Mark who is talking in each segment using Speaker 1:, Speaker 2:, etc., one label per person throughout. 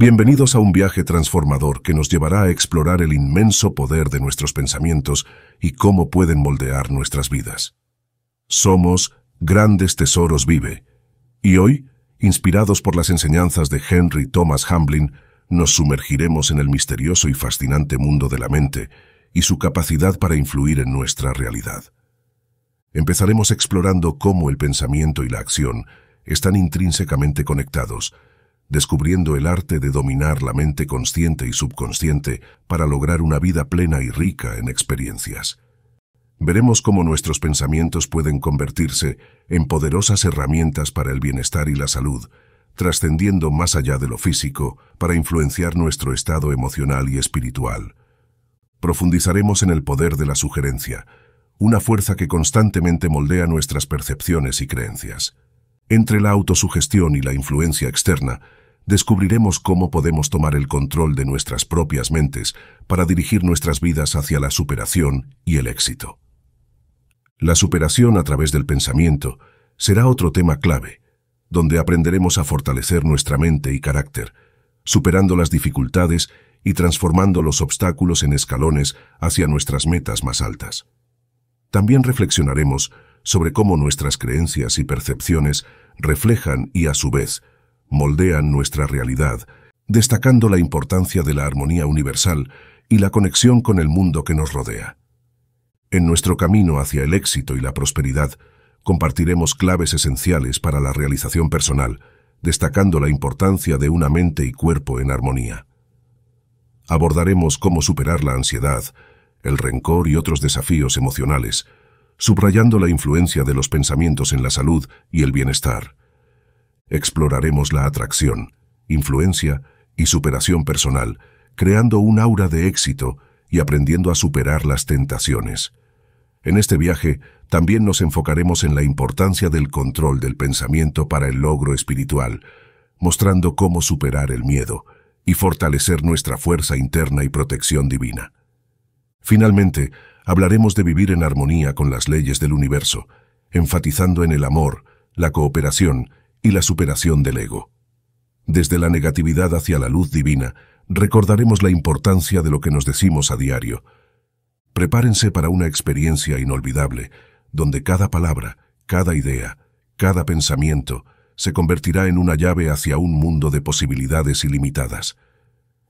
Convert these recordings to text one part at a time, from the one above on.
Speaker 1: Bienvenidos a un viaje transformador que nos llevará a explorar el inmenso poder de nuestros pensamientos y cómo pueden moldear nuestras vidas. Somos Grandes Tesoros Vive, y hoy, inspirados por las enseñanzas de Henry Thomas Hamblin, nos sumergiremos en el misterioso y fascinante mundo de la mente y su capacidad para influir en nuestra realidad. Empezaremos explorando cómo el pensamiento y la acción están intrínsecamente conectados, descubriendo el arte de dominar la mente consciente y subconsciente para lograr una vida plena y rica en experiencias. Veremos cómo nuestros pensamientos pueden convertirse en poderosas herramientas para el bienestar y la salud, trascendiendo más allá de lo físico para influenciar nuestro estado emocional y espiritual. Profundizaremos en el poder de la sugerencia, una fuerza que constantemente moldea nuestras percepciones y creencias. Entre la autosugestión y la influencia externa, descubriremos cómo podemos tomar el control de nuestras propias mentes para dirigir nuestras vidas hacia la superación y el éxito. La superación a través del pensamiento será otro tema clave, donde aprenderemos a fortalecer nuestra mente y carácter, superando las dificultades y transformando los obstáculos en escalones hacia nuestras metas más altas. También reflexionaremos sobre cómo nuestras creencias y percepciones reflejan y a su vez moldean nuestra realidad, destacando la importancia de la armonía universal y la conexión con el mundo que nos rodea. En nuestro camino hacia el éxito y la prosperidad, compartiremos claves esenciales para la realización personal, destacando la importancia de una mente y cuerpo en armonía. Abordaremos cómo superar la ansiedad, el rencor y otros desafíos emocionales, subrayando la influencia de los pensamientos en la salud y el bienestar exploraremos la atracción, influencia y superación personal, creando un aura de éxito y aprendiendo a superar las tentaciones. En este viaje, también nos enfocaremos en la importancia del control del pensamiento para el logro espiritual, mostrando cómo superar el miedo y fortalecer nuestra fuerza interna y protección divina. Finalmente, hablaremos de vivir en armonía con las leyes del universo, enfatizando en el amor, la cooperación y la superación del ego. Desde la negatividad hacia la luz divina, recordaremos la importancia de lo que nos decimos a diario. Prepárense para una experiencia inolvidable, donde cada palabra, cada idea, cada pensamiento se convertirá en una llave hacia un mundo de posibilidades ilimitadas.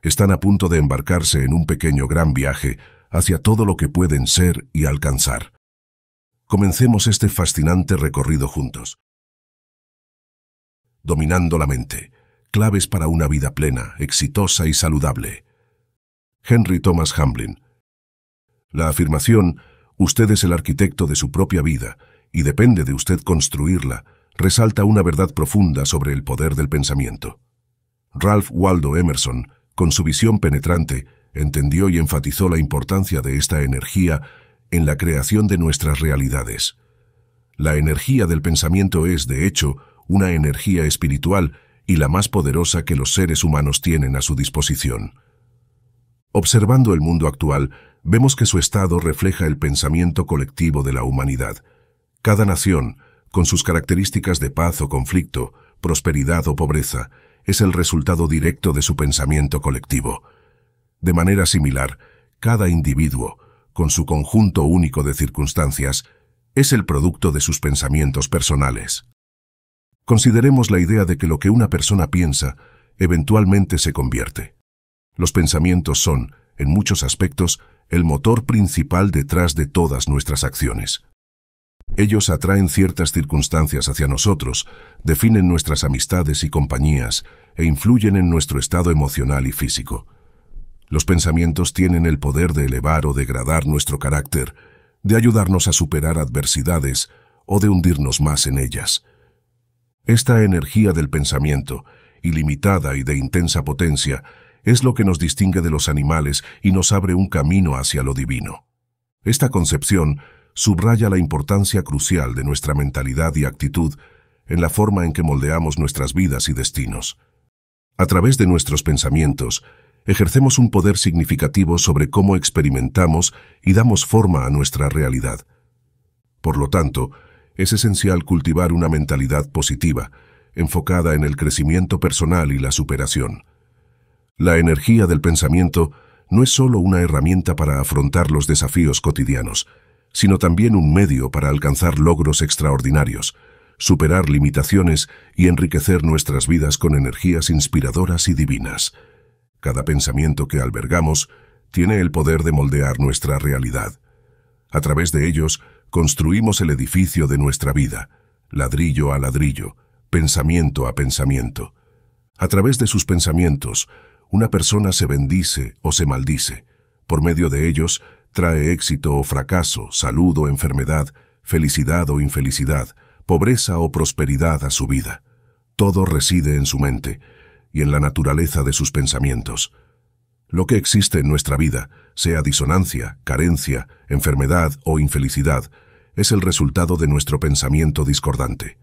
Speaker 1: Están a punto de embarcarse en un pequeño gran viaje hacia todo lo que pueden ser y alcanzar. Comencemos este fascinante recorrido juntos dominando la mente. Claves para una vida plena, exitosa y saludable. Henry Thomas Hamlin. La afirmación, usted es el arquitecto de su propia vida y depende de usted construirla, resalta una verdad profunda sobre el poder del pensamiento. Ralph Waldo Emerson, con su visión penetrante, entendió y enfatizó la importancia de esta energía en la creación de nuestras realidades. La energía del pensamiento es, de hecho, una energía espiritual y la más poderosa que los seres humanos tienen a su disposición. Observando el mundo actual, vemos que su estado refleja el pensamiento colectivo de la humanidad. Cada nación, con sus características de paz o conflicto, prosperidad o pobreza, es el resultado directo de su pensamiento colectivo. De manera similar, cada individuo, con su conjunto único de circunstancias, es el producto de sus pensamientos personales. Consideremos la idea de que lo que una persona piensa eventualmente se convierte. Los pensamientos son, en muchos aspectos, el motor principal detrás de todas nuestras acciones. Ellos atraen ciertas circunstancias hacia nosotros, definen nuestras amistades y compañías e influyen en nuestro estado emocional y físico. Los pensamientos tienen el poder de elevar o degradar nuestro carácter, de ayudarnos a superar adversidades o de hundirnos más en ellas. Esta energía del pensamiento, ilimitada y de intensa potencia, es lo que nos distingue de los animales y nos abre un camino hacia lo divino. Esta concepción subraya la importancia crucial de nuestra mentalidad y actitud en la forma en que moldeamos nuestras vidas y destinos. A través de nuestros pensamientos, ejercemos un poder significativo sobre cómo experimentamos y damos forma a nuestra realidad. Por lo tanto, es esencial cultivar una mentalidad positiva, enfocada en el crecimiento personal y la superación. La energía del pensamiento no es solo una herramienta para afrontar los desafíos cotidianos, sino también un medio para alcanzar logros extraordinarios, superar limitaciones y enriquecer nuestras vidas con energías inspiradoras y divinas. Cada pensamiento que albergamos tiene el poder de moldear nuestra realidad. A través de ellos, construimos el edificio de nuestra vida, ladrillo a ladrillo, pensamiento a pensamiento. A través de sus pensamientos, una persona se bendice o se maldice. Por medio de ellos, trae éxito o fracaso, salud o enfermedad, felicidad o infelicidad, pobreza o prosperidad a su vida. Todo reside en su mente y en la naturaleza de sus pensamientos. Lo que existe en nuestra vida, sea disonancia, carencia, enfermedad o infelicidad, es el resultado de nuestro pensamiento discordante.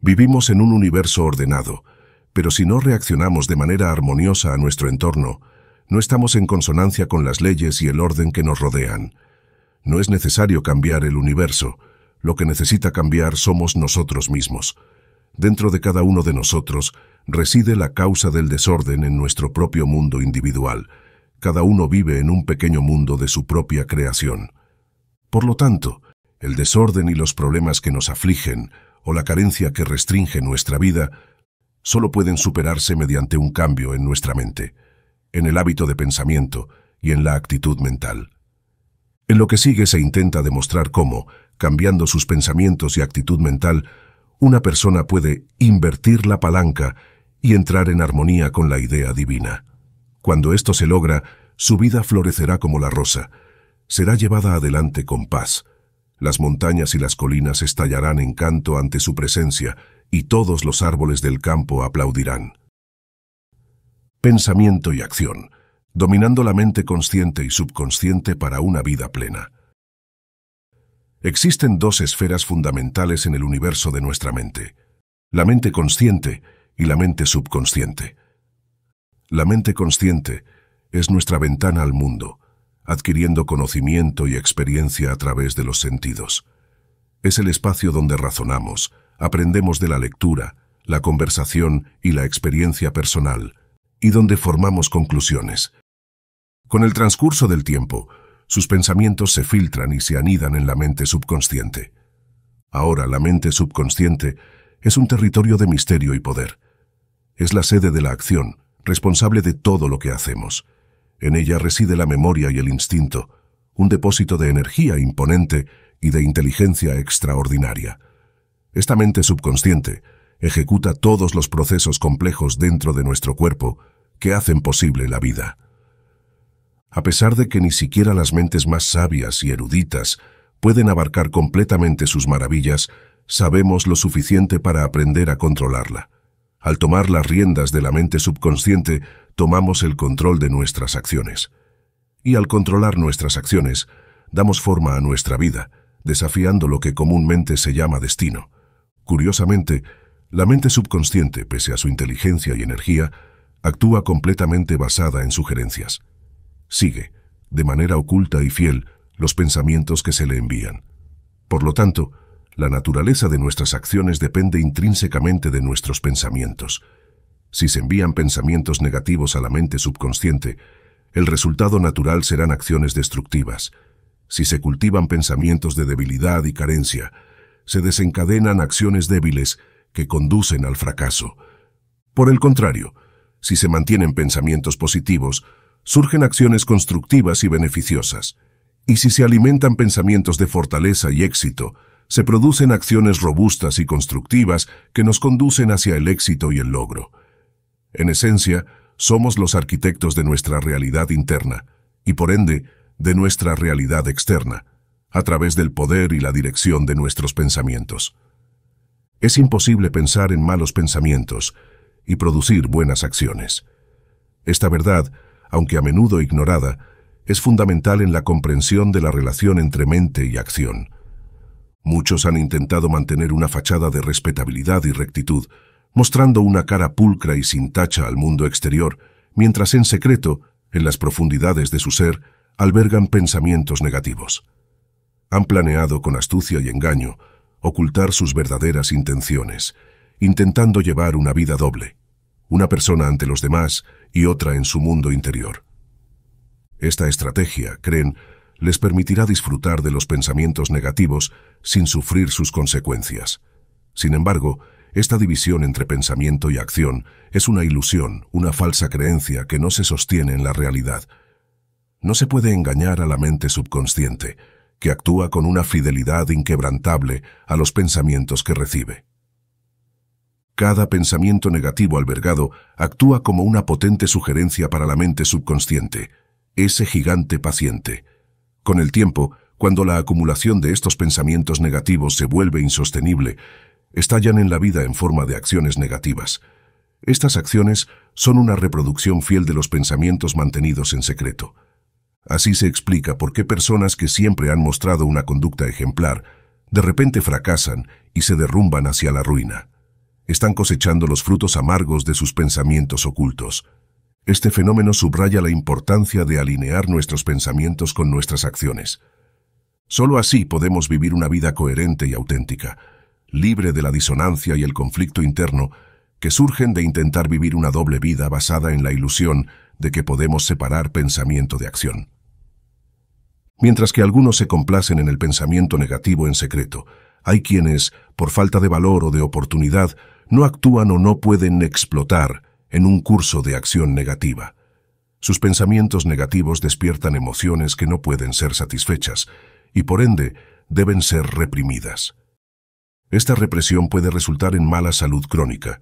Speaker 1: Vivimos en un universo ordenado, pero si no reaccionamos de manera armoniosa a nuestro entorno, no estamos en consonancia con las leyes y el orden que nos rodean. No es necesario cambiar el universo, lo que necesita cambiar somos nosotros mismos. Dentro de cada uno de nosotros reside la causa del desorden en nuestro propio mundo individual. Cada uno vive en un pequeño mundo de su propia creación. Por lo tanto, el desorden y los problemas que nos afligen o la carencia que restringe nuestra vida solo pueden superarse mediante un cambio en nuestra mente, en el hábito de pensamiento y en la actitud mental. En lo que sigue se intenta demostrar cómo, cambiando sus pensamientos y actitud mental, una persona puede invertir la palanca y entrar en armonía con la idea divina. Cuando esto se logra, su vida florecerá como la rosa. Será llevada adelante con paz. Las montañas y las colinas estallarán en canto ante su presencia y todos los árboles del campo aplaudirán. Pensamiento y acción, dominando la mente consciente y subconsciente para una vida plena. Existen dos esferas fundamentales en el universo de nuestra mente. La mente consciente, y la mente subconsciente. La mente consciente es nuestra ventana al mundo, adquiriendo conocimiento y experiencia a través de los sentidos. Es el espacio donde razonamos, aprendemos de la lectura, la conversación y la experiencia personal, y donde formamos conclusiones. Con el transcurso del tiempo, sus pensamientos se filtran y se anidan en la mente subconsciente. Ahora la mente subconsciente es un territorio de misterio y poder. Es la sede de la acción, responsable de todo lo que hacemos. En ella reside la memoria y el instinto, un depósito de energía imponente y de inteligencia extraordinaria. Esta mente subconsciente ejecuta todos los procesos complejos dentro de nuestro cuerpo que hacen posible la vida. A pesar de que ni siquiera las mentes más sabias y eruditas pueden abarcar completamente sus maravillas, sabemos lo suficiente para aprender a controlarla. Al tomar las riendas de la mente subconsciente, tomamos el control de nuestras acciones. Y al controlar nuestras acciones, damos forma a nuestra vida, desafiando lo que comúnmente se llama destino. Curiosamente, la mente subconsciente, pese a su inteligencia y energía, actúa completamente basada en sugerencias. Sigue, de manera oculta y fiel, los pensamientos que se le envían. Por lo tanto, la naturaleza de nuestras acciones depende intrínsecamente de nuestros pensamientos. Si se envían pensamientos negativos a la mente subconsciente, el resultado natural serán acciones destructivas. Si se cultivan pensamientos de debilidad y carencia, se desencadenan acciones débiles que conducen al fracaso. Por el contrario, si se mantienen pensamientos positivos, surgen acciones constructivas y beneficiosas. Y si se alimentan pensamientos de fortaleza y éxito, se producen acciones robustas y constructivas que nos conducen hacia el éxito y el logro. En esencia, somos los arquitectos de nuestra realidad interna y, por ende, de nuestra realidad externa, a través del poder y la dirección de nuestros pensamientos. Es imposible pensar en malos pensamientos y producir buenas acciones. Esta verdad, aunque a menudo ignorada, es fundamental en la comprensión de la relación entre mente y acción. Muchos han intentado mantener una fachada de respetabilidad y rectitud, mostrando una cara pulcra y sin tacha al mundo exterior, mientras en secreto, en las profundidades de su ser, albergan pensamientos negativos. Han planeado con astucia y engaño ocultar sus verdaderas intenciones, intentando llevar una vida doble, una persona ante los demás y otra en su mundo interior. Esta estrategia, creen, les permitirá disfrutar de los pensamientos negativos sin sufrir sus consecuencias. Sin embargo, esta división entre pensamiento y acción es una ilusión, una falsa creencia que no se sostiene en la realidad. No se puede engañar a la mente subconsciente, que actúa con una fidelidad inquebrantable a los pensamientos que recibe. Cada pensamiento negativo albergado actúa como una potente sugerencia para la mente subconsciente, ese gigante paciente. Con el tiempo, cuando la acumulación de estos pensamientos negativos se vuelve insostenible, estallan en la vida en forma de acciones negativas. Estas acciones son una reproducción fiel de los pensamientos mantenidos en secreto. Así se explica por qué personas que siempre han mostrado una conducta ejemplar, de repente fracasan y se derrumban hacia la ruina. Están cosechando los frutos amargos de sus pensamientos ocultos. Este fenómeno subraya la importancia de alinear nuestros pensamientos con nuestras acciones. Solo así podemos vivir una vida coherente y auténtica, libre de la disonancia y el conflicto interno que surgen de intentar vivir una doble vida basada en la ilusión de que podemos separar pensamiento de acción. Mientras que algunos se complacen en el pensamiento negativo en secreto, hay quienes, por falta de valor o de oportunidad, no actúan o no pueden explotar en un curso de acción negativa. Sus pensamientos negativos despiertan emociones que no pueden ser satisfechas y por ende deben ser reprimidas. Esta represión puede resultar en mala salud crónica,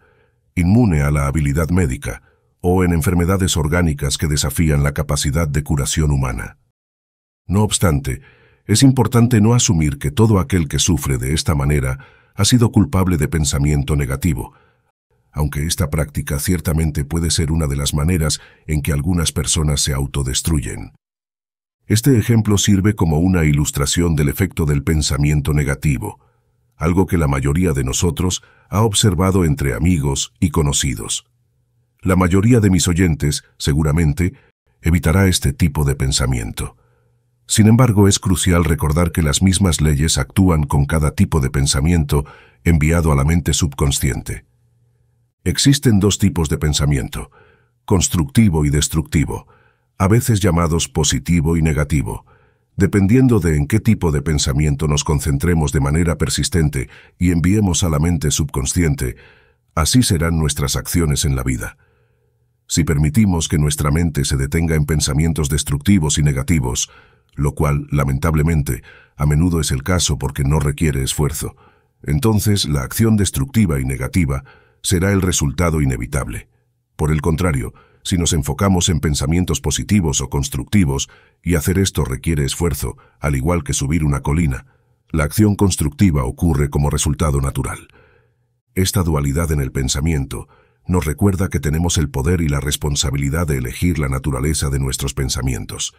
Speaker 1: inmune a la habilidad médica o en enfermedades orgánicas que desafían la capacidad de curación humana. No obstante, es importante no asumir que todo aquel que sufre de esta manera ha sido culpable de pensamiento negativo, aunque esta práctica ciertamente puede ser una de las maneras en que algunas personas se autodestruyen. Este ejemplo sirve como una ilustración del efecto del pensamiento negativo, algo que la mayoría de nosotros ha observado entre amigos y conocidos. La mayoría de mis oyentes, seguramente, evitará este tipo de pensamiento. Sin embargo, es crucial recordar que las mismas leyes actúan con cada tipo de pensamiento enviado a la mente subconsciente. Existen dos tipos de pensamiento, constructivo y destructivo, a veces llamados positivo y negativo, dependiendo de en qué tipo de pensamiento nos concentremos de manera persistente y enviemos a la mente subconsciente, así serán nuestras acciones en la vida. Si permitimos que nuestra mente se detenga en pensamientos destructivos y negativos, lo cual, lamentablemente, a menudo es el caso porque no requiere esfuerzo, entonces la acción destructiva y negativa será el resultado inevitable. Por el contrario, si nos enfocamos en pensamientos positivos o constructivos, y hacer esto requiere esfuerzo, al igual que subir una colina, la acción constructiva ocurre como resultado natural. Esta dualidad en el pensamiento nos recuerda que tenemos el poder y la responsabilidad de elegir la naturaleza de nuestros pensamientos.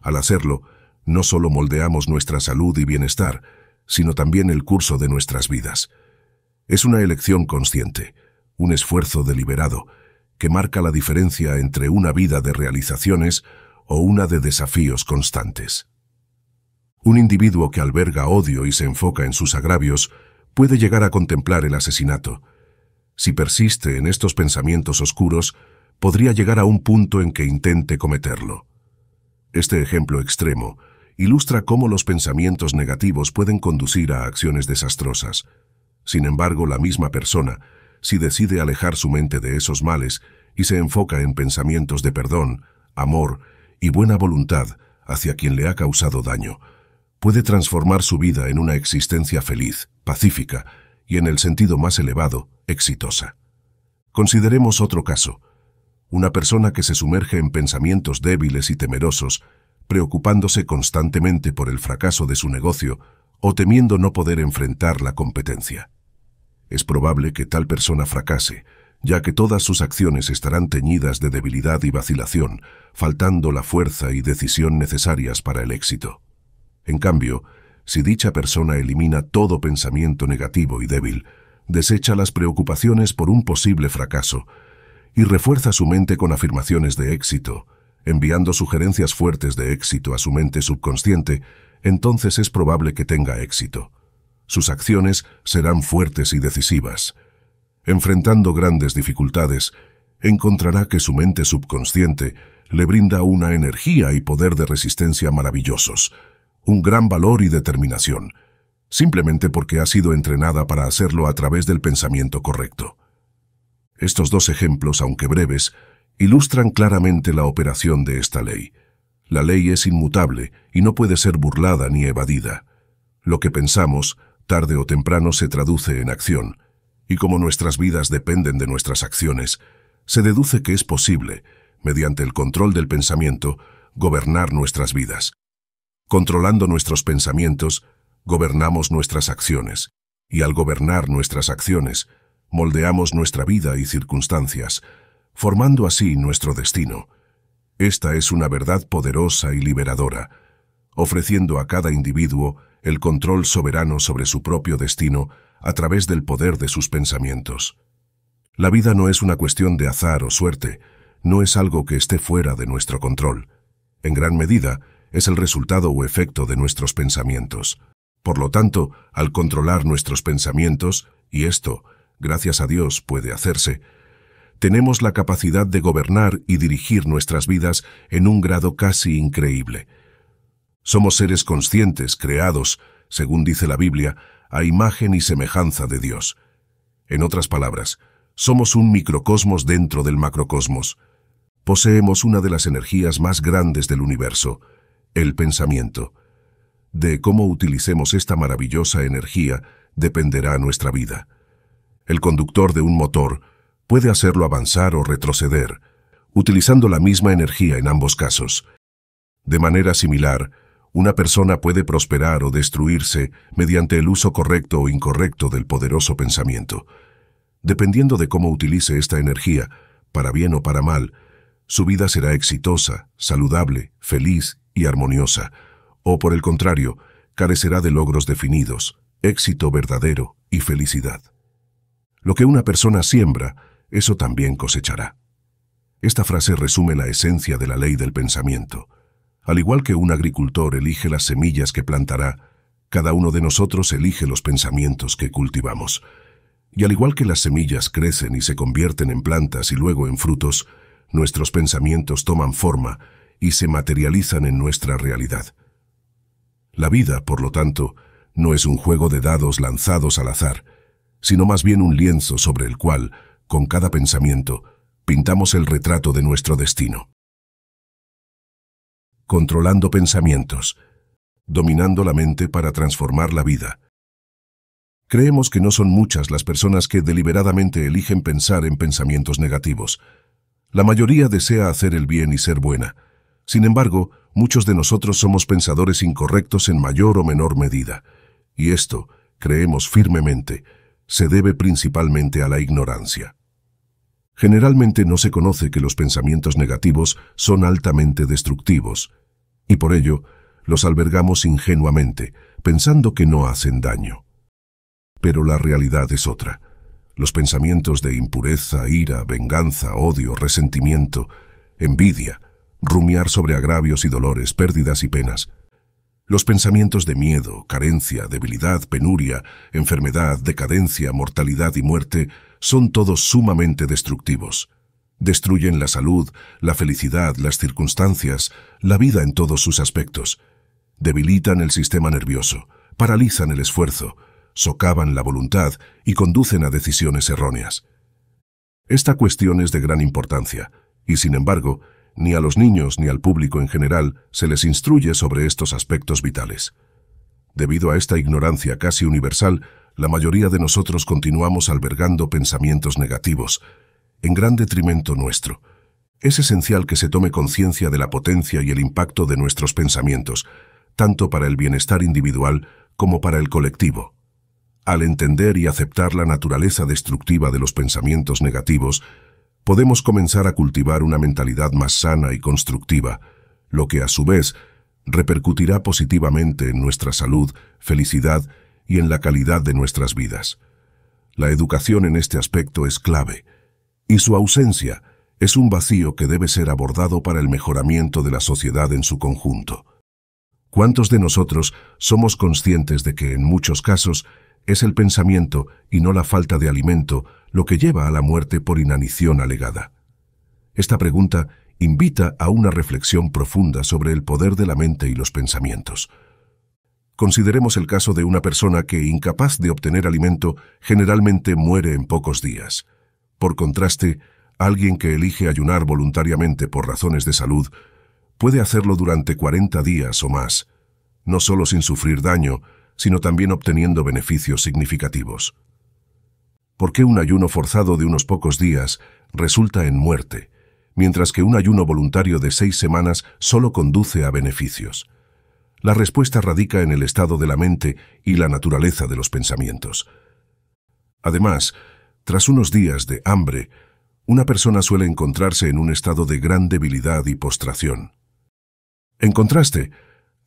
Speaker 1: Al hacerlo, no solo moldeamos nuestra salud y bienestar, sino también el curso de nuestras vidas. Es una elección consciente, un esfuerzo deliberado, que marca la diferencia entre una vida de realizaciones o una de desafíos constantes. Un individuo que alberga odio y se enfoca en sus agravios puede llegar a contemplar el asesinato. Si persiste en estos pensamientos oscuros, podría llegar a un punto en que intente cometerlo. Este ejemplo extremo ilustra cómo los pensamientos negativos pueden conducir a acciones desastrosas. Sin embargo, la misma persona si decide alejar su mente de esos males y se enfoca en pensamientos de perdón, amor y buena voluntad hacia quien le ha causado daño, puede transformar su vida en una existencia feliz, pacífica y, en el sentido más elevado, exitosa. Consideremos otro caso. Una persona que se sumerge en pensamientos débiles y temerosos, preocupándose constantemente por el fracaso de su negocio o temiendo no poder enfrentar la competencia es probable que tal persona fracase, ya que todas sus acciones estarán teñidas de debilidad y vacilación, faltando la fuerza y decisión necesarias para el éxito. En cambio, si dicha persona elimina todo pensamiento negativo y débil, desecha las preocupaciones por un posible fracaso y refuerza su mente con afirmaciones de éxito, enviando sugerencias fuertes de éxito a su mente subconsciente, entonces es probable que tenga éxito sus acciones serán fuertes y decisivas. Enfrentando grandes dificultades, encontrará que su mente subconsciente le brinda una energía y poder de resistencia maravillosos, un gran valor y determinación, simplemente porque ha sido entrenada para hacerlo a través del pensamiento correcto. Estos dos ejemplos, aunque breves, ilustran claramente la operación de esta ley. La ley es inmutable y no puede ser burlada ni evadida. Lo que pensamos tarde o temprano se traduce en acción, y como nuestras vidas dependen de nuestras acciones, se deduce que es posible, mediante el control del pensamiento, gobernar nuestras vidas. Controlando nuestros pensamientos, gobernamos nuestras acciones, y al gobernar nuestras acciones, moldeamos nuestra vida y circunstancias, formando así nuestro destino. Esta es una verdad poderosa y liberadora, ofreciendo a cada individuo el control soberano sobre su propio destino a través del poder de sus pensamientos. La vida no es una cuestión de azar o suerte, no es algo que esté fuera de nuestro control. En gran medida, es el resultado o efecto de nuestros pensamientos. Por lo tanto, al controlar nuestros pensamientos, y esto, gracias a Dios, puede hacerse, tenemos la capacidad de gobernar y dirigir nuestras vidas en un grado casi increíble. Somos seres conscientes, creados, según dice la Biblia, a imagen y semejanza de Dios. En otras palabras, somos un microcosmos dentro del macrocosmos. Poseemos una de las energías más grandes del universo, el pensamiento. De cómo utilicemos esta maravillosa energía dependerá nuestra vida. El conductor de un motor puede hacerlo avanzar o retroceder, utilizando la misma energía en ambos casos. De manera similar, una persona puede prosperar o destruirse mediante el uso correcto o incorrecto del poderoso pensamiento. Dependiendo de cómo utilice esta energía, para bien o para mal, su vida será exitosa, saludable, feliz y armoniosa, o por el contrario, carecerá de logros definidos, éxito verdadero y felicidad. Lo que una persona siembra, eso también cosechará. Esta frase resume la esencia de la ley del pensamiento. Al igual que un agricultor elige las semillas que plantará, cada uno de nosotros elige los pensamientos que cultivamos. Y al igual que las semillas crecen y se convierten en plantas y luego en frutos, nuestros pensamientos toman forma y se materializan en nuestra realidad. La vida, por lo tanto, no es un juego de dados lanzados al azar, sino más bien un lienzo sobre el cual, con cada pensamiento, pintamos el retrato de nuestro destino controlando pensamientos, dominando la mente para transformar la vida. Creemos que no son muchas las personas que deliberadamente eligen pensar en pensamientos negativos. La mayoría desea hacer el bien y ser buena. Sin embargo, muchos de nosotros somos pensadores incorrectos en mayor o menor medida. Y esto, creemos firmemente, se debe principalmente a la ignorancia. Generalmente no se conoce que los pensamientos negativos son altamente destructivos, y por ello los albergamos ingenuamente, pensando que no hacen daño. Pero la realidad es otra. Los pensamientos de impureza, ira, venganza, odio, resentimiento, envidia, rumiar sobre agravios y dolores, pérdidas y penas. Los pensamientos de miedo, carencia, debilidad, penuria, enfermedad, decadencia, mortalidad y muerte son todos sumamente destructivos. Destruyen la salud, la felicidad, las circunstancias, la vida en todos sus aspectos. Debilitan el sistema nervioso, paralizan el esfuerzo, socavan la voluntad y conducen a decisiones erróneas. Esta cuestión es de gran importancia, y sin embargo, ni a los niños ni al público en general se les instruye sobre estos aspectos vitales. Debido a esta ignorancia casi universal, la mayoría de nosotros continuamos albergando pensamientos negativos, en gran detrimento nuestro. Es esencial que se tome conciencia de la potencia y el impacto de nuestros pensamientos, tanto para el bienestar individual como para el colectivo. Al entender y aceptar la naturaleza destructiva de los pensamientos negativos, podemos comenzar a cultivar una mentalidad más sana y constructiva, lo que a su vez repercutirá positivamente en nuestra salud, felicidad y en la calidad de nuestras vidas. La educación en este aspecto es clave, y su ausencia es un vacío que debe ser abordado para el mejoramiento de la sociedad en su conjunto. ¿Cuántos de nosotros somos conscientes de que en muchos casos es el pensamiento y no la falta de alimento lo que lleva a la muerte por inanición alegada? Esta pregunta invita a una reflexión profunda sobre el poder de la mente y los pensamientos. Consideremos el caso de una persona que, incapaz de obtener alimento, generalmente muere en pocos días. Por contraste, alguien que elige ayunar voluntariamente por razones de salud puede hacerlo durante 40 días o más, no solo sin sufrir daño, sino también obteniendo beneficios significativos. ¿Por qué un ayuno forzado de unos pocos días resulta en muerte, mientras que un ayuno voluntario de seis semanas solo conduce a beneficios? La respuesta radica en el estado de la mente y la naturaleza de los pensamientos. Además, tras unos días de hambre, una persona suele encontrarse en un estado de gran debilidad y postración. En contraste,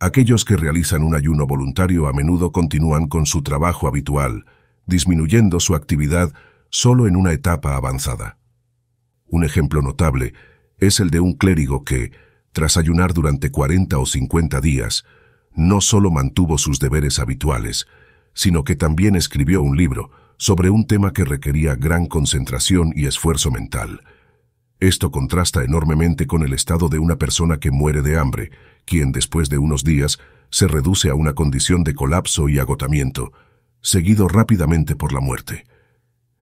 Speaker 1: aquellos que realizan un ayuno voluntario a menudo continúan con su trabajo habitual, disminuyendo su actividad solo en una etapa avanzada. Un ejemplo notable es el de un clérigo que, tras ayunar durante 40 o 50 días, no solo mantuvo sus deberes habituales, sino que también escribió un libro sobre un tema que requería gran concentración y esfuerzo mental. Esto contrasta enormemente con el estado de una persona que muere de hambre, quien después de unos días se reduce a una condición de colapso y agotamiento, seguido rápidamente por la muerte.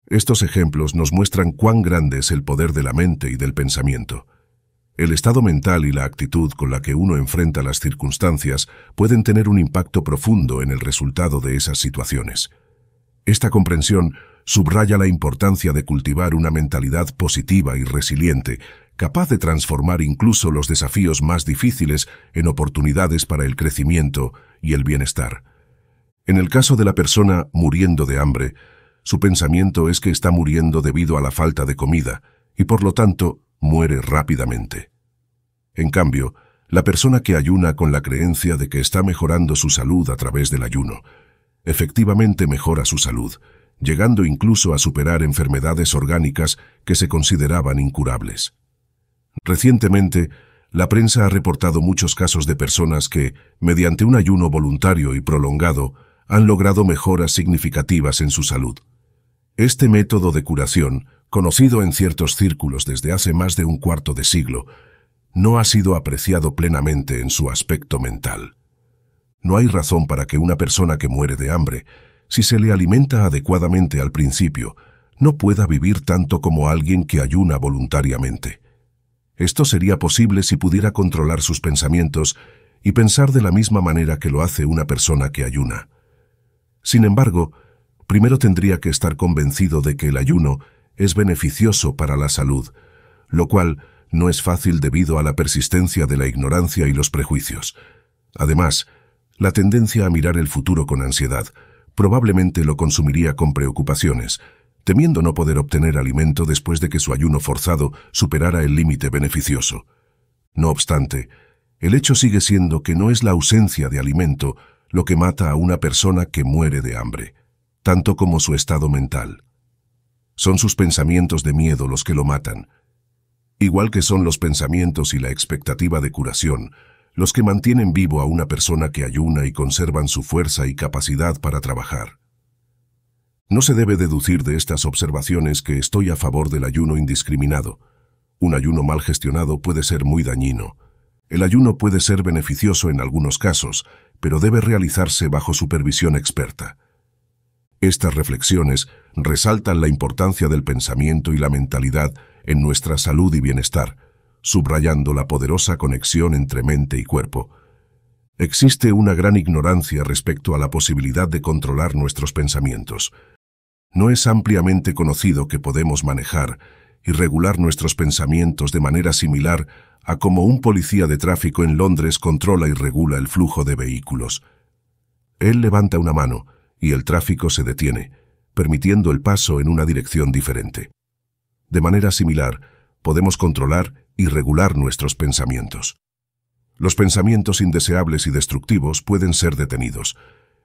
Speaker 1: Estos ejemplos nos muestran cuán grande es el poder de la mente y del pensamiento. El estado mental y la actitud con la que uno enfrenta las circunstancias pueden tener un impacto profundo en el resultado de esas situaciones. Esta comprensión subraya la importancia de cultivar una mentalidad positiva y resiliente, capaz de transformar incluso los desafíos más difíciles en oportunidades para el crecimiento y el bienestar. En el caso de la persona muriendo de hambre, su pensamiento es que está muriendo debido a la falta de comida y por lo tanto muere rápidamente. En cambio, la persona que ayuna con la creencia de que está mejorando su salud a través del ayuno, efectivamente mejora su salud, llegando incluso a superar enfermedades orgánicas que se consideraban incurables. Recientemente, la prensa ha reportado muchos casos de personas que, mediante un ayuno voluntario y prolongado, han logrado mejoras significativas en su salud. Este método de curación, conocido en ciertos círculos desde hace más de un cuarto de siglo, no ha sido apreciado plenamente en su aspecto mental. No hay razón para que una persona que muere de hambre, si se le alimenta adecuadamente al principio, no pueda vivir tanto como alguien que ayuna voluntariamente. Esto sería posible si pudiera controlar sus pensamientos y pensar de la misma manera que lo hace una persona que ayuna. Sin embargo, primero tendría que estar convencido de que el ayuno es beneficioso para la salud, lo cual no es fácil debido a la persistencia de la ignorancia y los prejuicios. Además, la tendencia a mirar el futuro con ansiedad probablemente lo consumiría con preocupaciones, temiendo no poder obtener alimento después de que su ayuno forzado superara el límite beneficioso. No obstante, el hecho sigue siendo que no es la ausencia de alimento lo que mata a una persona que muere de hambre, tanto como su estado mental. Son sus pensamientos de miedo los que lo matan, igual que son los pensamientos y la expectativa de curación, los que mantienen vivo a una persona que ayuna y conservan su fuerza y capacidad para trabajar. No se debe deducir de estas observaciones que estoy a favor del ayuno indiscriminado. Un ayuno mal gestionado puede ser muy dañino. El ayuno puede ser beneficioso en algunos casos, pero debe realizarse bajo supervisión experta. Estas reflexiones resaltan la importancia del pensamiento y la mentalidad en nuestra salud y bienestar, subrayando la poderosa conexión entre mente y cuerpo. Existe una gran ignorancia respecto a la posibilidad de controlar nuestros pensamientos. No es ampliamente conocido que podemos manejar y regular nuestros pensamientos de manera similar a como un policía de tráfico en Londres controla y regula el flujo de vehículos. Él levanta una mano y el tráfico se detiene, permitiendo el paso en una dirección diferente. De manera similar, podemos controlar y regular nuestros pensamientos. Los pensamientos indeseables y destructivos pueden ser detenidos,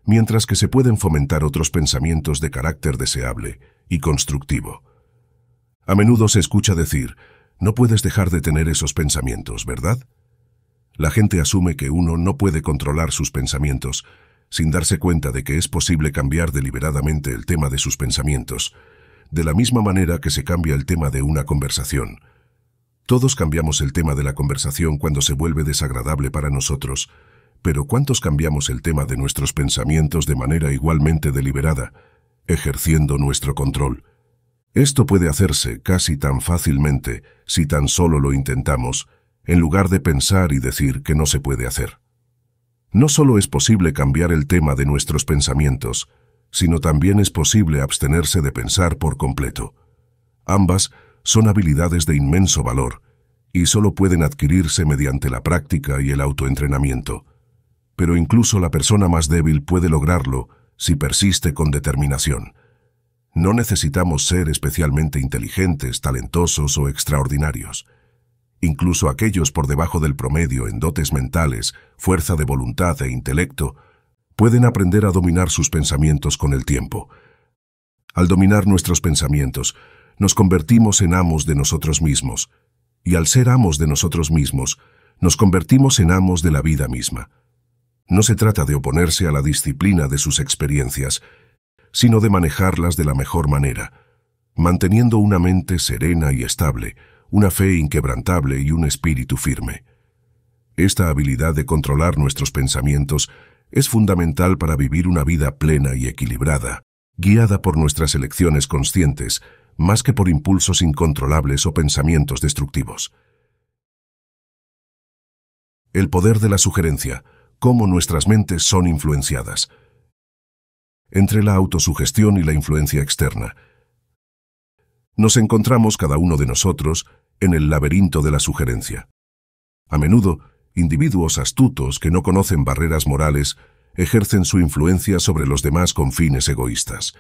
Speaker 1: mientras que se pueden fomentar otros pensamientos de carácter deseable y constructivo. A menudo se escucha decir, no puedes dejar de tener esos pensamientos, ¿verdad? La gente asume que uno no puede controlar sus pensamientos, sin darse cuenta de que es posible cambiar deliberadamente el tema de sus pensamientos, de la misma manera que se cambia el tema de una conversación. Todos cambiamos el tema de la conversación cuando se vuelve desagradable para nosotros, pero ¿cuántos cambiamos el tema de nuestros pensamientos de manera igualmente deliberada, ejerciendo nuestro control? Esto puede hacerse casi tan fácilmente si tan solo lo intentamos, en lugar de pensar y decir que no se puede hacer. No solo es posible cambiar el tema de nuestros pensamientos, sino también es posible abstenerse de pensar por completo. Ambas son habilidades de inmenso valor y solo pueden adquirirse mediante la práctica y el autoentrenamiento. Pero incluso la persona más débil puede lograrlo si persiste con determinación. No necesitamos ser especialmente inteligentes, talentosos o extraordinarios. Incluso aquellos por debajo del promedio en dotes mentales, fuerza de voluntad e intelecto pueden aprender a dominar sus pensamientos con el tiempo. Al dominar nuestros pensamientos, nos convertimos en amos de nosotros mismos, y al ser amos de nosotros mismos, nos convertimos en amos de la vida misma. No se trata de oponerse a la disciplina de sus experiencias, sino de manejarlas de la mejor manera, manteniendo una mente serena y estable, una fe inquebrantable y un espíritu firme. Esta habilidad de controlar nuestros pensamientos es fundamental para vivir una vida plena y equilibrada, guiada por nuestras elecciones conscientes, más que por impulsos incontrolables o pensamientos destructivos. El poder de la sugerencia, cómo nuestras mentes son influenciadas. Entre la autosugestión y la influencia externa, nos encontramos cada uno de nosotros en el laberinto de la sugerencia. A menudo, individuos astutos que no conocen barreras morales ejercen su influencia sobre los demás con fines egoístas.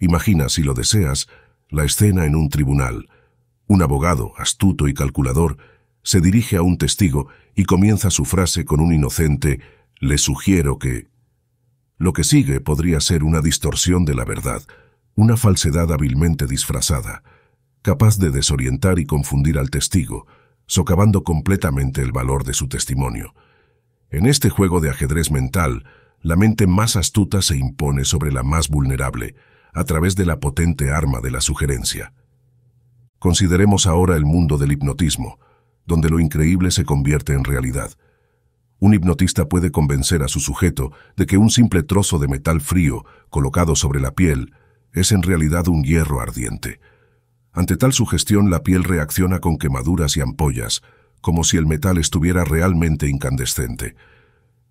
Speaker 1: Imagina, si lo deseas, la escena en un tribunal. Un abogado, astuto y calculador, se dirige a un testigo y comienza su frase con un inocente «le sugiero que...». Lo que sigue podría ser una distorsión de la verdad, una falsedad hábilmente disfrazada, capaz de desorientar y confundir al testigo, socavando completamente el valor de su testimonio. En este juego de ajedrez mental, la mente más astuta se impone sobre la más vulnerable, a través de la potente arma de la sugerencia. Consideremos ahora el mundo del hipnotismo, donde lo increíble se convierte en realidad. Un hipnotista puede convencer a su sujeto de que un simple trozo de metal frío colocado sobre la piel es en realidad un hierro ardiente. Ante tal sugestión, la piel reacciona con quemaduras y ampollas, como si el metal estuviera realmente incandescente.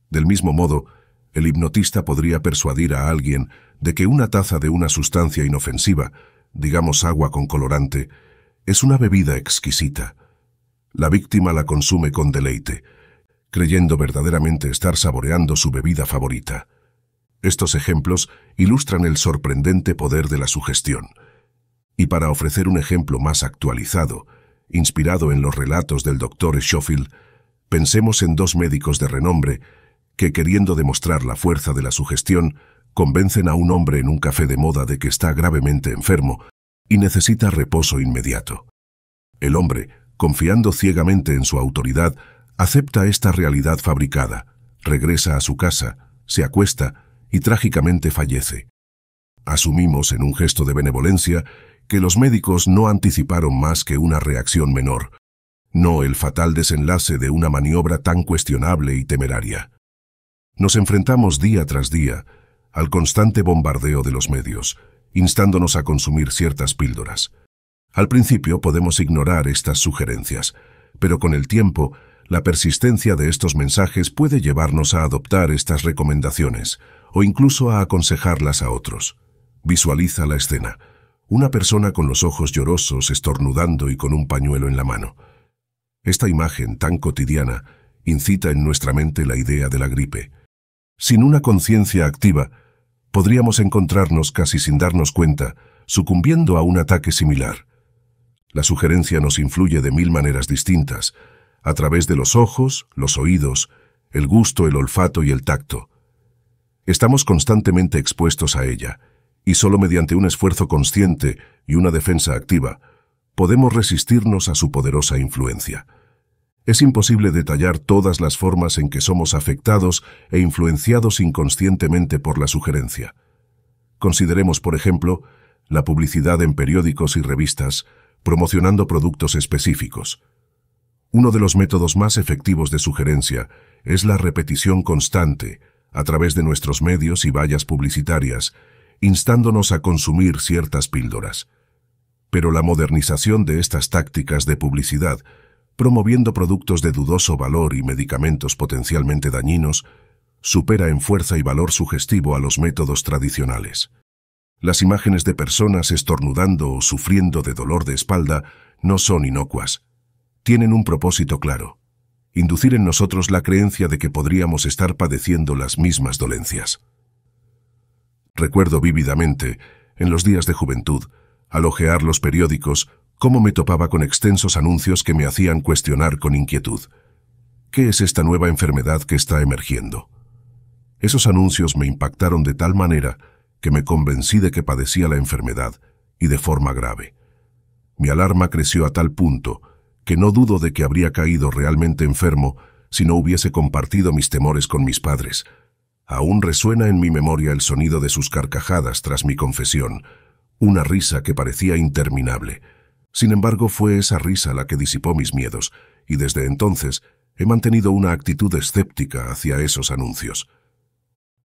Speaker 1: Del mismo modo, el hipnotista podría persuadir a alguien de que una taza de una sustancia inofensiva, digamos agua con colorante, es una bebida exquisita. La víctima la consume con deleite, creyendo verdaderamente estar saboreando su bebida favorita. Estos ejemplos ilustran el sorprendente poder de la sugestión. Y para ofrecer un ejemplo más actualizado, inspirado en los relatos del doctor Schofield, pensemos en dos médicos de renombre que, queriendo demostrar la fuerza de la sugestión, convencen a un hombre en un café de moda de que está gravemente enfermo y necesita reposo inmediato. El hombre, confiando ciegamente en su autoridad, acepta esta realidad fabricada, regresa a su casa, se acuesta y trágicamente fallece. Asumimos en un gesto de benevolencia que los médicos no anticiparon más que una reacción menor, no el fatal desenlace de una maniobra tan cuestionable y temeraria. Nos enfrentamos día tras día al constante bombardeo de los medios, instándonos a consumir ciertas píldoras. Al principio podemos ignorar estas sugerencias, pero con el tiempo, la persistencia de estos mensajes puede llevarnos a adoptar estas recomendaciones o incluso a aconsejarlas a otros. Visualiza la escena una persona con los ojos llorosos estornudando y con un pañuelo en la mano. Esta imagen tan cotidiana incita en nuestra mente la idea de la gripe. Sin una conciencia activa, podríamos encontrarnos casi sin darnos cuenta, sucumbiendo a un ataque similar. La sugerencia nos influye de mil maneras distintas, a través de los ojos, los oídos, el gusto, el olfato y el tacto. Estamos constantemente expuestos a ella, y solo mediante un esfuerzo consciente y una defensa activa podemos resistirnos a su poderosa influencia. Es imposible detallar todas las formas en que somos afectados e influenciados inconscientemente por la sugerencia. Consideremos, por ejemplo, la publicidad en periódicos y revistas promocionando productos específicos. Uno de los métodos más efectivos de sugerencia es la repetición constante a través de nuestros medios y vallas publicitarias instándonos a consumir ciertas píldoras. Pero la modernización de estas tácticas de publicidad, promoviendo productos de dudoso valor y medicamentos potencialmente dañinos, supera en fuerza y valor sugestivo a los métodos tradicionales. Las imágenes de personas estornudando o sufriendo de dolor de espalda no son inocuas. Tienen un propósito claro, inducir en nosotros la creencia de que podríamos estar padeciendo las mismas dolencias recuerdo vívidamente, en los días de juventud, al ojear los periódicos, cómo me topaba con extensos anuncios que me hacían cuestionar con inquietud. ¿Qué es esta nueva enfermedad que está emergiendo? Esos anuncios me impactaron de tal manera que me convencí de que padecía la enfermedad, y de forma grave. Mi alarma creció a tal punto que no dudo de que habría caído realmente enfermo si no hubiese compartido mis temores con mis padres, Aún resuena en mi memoria el sonido de sus carcajadas tras mi confesión, una risa que parecía interminable. Sin embargo, fue esa risa la que disipó mis miedos, y desde entonces he mantenido una actitud escéptica hacia esos anuncios.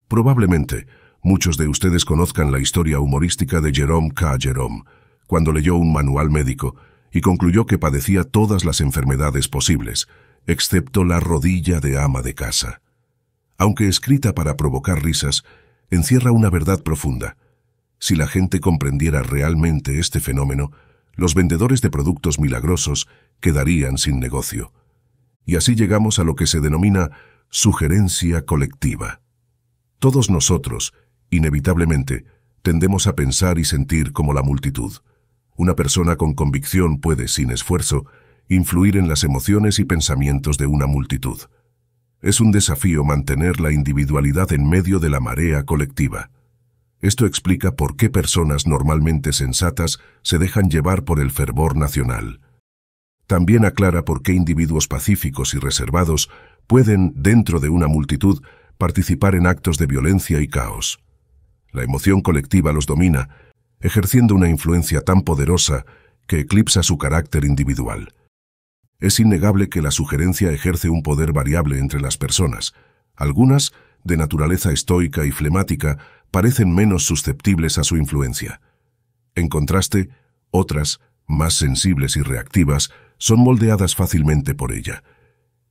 Speaker 1: Probablemente, muchos de ustedes conozcan la historia humorística de Jerome K. Jerome, cuando leyó un manual médico y concluyó que padecía todas las enfermedades posibles, excepto la rodilla de ama de casa aunque escrita para provocar risas, encierra una verdad profunda. Si la gente comprendiera realmente este fenómeno, los vendedores de productos milagrosos quedarían sin negocio. Y así llegamos a lo que se denomina sugerencia colectiva. Todos nosotros, inevitablemente, tendemos a pensar y sentir como la multitud. Una persona con convicción puede, sin esfuerzo, influir en las emociones y pensamientos de una multitud. Es un desafío mantener la individualidad en medio de la marea colectiva. Esto explica por qué personas normalmente sensatas se dejan llevar por el fervor nacional. También aclara por qué individuos pacíficos y reservados pueden, dentro de una multitud, participar en actos de violencia y caos. La emoción colectiva los domina, ejerciendo una influencia tan poderosa que eclipsa su carácter individual. Es innegable que la sugerencia ejerce un poder variable entre las personas. Algunas, de naturaleza estoica y flemática, parecen menos susceptibles a su influencia. En contraste, otras, más sensibles y reactivas, son moldeadas fácilmente por ella.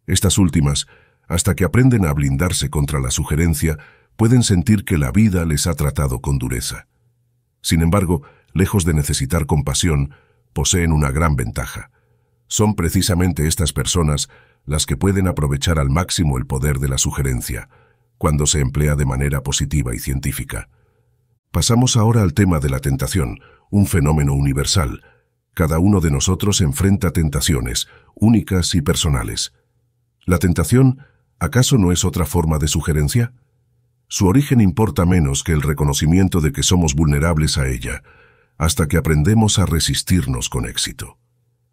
Speaker 1: Estas últimas, hasta que aprenden a blindarse contra la sugerencia, pueden sentir que la vida les ha tratado con dureza. Sin embargo, lejos de necesitar compasión, poseen una gran ventaja. Son precisamente estas personas las que pueden aprovechar al máximo el poder de la sugerencia, cuando se emplea de manera positiva y científica. Pasamos ahora al tema de la tentación, un fenómeno universal. Cada uno de nosotros enfrenta tentaciones, únicas y personales. ¿La tentación acaso no es otra forma de sugerencia? Su origen importa menos que el reconocimiento de que somos vulnerables a ella, hasta que aprendemos a resistirnos con éxito.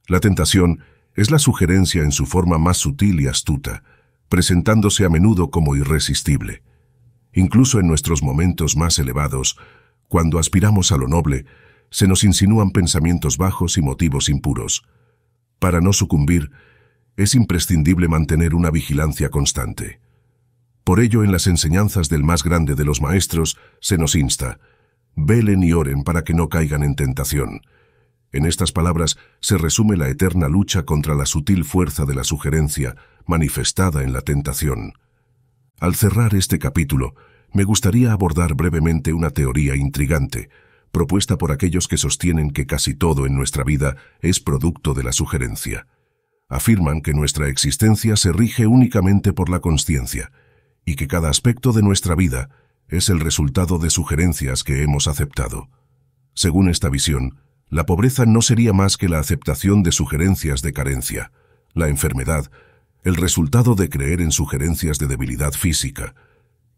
Speaker 1: La tentación es la sugerencia en su forma más sutil y astuta, presentándose a menudo como irresistible. Incluso en nuestros momentos más elevados, cuando aspiramos a lo noble, se nos insinúan pensamientos bajos y motivos impuros. Para no sucumbir, es imprescindible mantener una vigilancia constante. Por ello, en las enseñanzas del más grande de los maestros, se nos insta, velen y oren para que no caigan en tentación. En estas palabras se resume la eterna lucha contra la sutil fuerza de la sugerencia manifestada en la tentación. Al cerrar este capítulo, me gustaría abordar brevemente una teoría intrigante, propuesta por aquellos que sostienen que casi todo en nuestra vida es producto de la sugerencia. Afirman que nuestra existencia se rige únicamente por la consciencia y que cada aspecto de nuestra vida es el resultado de sugerencias que hemos aceptado. Según esta visión, la pobreza no sería más que la aceptación de sugerencias de carencia, la enfermedad, el resultado de creer en sugerencias de debilidad física,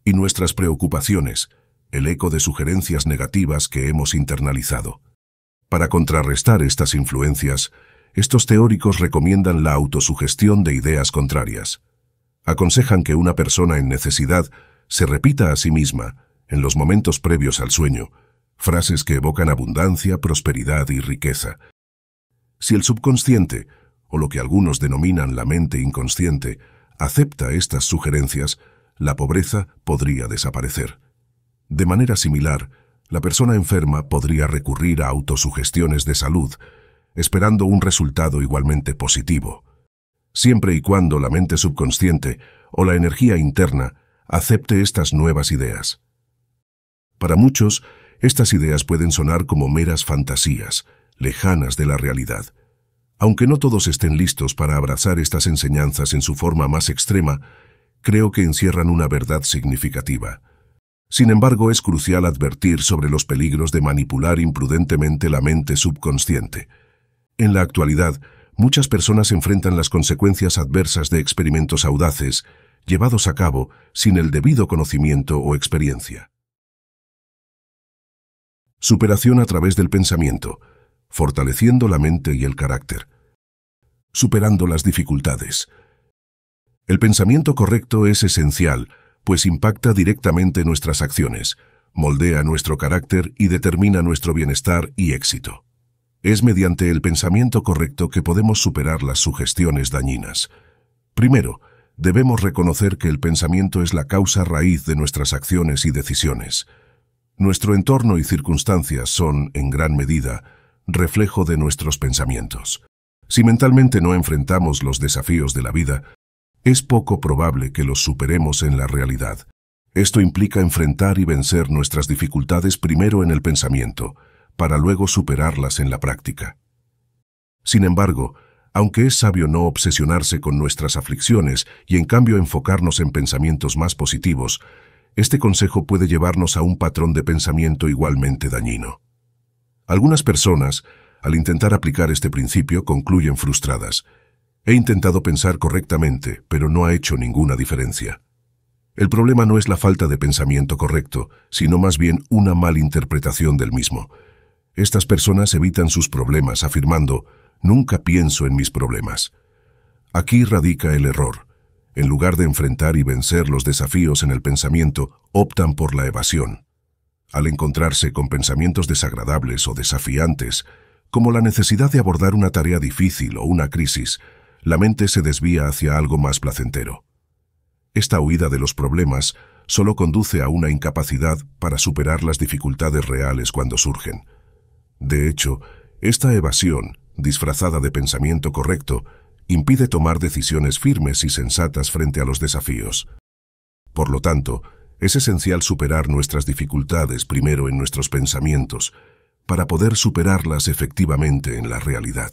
Speaker 1: y nuestras preocupaciones, el eco de sugerencias negativas que hemos internalizado. Para contrarrestar estas influencias, estos teóricos recomiendan la autosugestión de ideas contrarias. Aconsejan que una persona en necesidad se repita a sí misma, en los momentos previos al sueño, frases que evocan abundancia, prosperidad y riqueza. Si el subconsciente, o lo que algunos denominan la mente inconsciente, acepta estas sugerencias, la pobreza podría desaparecer. De manera similar, la persona enferma podría recurrir a autosugestiones de salud, esperando un resultado igualmente positivo, siempre y cuando la mente subconsciente o la energía interna acepte estas nuevas ideas. Para muchos, estas ideas pueden sonar como meras fantasías, lejanas de la realidad. Aunque no todos estén listos para abrazar estas enseñanzas en su forma más extrema, creo que encierran una verdad significativa. Sin embargo, es crucial advertir sobre los peligros de manipular imprudentemente la mente subconsciente. En la actualidad, muchas personas enfrentan las consecuencias adversas de experimentos audaces, llevados a cabo sin el debido conocimiento o experiencia. Superación a través del pensamiento, fortaleciendo la mente y el carácter. Superando las dificultades. El pensamiento correcto es esencial, pues impacta directamente nuestras acciones, moldea nuestro carácter y determina nuestro bienestar y éxito. Es mediante el pensamiento correcto que podemos superar las sugestiones dañinas. Primero, debemos reconocer que el pensamiento es la causa raíz de nuestras acciones y decisiones. Nuestro entorno y circunstancias son, en gran medida, reflejo de nuestros pensamientos. Si mentalmente no enfrentamos los desafíos de la vida, es poco probable que los superemos en la realidad. Esto implica enfrentar y vencer nuestras dificultades primero en el pensamiento, para luego superarlas en la práctica. Sin embargo, aunque es sabio no obsesionarse con nuestras aflicciones y en cambio enfocarnos en pensamientos más positivos, este consejo puede llevarnos a un patrón de pensamiento igualmente dañino. Algunas personas, al intentar aplicar este principio, concluyen frustradas. He intentado pensar correctamente, pero no ha hecho ninguna diferencia. El problema no es la falta de pensamiento correcto, sino más bien una mala interpretación del mismo. Estas personas evitan sus problemas afirmando, nunca pienso en mis problemas. Aquí radica el error en lugar de enfrentar y vencer los desafíos en el pensamiento, optan por la evasión. Al encontrarse con pensamientos desagradables o desafiantes, como la necesidad de abordar una tarea difícil o una crisis, la mente se desvía hacia algo más placentero. Esta huida de los problemas solo conduce a una incapacidad para superar las dificultades reales cuando surgen. De hecho, esta evasión, disfrazada de pensamiento correcto, impide tomar decisiones firmes y sensatas frente a los desafíos. Por lo tanto, es esencial superar nuestras dificultades primero en nuestros pensamientos, para poder superarlas efectivamente en la realidad.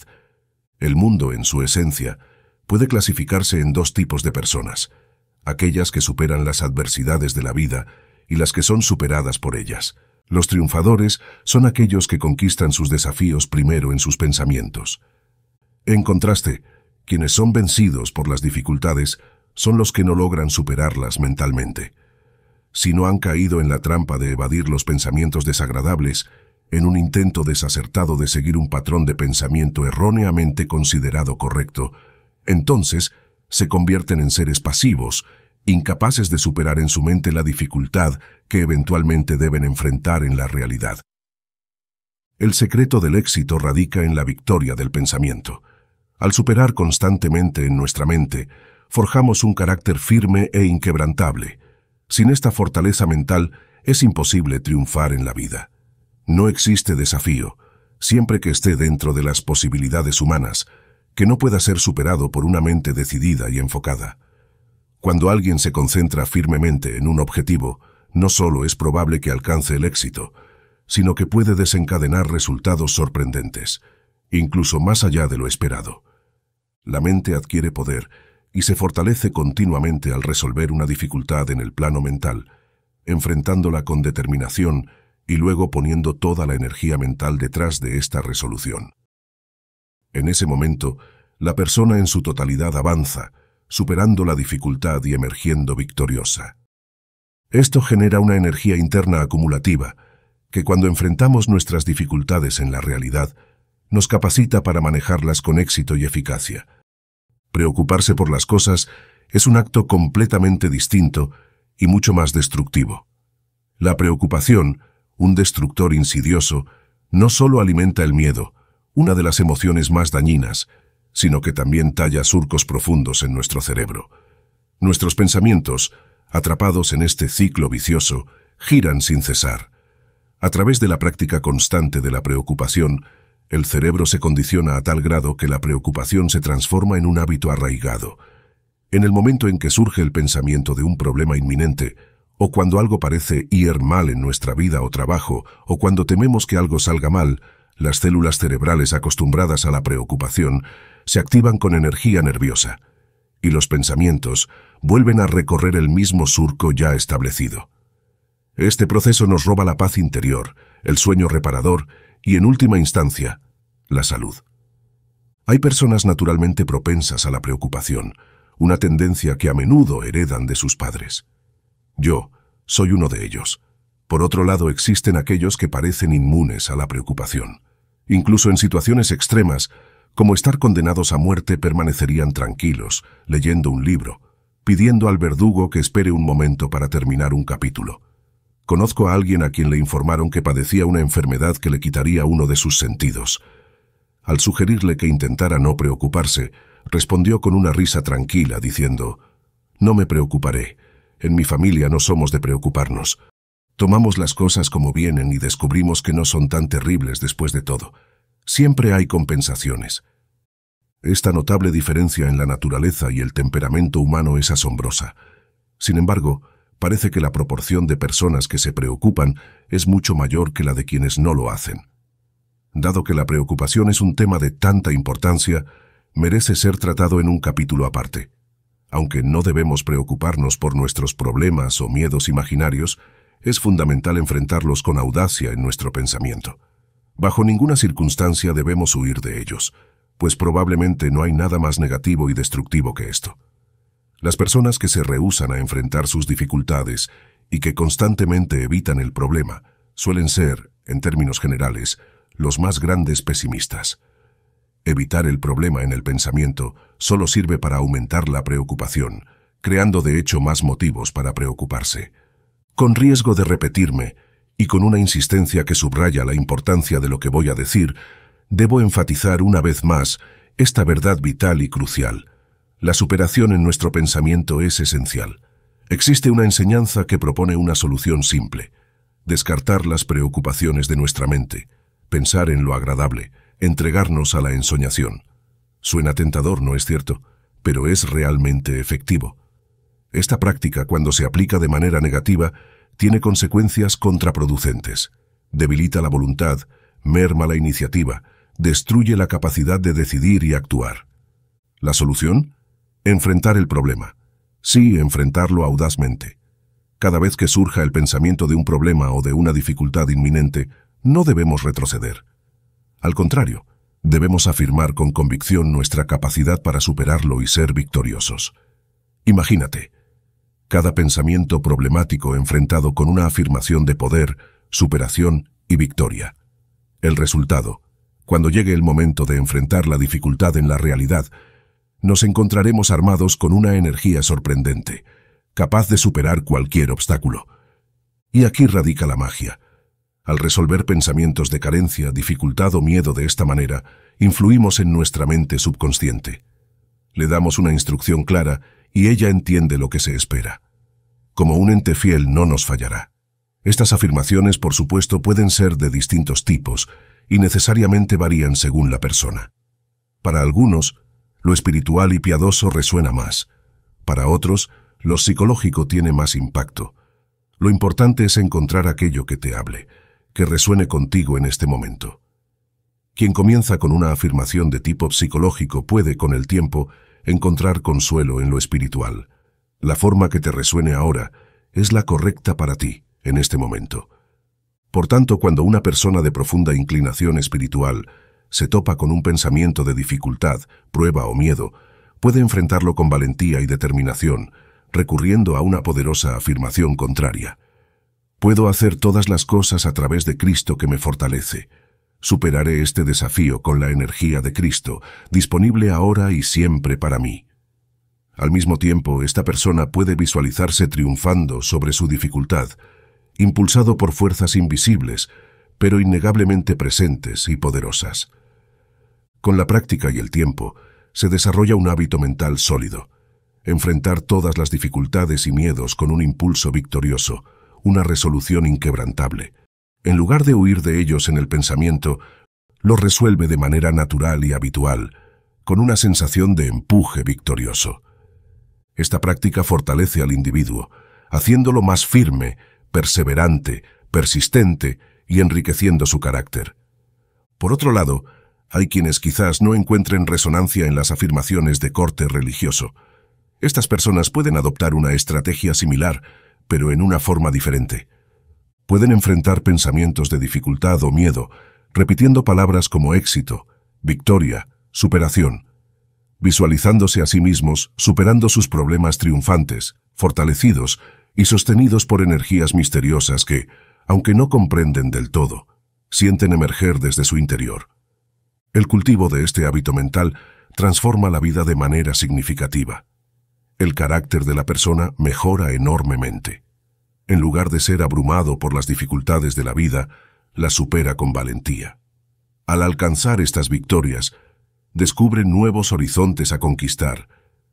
Speaker 1: El mundo, en su esencia, puede clasificarse en dos tipos de personas, aquellas que superan las adversidades de la vida y las que son superadas por ellas. Los triunfadores son aquellos que conquistan sus desafíos primero en sus pensamientos. En contraste, quienes son vencidos por las dificultades son los que no logran superarlas mentalmente. Si no han caído en la trampa de evadir los pensamientos desagradables, en un intento desacertado de seguir un patrón de pensamiento erróneamente considerado correcto, entonces se convierten en seres pasivos, incapaces de superar en su mente la dificultad que eventualmente deben enfrentar en la realidad. El secreto del éxito radica en la victoria del pensamiento. Al superar constantemente en nuestra mente, forjamos un carácter firme e inquebrantable. Sin esta fortaleza mental, es imposible triunfar en la vida. No existe desafío, siempre que esté dentro de las posibilidades humanas, que no pueda ser superado por una mente decidida y enfocada. Cuando alguien se concentra firmemente en un objetivo, no solo es probable que alcance el éxito, sino que puede desencadenar resultados sorprendentes, incluso más allá de lo esperado. La mente adquiere poder y se fortalece continuamente al resolver una dificultad en el plano mental, enfrentándola con determinación y luego poniendo toda la energía mental detrás de esta resolución. En ese momento, la persona en su totalidad avanza, superando la dificultad y emergiendo victoriosa. Esto genera una energía interna acumulativa que cuando enfrentamos nuestras dificultades en la realidad, nos capacita para manejarlas con éxito y eficacia, preocuparse por las cosas es un acto completamente distinto y mucho más destructivo. La preocupación, un destructor insidioso, no solo alimenta el miedo, una de las emociones más dañinas, sino que también talla surcos profundos en nuestro cerebro. Nuestros pensamientos, atrapados en este ciclo vicioso, giran sin cesar. A través de la práctica constante de la preocupación, el cerebro se condiciona a tal grado que la preocupación se transforma en un hábito arraigado. En el momento en que surge el pensamiento de un problema inminente, o cuando algo parece ir mal en nuestra vida o trabajo, o cuando tememos que algo salga mal, las células cerebrales acostumbradas a la preocupación se activan con energía nerviosa, y los pensamientos vuelven a recorrer el mismo surco ya establecido. Este proceso nos roba la paz interior, el sueño reparador y, en última instancia, la salud. Hay personas naturalmente propensas a la preocupación, una tendencia que a menudo heredan de sus padres. Yo soy uno de ellos. Por otro lado, existen aquellos que parecen inmunes a la preocupación. Incluso en situaciones extremas, como estar condenados a muerte, permanecerían tranquilos, leyendo un libro, pidiendo al verdugo que espere un momento para terminar un capítulo. Conozco a alguien a quien le informaron que padecía una enfermedad que le quitaría uno de sus sentidos. Al sugerirle que intentara no preocuparse, respondió con una risa tranquila, diciendo, No me preocuparé. En mi familia no somos de preocuparnos. Tomamos las cosas como vienen y descubrimos que no son tan terribles después de todo. Siempre hay compensaciones. Esta notable diferencia en la naturaleza y el temperamento humano es asombrosa. Sin embargo, parece que la proporción de personas que se preocupan es mucho mayor que la de quienes no lo hacen. Dado que la preocupación es un tema de tanta importancia, merece ser tratado en un capítulo aparte. Aunque no debemos preocuparnos por nuestros problemas o miedos imaginarios, es fundamental enfrentarlos con audacia en nuestro pensamiento. Bajo ninguna circunstancia debemos huir de ellos, pues probablemente no hay nada más negativo y destructivo que esto. Las personas que se rehúsan a enfrentar sus dificultades y que constantemente evitan el problema suelen ser, en términos generales, los más grandes pesimistas. Evitar el problema en el pensamiento solo sirve para aumentar la preocupación, creando de hecho más motivos para preocuparse. Con riesgo de repetirme, y con una insistencia que subraya la importancia de lo que voy a decir, debo enfatizar una vez más esta verdad vital y crucial. La superación en nuestro pensamiento es esencial. Existe una enseñanza que propone una solución simple. Descartar las preocupaciones de nuestra mente, pensar en lo agradable, entregarnos a la ensoñación. Suena tentador, ¿no es cierto? Pero es realmente efectivo. Esta práctica, cuando se aplica de manera negativa, tiene consecuencias contraproducentes. Debilita la voluntad, merma la iniciativa, destruye la capacidad de decidir y actuar. ¿La solución? Enfrentar el problema. Sí, enfrentarlo audazmente. Cada vez que surja el pensamiento de un problema o de una dificultad inminente, no debemos retroceder. Al contrario, debemos afirmar con convicción nuestra capacidad para superarlo y ser victoriosos. Imagínate, cada pensamiento problemático enfrentado con una afirmación de poder, superación y victoria. El resultado, cuando llegue el momento de enfrentar la dificultad en la realidad, nos encontraremos armados con una energía sorprendente, capaz de superar cualquier obstáculo. Y aquí radica la magia. Al resolver pensamientos de carencia, dificultad o miedo de esta manera, influimos en nuestra mente subconsciente. Le damos una instrucción clara y ella entiende lo que se espera. Como un ente fiel no nos fallará. Estas afirmaciones, por supuesto, pueden ser de distintos tipos y necesariamente varían según la persona. Para algunos, lo espiritual y piadoso resuena más. Para otros, lo psicológico tiene más impacto. Lo importante es encontrar aquello que te hable, que resuene contigo en este momento. Quien comienza con una afirmación de tipo psicológico puede, con el tiempo, encontrar consuelo en lo espiritual. La forma que te resuene ahora es la correcta para ti, en este momento. Por tanto, cuando una persona de profunda inclinación espiritual se topa con un pensamiento de dificultad, prueba o miedo, puede enfrentarlo con valentía y determinación, recurriendo a una poderosa afirmación contraria. Puedo hacer todas las cosas a través de Cristo que me fortalece. Superaré este desafío con la energía de Cristo, disponible ahora y siempre para mí. Al mismo tiempo, esta persona puede visualizarse triunfando sobre su dificultad, impulsado por fuerzas invisibles, pero innegablemente presentes y poderosas. Con la práctica y el tiempo, se desarrolla un hábito mental sólido. Enfrentar todas las dificultades y miedos con un impulso victorioso, una resolución inquebrantable. En lugar de huir de ellos en el pensamiento, lo resuelve de manera natural y habitual, con una sensación de empuje victorioso. Esta práctica fortalece al individuo, haciéndolo más firme, perseverante, persistente y enriqueciendo su carácter. Por otro lado, hay quienes quizás no encuentren resonancia en las afirmaciones de corte religioso. Estas personas pueden adoptar una estrategia similar, pero en una forma diferente. Pueden enfrentar pensamientos de dificultad o miedo, repitiendo palabras como éxito, victoria, superación, visualizándose a sí mismos superando sus problemas triunfantes, fortalecidos y sostenidos por energías misteriosas que, aunque no comprenden del todo, sienten emerger desde su interior. El cultivo de este hábito mental transforma la vida de manera significativa. El carácter de la persona mejora enormemente. En lugar de ser abrumado por las dificultades de la vida, la supera con valentía. Al alcanzar estas victorias, descubre nuevos horizontes a conquistar,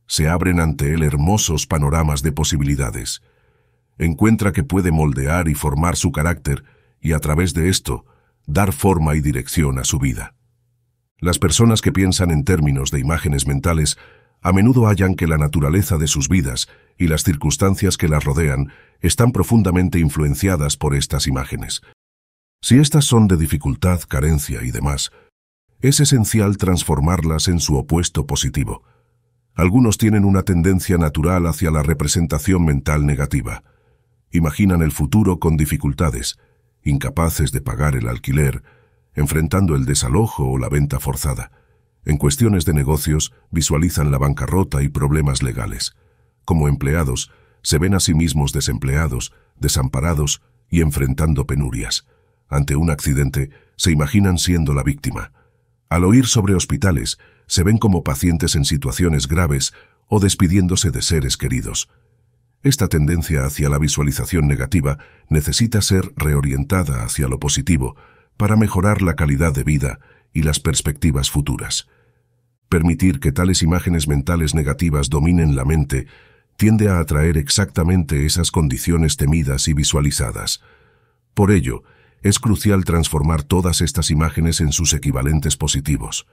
Speaker 1: se abren ante él hermosos panoramas de posibilidades. Encuentra que puede moldear y formar su carácter y a través de esto dar forma y dirección a su vida. Las personas que piensan en términos de imágenes mentales a menudo hallan que la naturaleza de sus vidas y las circunstancias que las rodean están profundamente influenciadas por estas imágenes. Si estas son de dificultad, carencia y demás, es esencial transformarlas en su opuesto positivo. Algunos tienen una tendencia natural hacia la representación mental negativa. Imaginan el futuro con dificultades, incapaces de pagar el alquiler, enfrentando el desalojo o la venta forzada. En cuestiones de negocios, visualizan la bancarrota y problemas legales. Como empleados, se ven a sí mismos desempleados, desamparados y enfrentando penurias. Ante un accidente, se imaginan siendo la víctima. Al oír sobre hospitales, se ven como pacientes en situaciones graves o despidiéndose de seres queridos. Esta tendencia hacia la visualización negativa necesita ser reorientada hacia lo positivo, para mejorar la calidad de vida y las perspectivas futuras. Permitir que tales imágenes mentales negativas dominen la mente tiende a atraer exactamente esas condiciones temidas y visualizadas. Por ello, es crucial transformar todas estas imágenes en sus equivalentes positivos.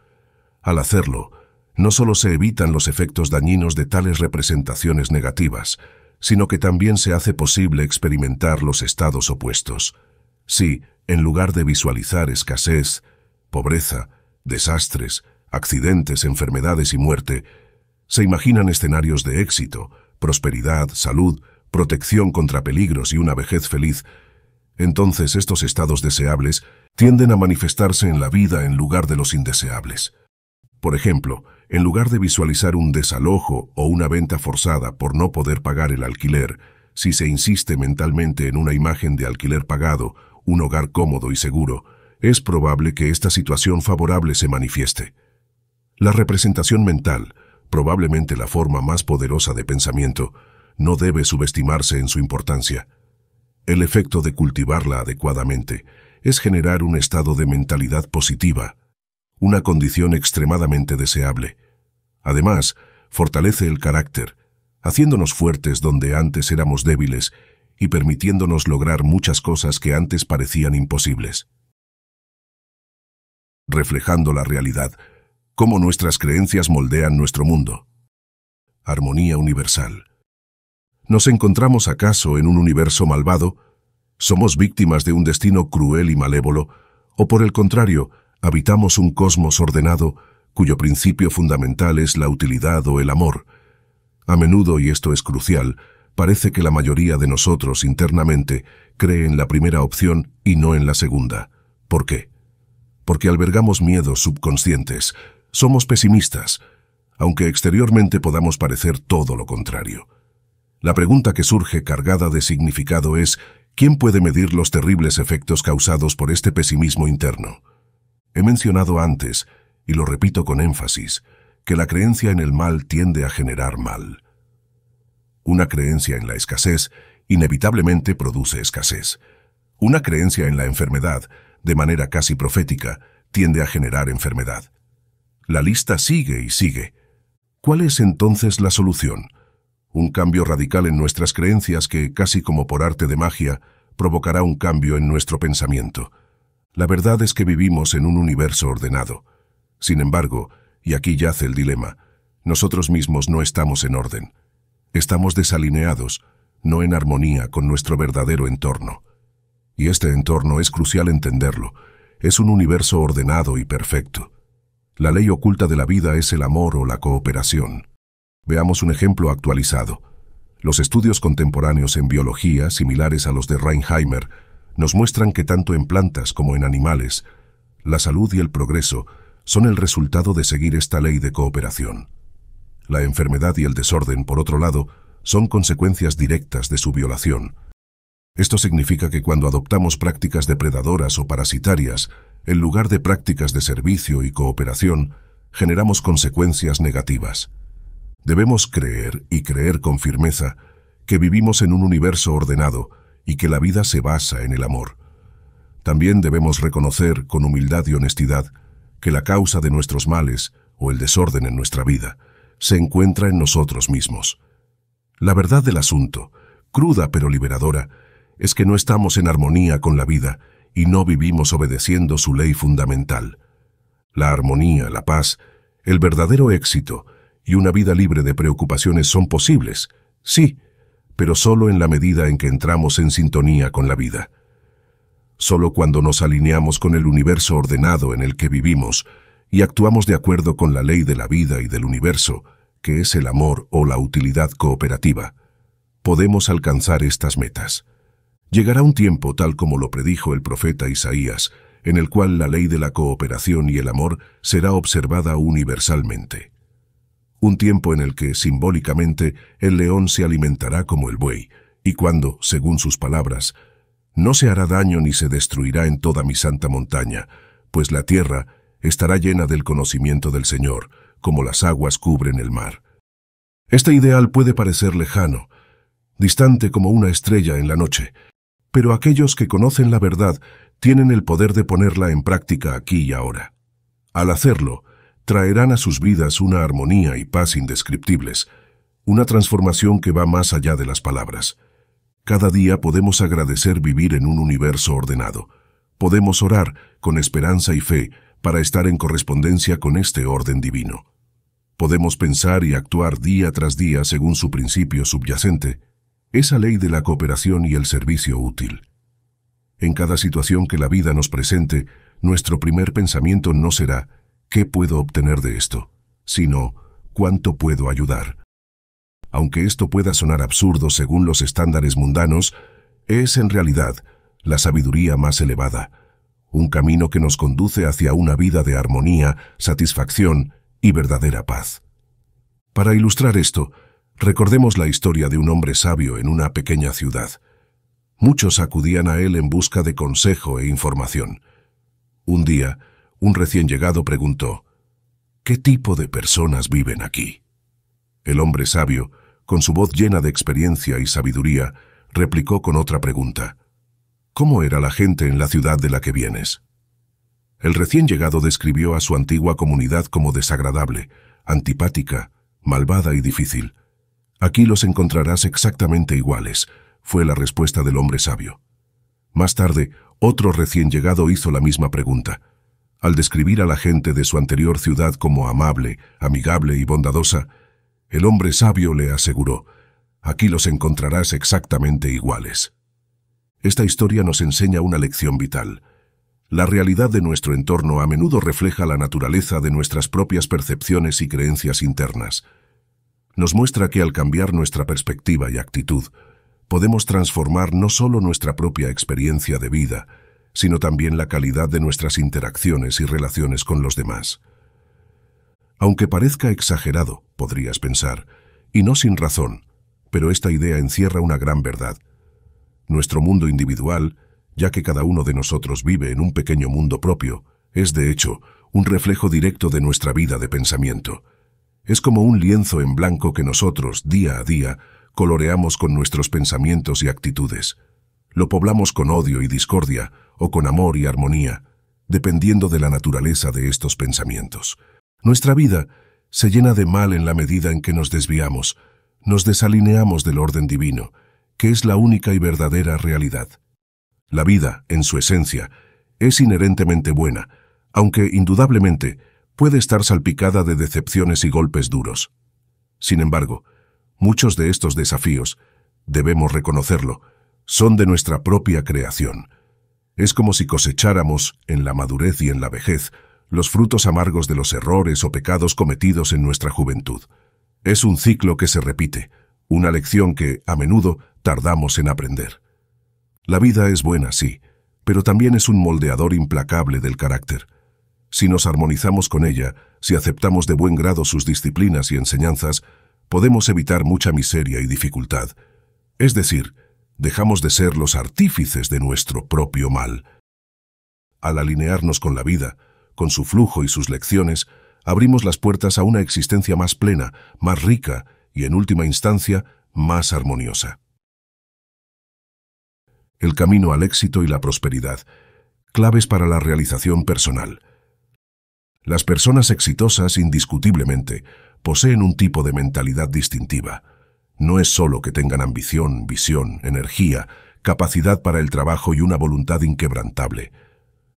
Speaker 1: Al hacerlo, no solo se evitan los efectos dañinos de tales representaciones negativas, sino que también se hace posible experimentar los estados opuestos. Sí, en lugar de visualizar escasez, pobreza, desastres, accidentes, enfermedades y muerte, se imaginan escenarios de éxito, prosperidad, salud, protección contra peligros y una vejez feliz, entonces estos estados deseables tienden a manifestarse en la vida en lugar de los indeseables. Por ejemplo, en lugar de visualizar un desalojo o una venta forzada por no poder pagar el alquiler, si se insiste mentalmente en una imagen de alquiler pagado un hogar cómodo y seguro, es probable que esta situación favorable se manifieste. La representación mental, probablemente la forma más poderosa de pensamiento, no debe subestimarse en su importancia. El efecto de cultivarla adecuadamente es generar un estado de mentalidad positiva, una condición extremadamente deseable. Además, fortalece el carácter, haciéndonos fuertes donde antes éramos débiles y permitiéndonos lograr muchas cosas que antes parecían imposibles. Reflejando la realidad, cómo nuestras creencias moldean nuestro mundo. Armonía universal. ¿Nos encontramos acaso en un universo malvado? ¿Somos víctimas de un destino cruel y malévolo? ¿O por el contrario, habitamos un cosmos ordenado cuyo principio fundamental es la utilidad o el amor? A menudo, y esto es crucial, parece que la mayoría de nosotros internamente cree en la primera opción y no en la segunda. ¿Por qué? Porque albergamos miedos subconscientes, somos pesimistas, aunque exteriormente podamos parecer todo lo contrario. La pregunta que surge cargada de significado es, ¿quién puede medir los terribles efectos causados por este pesimismo interno? He mencionado antes, y lo repito con énfasis, que la creencia en el mal tiende a generar mal. Una creencia en la escasez inevitablemente produce escasez. Una creencia en la enfermedad, de manera casi profética, tiende a generar enfermedad. La lista sigue y sigue. ¿Cuál es entonces la solución? Un cambio radical en nuestras creencias que, casi como por arte de magia, provocará un cambio en nuestro pensamiento. La verdad es que vivimos en un universo ordenado. Sin embargo, y aquí yace el dilema, nosotros mismos no estamos en orden. Estamos desalineados, no en armonía con nuestro verdadero entorno. Y este entorno es crucial entenderlo. Es un universo ordenado y perfecto. La ley oculta de la vida es el amor o la cooperación. Veamos un ejemplo actualizado. Los estudios contemporáneos en biología, similares a los de Reinheimer, nos muestran que tanto en plantas como en animales, la salud y el progreso son el resultado de seguir esta ley de cooperación. La enfermedad y el desorden, por otro lado, son consecuencias directas de su violación. Esto significa que cuando adoptamos prácticas depredadoras o parasitarias, en lugar de prácticas de servicio y cooperación, generamos consecuencias negativas. Debemos creer, y creer con firmeza, que vivimos en un universo ordenado y que la vida se basa en el amor. También debemos reconocer, con humildad y honestidad, que la causa de nuestros males o el desorden en nuestra vida se encuentra en nosotros mismos. La verdad del asunto, cruda pero liberadora, es que no estamos en armonía con la vida y no vivimos obedeciendo su ley fundamental. La armonía, la paz, el verdadero éxito y una vida libre de preocupaciones son posibles, sí, pero solo en la medida en que entramos en sintonía con la vida. Solo cuando nos alineamos con el universo ordenado en el que vivimos, y actuamos de acuerdo con la ley de la vida y del universo, que es el amor o la utilidad cooperativa, podemos alcanzar estas metas. Llegará un tiempo, tal como lo predijo el profeta Isaías, en el cual la ley de la cooperación y el amor será observada universalmente. Un tiempo en el que, simbólicamente, el león se alimentará como el buey, y cuando, según sus palabras, no se hará daño ni se destruirá en toda mi santa montaña, pues la tierra estará llena del conocimiento del Señor, como las aguas cubren el mar. Este ideal puede parecer lejano, distante como una estrella en la noche, pero aquellos que conocen la verdad tienen el poder de ponerla en práctica aquí y ahora. Al hacerlo, traerán a sus vidas una armonía y paz indescriptibles, una transformación que va más allá de las palabras. Cada día podemos agradecer vivir en un universo ordenado. Podemos orar con esperanza y fe para estar en correspondencia con este orden divino. Podemos pensar y actuar día tras día según su principio subyacente, esa ley de la cooperación y el servicio útil. En cada situación que la vida nos presente, nuestro primer pensamiento no será ¿qué puedo obtener de esto?, sino ¿cuánto puedo ayudar? Aunque esto pueda sonar absurdo según los estándares mundanos, es en realidad la sabiduría más elevada, un camino que nos conduce hacia una vida de armonía, satisfacción y verdadera paz. Para ilustrar esto, recordemos la historia de un hombre sabio en una pequeña ciudad. Muchos acudían a él en busca de consejo e información. Un día, un recién llegado preguntó, ¿Qué tipo de personas viven aquí? El hombre sabio, con su voz llena de experiencia y sabiduría, replicó con otra pregunta. ¿Cómo era la gente en la ciudad de la que vienes? El recién llegado describió a su antigua comunidad como desagradable, antipática, malvada y difícil. Aquí los encontrarás exactamente iguales, fue la respuesta del hombre sabio. Más tarde, otro recién llegado hizo la misma pregunta. Al describir a la gente de su anterior ciudad como amable, amigable y bondadosa, el hombre sabio le aseguró, aquí los encontrarás exactamente iguales. Esta historia nos enseña una lección vital. La realidad de nuestro entorno a menudo refleja la naturaleza de nuestras propias percepciones y creencias internas. Nos muestra que al cambiar nuestra perspectiva y actitud, podemos transformar no solo nuestra propia experiencia de vida, sino también la calidad de nuestras interacciones y relaciones con los demás. Aunque parezca exagerado, podrías pensar, y no sin razón, pero esta idea encierra una gran verdad. Nuestro mundo individual, ya que cada uno de nosotros vive en un pequeño mundo propio, es de hecho un reflejo directo de nuestra vida de pensamiento. Es como un lienzo en blanco que nosotros, día a día, coloreamos con nuestros pensamientos y actitudes. Lo poblamos con odio y discordia, o con amor y armonía, dependiendo de la naturaleza de estos pensamientos. Nuestra vida se llena de mal en la medida en que nos desviamos, nos desalineamos del orden divino, que es la única y verdadera realidad. La vida, en su esencia, es inherentemente buena, aunque indudablemente puede estar salpicada de decepciones y golpes duros. Sin embargo, muchos de estos desafíos, debemos reconocerlo, son de nuestra propia creación. Es como si cosecháramos, en la madurez y en la vejez, los frutos amargos de los errores o pecados cometidos en nuestra juventud. Es un ciclo que se repite, una lección que, a menudo, tardamos en aprender. La vida es buena, sí, pero también es un moldeador implacable del carácter. Si nos armonizamos con ella, si aceptamos de buen grado sus disciplinas y enseñanzas, podemos evitar mucha miseria y dificultad. Es decir, dejamos de ser los artífices de nuestro propio mal. Al alinearnos con la vida, con su flujo y sus lecciones, abrimos las puertas a una existencia más plena, más rica y, en última instancia, más armoniosa el camino al éxito y la prosperidad, claves para la realización personal. Las personas exitosas, indiscutiblemente, poseen un tipo de mentalidad distintiva. No es solo que tengan ambición, visión, energía, capacidad para el trabajo y una voluntad inquebrantable.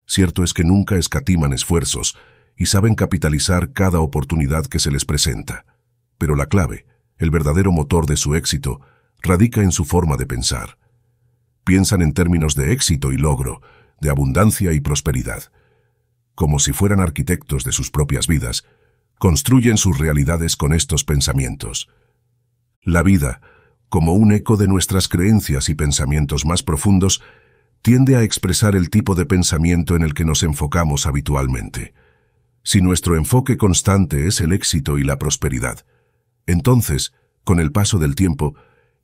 Speaker 1: Cierto es que nunca escatiman esfuerzos y saben capitalizar cada oportunidad que se les presenta. Pero la clave, el verdadero motor de su éxito, radica en su forma de pensar piensan en términos de éxito y logro, de abundancia y prosperidad. Como si fueran arquitectos de sus propias vidas, construyen sus realidades con estos pensamientos. La vida, como un eco de nuestras creencias y pensamientos más profundos, tiende a expresar el tipo de pensamiento en el que nos enfocamos habitualmente. Si nuestro enfoque constante es el éxito y la prosperidad, entonces, con el paso del tiempo,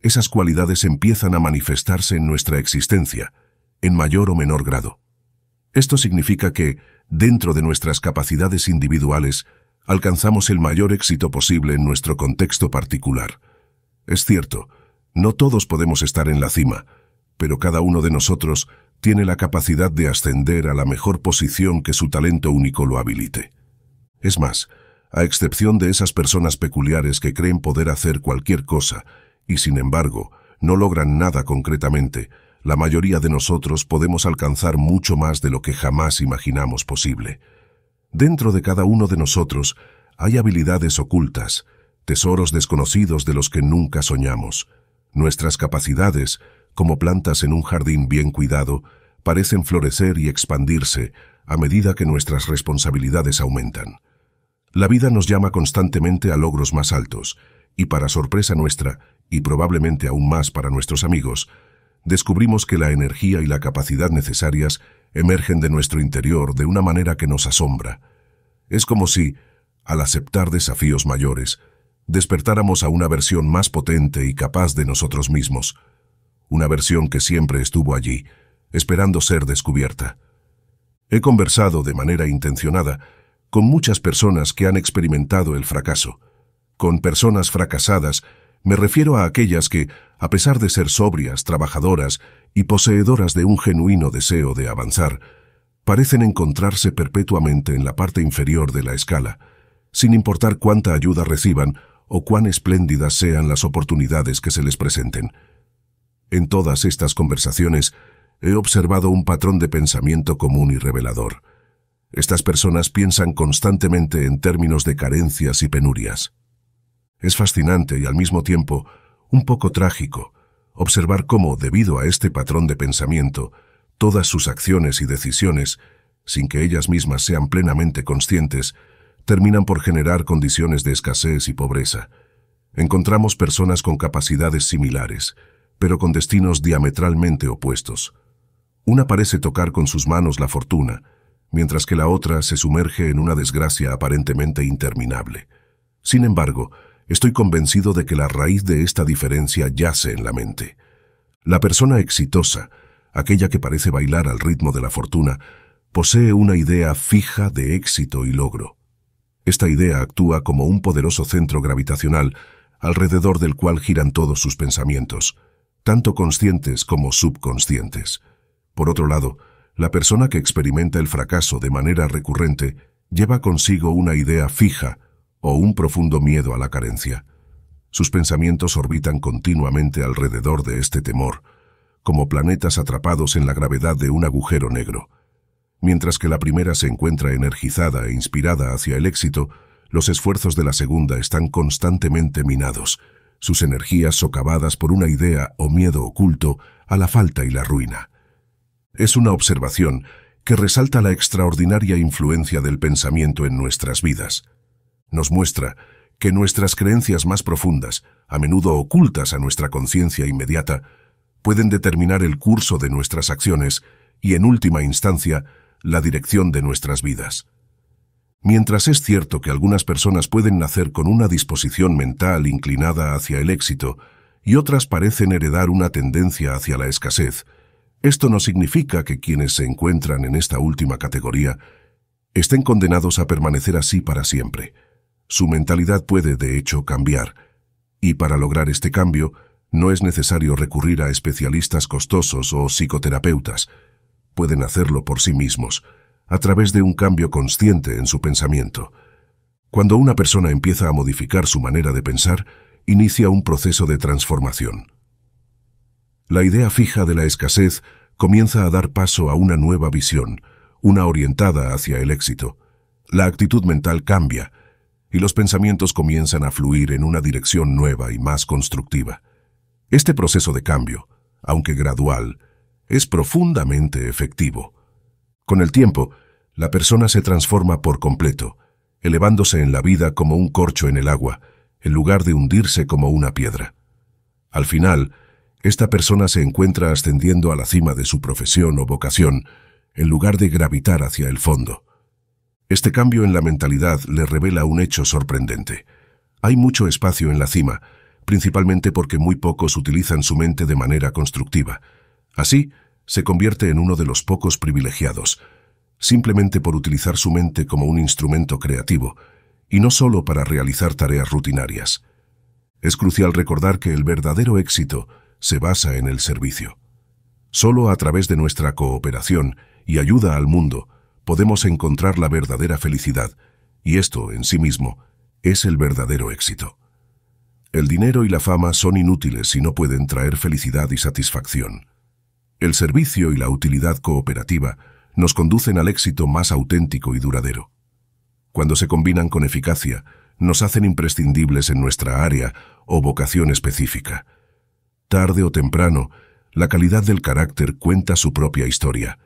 Speaker 1: esas cualidades empiezan a manifestarse en nuestra existencia, en mayor o menor grado. Esto significa que, dentro de nuestras capacidades individuales, alcanzamos el mayor éxito posible en nuestro contexto particular. Es cierto, no todos podemos estar en la cima, pero cada uno de nosotros tiene la capacidad de ascender a la mejor posición que su talento único lo habilite. Es más, a excepción de esas personas peculiares que creen poder hacer cualquier cosa y sin embargo no logran nada concretamente, la mayoría de nosotros podemos alcanzar mucho más de lo que jamás imaginamos posible. Dentro de cada uno de nosotros hay habilidades ocultas, tesoros desconocidos de los que nunca soñamos. Nuestras capacidades, como plantas en un jardín bien cuidado, parecen florecer y expandirse a medida que nuestras responsabilidades aumentan. La vida nos llama constantemente a logros más altos, y para sorpresa nuestra, y probablemente aún más para nuestros amigos, descubrimos que la energía y la capacidad necesarias emergen de nuestro interior de una manera que nos asombra. Es como si, al aceptar desafíos mayores, despertáramos a una versión más potente y capaz de nosotros mismos, una versión que siempre estuvo allí, esperando ser descubierta. He conversado de manera intencionada con muchas personas que han experimentado el fracaso, con personas fracasadas me refiero a aquellas que, a pesar de ser sobrias, trabajadoras y poseedoras de un genuino deseo de avanzar, parecen encontrarse perpetuamente en la parte inferior de la escala, sin importar cuánta ayuda reciban o cuán espléndidas sean las oportunidades que se les presenten. En todas estas conversaciones he observado un patrón de pensamiento común y revelador. Estas personas piensan constantemente en términos de carencias y penurias. Es fascinante y al mismo tiempo un poco trágico observar cómo, debido a este patrón de pensamiento, todas sus acciones y decisiones, sin que ellas mismas sean plenamente conscientes, terminan por generar condiciones de escasez y pobreza. Encontramos personas con capacidades similares, pero con destinos diametralmente opuestos. Una parece tocar con sus manos la fortuna, mientras que la otra se sumerge en una desgracia aparentemente interminable. Sin embargo, Estoy convencido de que la raíz de esta diferencia yace en la mente. La persona exitosa, aquella que parece bailar al ritmo de la fortuna, posee una idea fija de éxito y logro. Esta idea actúa como un poderoso centro gravitacional alrededor del cual giran todos sus pensamientos, tanto conscientes como subconscientes. Por otro lado, la persona que experimenta el fracaso de manera recurrente lleva consigo una idea fija o un profundo miedo a la carencia. Sus pensamientos orbitan continuamente alrededor de este temor, como planetas atrapados en la gravedad de un agujero negro. Mientras que la primera se encuentra energizada e inspirada hacia el éxito, los esfuerzos de la segunda están constantemente minados, sus energías socavadas por una idea o miedo oculto a la falta y la ruina. Es una observación que resalta la extraordinaria influencia del pensamiento en nuestras vidas nos muestra que nuestras creencias más profundas, a menudo ocultas a nuestra conciencia inmediata, pueden determinar el curso de nuestras acciones y, en última instancia, la dirección de nuestras vidas. Mientras es cierto que algunas personas pueden nacer con una disposición mental inclinada hacia el éxito y otras parecen heredar una tendencia hacia la escasez, esto no significa que quienes se encuentran en esta última categoría estén condenados a permanecer así para siempre su mentalidad puede, de hecho, cambiar, y para lograr este cambio no es necesario recurrir a especialistas costosos o psicoterapeutas. Pueden hacerlo por sí mismos, a través de un cambio consciente en su pensamiento. Cuando una persona empieza a modificar su manera de pensar, inicia un proceso de transformación. La idea fija de la escasez comienza a dar paso a una nueva visión, una orientada hacia el éxito. La actitud mental cambia, y los pensamientos comienzan a fluir en una dirección nueva y más constructiva. Este proceso de cambio, aunque gradual, es profundamente efectivo. Con el tiempo, la persona se transforma por completo, elevándose en la vida como un corcho en el agua, en lugar de hundirse como una piedra. Al final, esta persona se encuentra ascendiendo a la cima de su profesión o vocación, en lugar de gravitar hacia el fondo. Este cambio en la mentalidad le revela un hecho sorprendente. Hay mucho espacio en la cima, principalmente porque muy pocos utilizan su mente de manera constructiva. Así, se convierte en uno de los pocos privilegiados, simplemente por utilizar su mente como un instrumento creativo, y no solo para realizar tareas rutinarias. Es crucial recordar que el verdadero éxito se basa en el servicio. Solo a través de nuestra cooperación y ayuda al mundo podemos encontrar la verdadera felicidad, y esto, en sí mismo, es el verdadero éxito. El dinero y la fama son inútiles si no pueden traer felicidad y satisfacción. El servicio y la utilidad cooperativa nos conducen al éxito más auténtico y duradero. Cuando se combinan con eficacia, nos hacen imprescindibles en nuestra área o vocación específica. Tarde o temprano, la calidad del carácter cuenta su propia historia.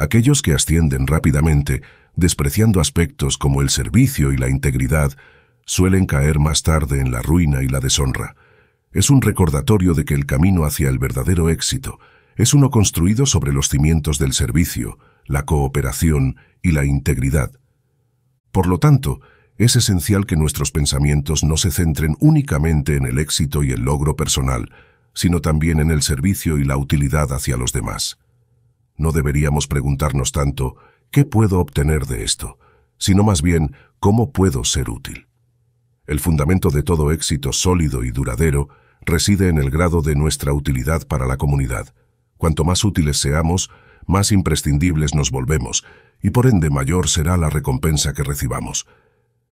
Speaker 1: Aquellos que ascienden rápidamente, despreciando aspectos como el servicio y la integridad, suelen caer más tarde en la ruina y la deshonra. Es un recordatorio de que el camino hacia el verdadero éxito es uno construido sobre los cimientos del servicio, la cooperación y la integridad. Por lo tanto, es esencial que nuestros pensamientos no se centren únicamente en el éxito y el logro personal, sino también en el servicio y la utilidad hacia los demás. No deberíamos preguntarnos tanto, ¿qué puedo obtener de esto? sino más bien, ¿cómo puedo ser útil? El fundamento de todo éxito sólido y duradero reside en el grado de nuestra utilidad para la comunidad. Cuanto más útiles seamos, más imprescindibles nos volvemos, y por ende mayor será la recompensa que recibamos.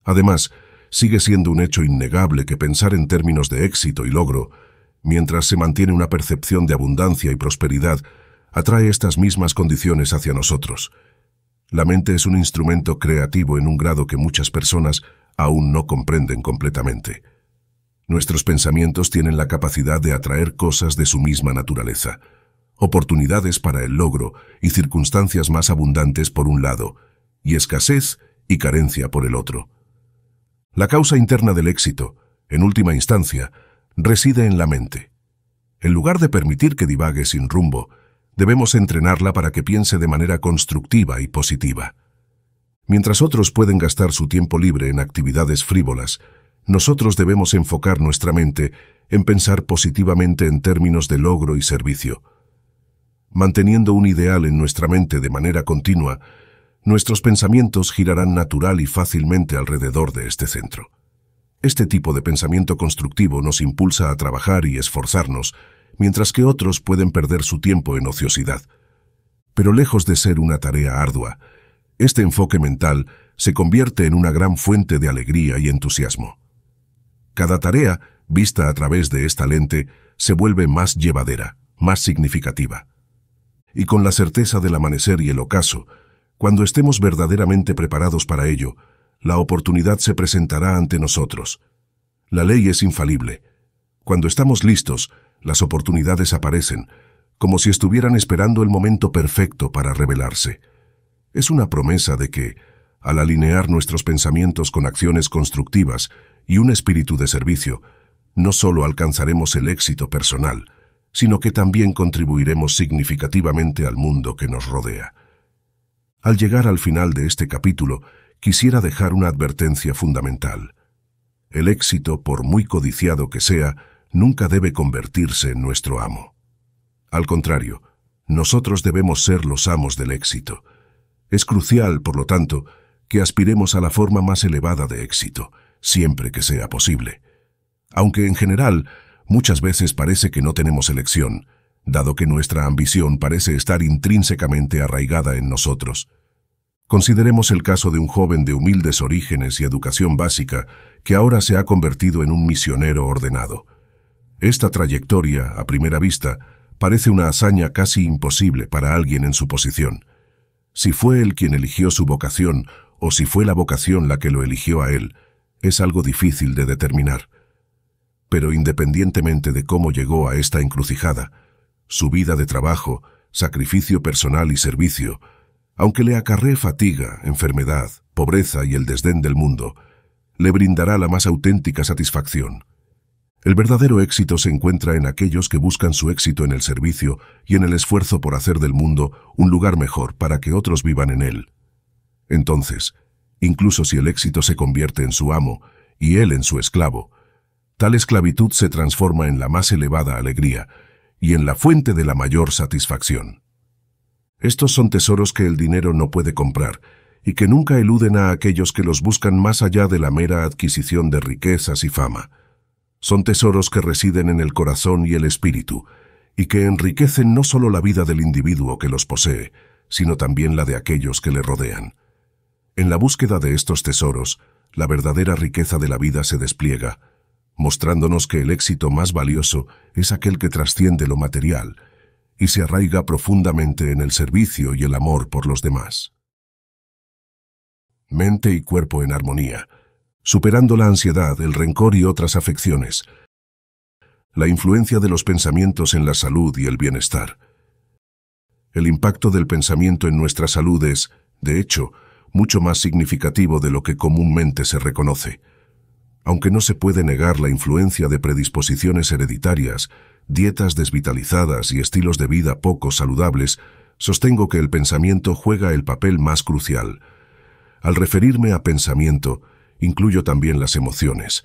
Speaker 1: Además, sigue siendo un hecho innegable que pensar en términos de éxito y logro, mientras se mantiene una percepción de abundancia y prosperidad, atrae estas mismas condiciones hacia nosotros. La mente es un instrumento creativo en un grado que muchas personas aún no comprenden completamente. Nuestros pensamientos tienen la capacidad de atraer cosas de su misma naturaleza, oportunidades para el logro y circunstancias más abundantes por un lado, y escasez y carencia por el otro. La causa interna del éxito, en última instancia, reside en la mente. En lugar de permitir que divague sin rumbo, debemos entrenarla para que piense de manera constructiva y positiva. Mientras otros pueden gastar su tiempo libre en actividades frívolas, nosotros debemos enfocar nuestra mente en pensar positivamente en términos de logro y servicio. Manteniendo un ideal en nuestra mente de manera continua, nuestros pensamientos girarán natural y fácilmente alrededor de este centro. Este tipo de pensamiento constructivo nos impulsa a trabajar y esforzarnos, mientras que otros pueden perder su tiempo en ociosidad. Pero lejos de ser una tarea ardua, este enfoque mental se convierte en una gran fuente de alegría y entusiasmo. Cada tarea, vista a través de esta lente, se vuelve más llevadera, más significativa. Y con la certeza del amanecer y el ocaso, cuando estemos verdaderamente preparados para ello, la oportunidad se presentará ante nosotros. La ley es infalible. Cuando estamos listos, las oportunidades aparecen, como si estuvieran esperando el momento perfecto para revelarse. Es una promesa de que, al alinear nuestros pensamientos con acciones constructivas y un espíritu de servicio, no solo alcanzaremos el éxito personal, sino que también contribuiremos significativamente al mundo que nos rodea. Al llegar al final de este capítulo, quisiera dejar una advertencia fundamental. El éxito, por muy codiciado que sea, nunca debe convertirse en nuestro amo. Al contrario, nosotros debemos ser los amos del éxito. Es crucial, por lo tanto, que aspiremos a la forma más elevada de éxito, siempre que sea posible. Aunque en general, muchas veces parece que no tenemos elección, dado que nuestra ambición parece estar intrínsecamente arraigada en nosotros. Consideremos el caso de un joven de humildes orígenes y educación básica que ahora se ha convertido en un misionero ordenado. Esta trayectoria, a primera vista, parece una hazaña casi imposible para alguien en su posición. Si fue él quien eligió su vocación o si fue la vocación la que lo eligió a él, es algo difícil de determinar. Pero independientemente de cómo llegó a esta encrucijada, su vida de trabajo, sacrificio personal y servicio, aunque le acarree fatiga, enfermedad, pobreza y el desdén del mundo, le brindará la más auténtica satisfacción. El verdadero éxito se encuentra en aquellos que buscan su éxito en el servicio y en el esfuerzo por hacer del mundo un lugar mejor para que otros vivan en él. Entonces, incluso si el éxito se convierte en su amo y él en su esclavo, tal esclavitud se transforma en la más elevada alegría y en la fuente de la mayor satisfacción. Estos son tesoros que el dinero no puede comprar y que nunca eluden a aquellos que los buscan más allá de la mera adquisición de riquezas y fama. Son tesoros que residen en el corazón y el espíritu, y que enriquecen no solo la vida del individuo que los posee, sino también la de aquellos que le rodean. En la búsqueda de estos tesoros, la verdadera riqueza de la vida se despliega, mostrándonos que el éxito más valioso es aquel que trasciende lo material y se arraiga profundamente en el servicio y el amor por los demás. Mente y cuerpo en armonía superando la ansiedad, el rencor y otras afecciones. La influencia de los pensamientos en la salud y el bienestar. El impacto del pensamiento en nuestra salud es, de hecho, mucho más significativo de lo que comúnmente se reconoce. Aunque no se puede negar la influencia de predisposiciones hereditarias, dietas desvitalizadas y estilos de vida poco saludables, sostengo que el pensamiento juega el papel más crucial. Al referirme a pensamiento, incluyo también las emociones,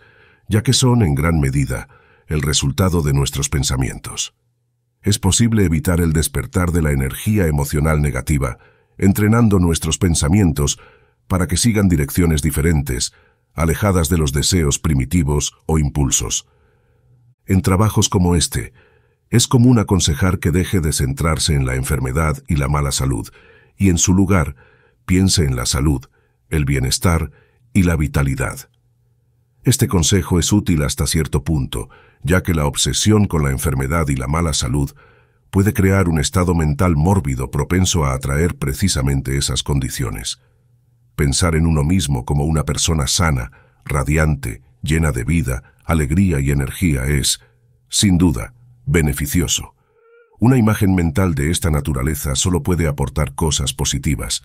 Speaker 1: ya que son, en gran medida, el resultado de nuestros pensamientos. Es posible evitar el despertar de la energía emocional negativa, entrenando nuestros pensamientos para que sigan direcciones diferentes, alejadas de los deseos primitivos o impulsos. En trabajos como este, es común aconsejar que deje de centrarse en la enfermedad y la mala salud, y en su lugar, piense en la salud, el bienestar y la vitalidad. Este consejo es útil hasta cierto punto, ya que la obsesión con la enfermedad y la mala salud puede crear un estado mental mórbido propenso a atraer precisamente esas condiciones. Pensar en uno mismo como una persona sana, radiante, llena de vida, alegría y energía es, sin duda, beneficioso. Una imagen mental de esta naturaleza solo puede aportar cosas positivas.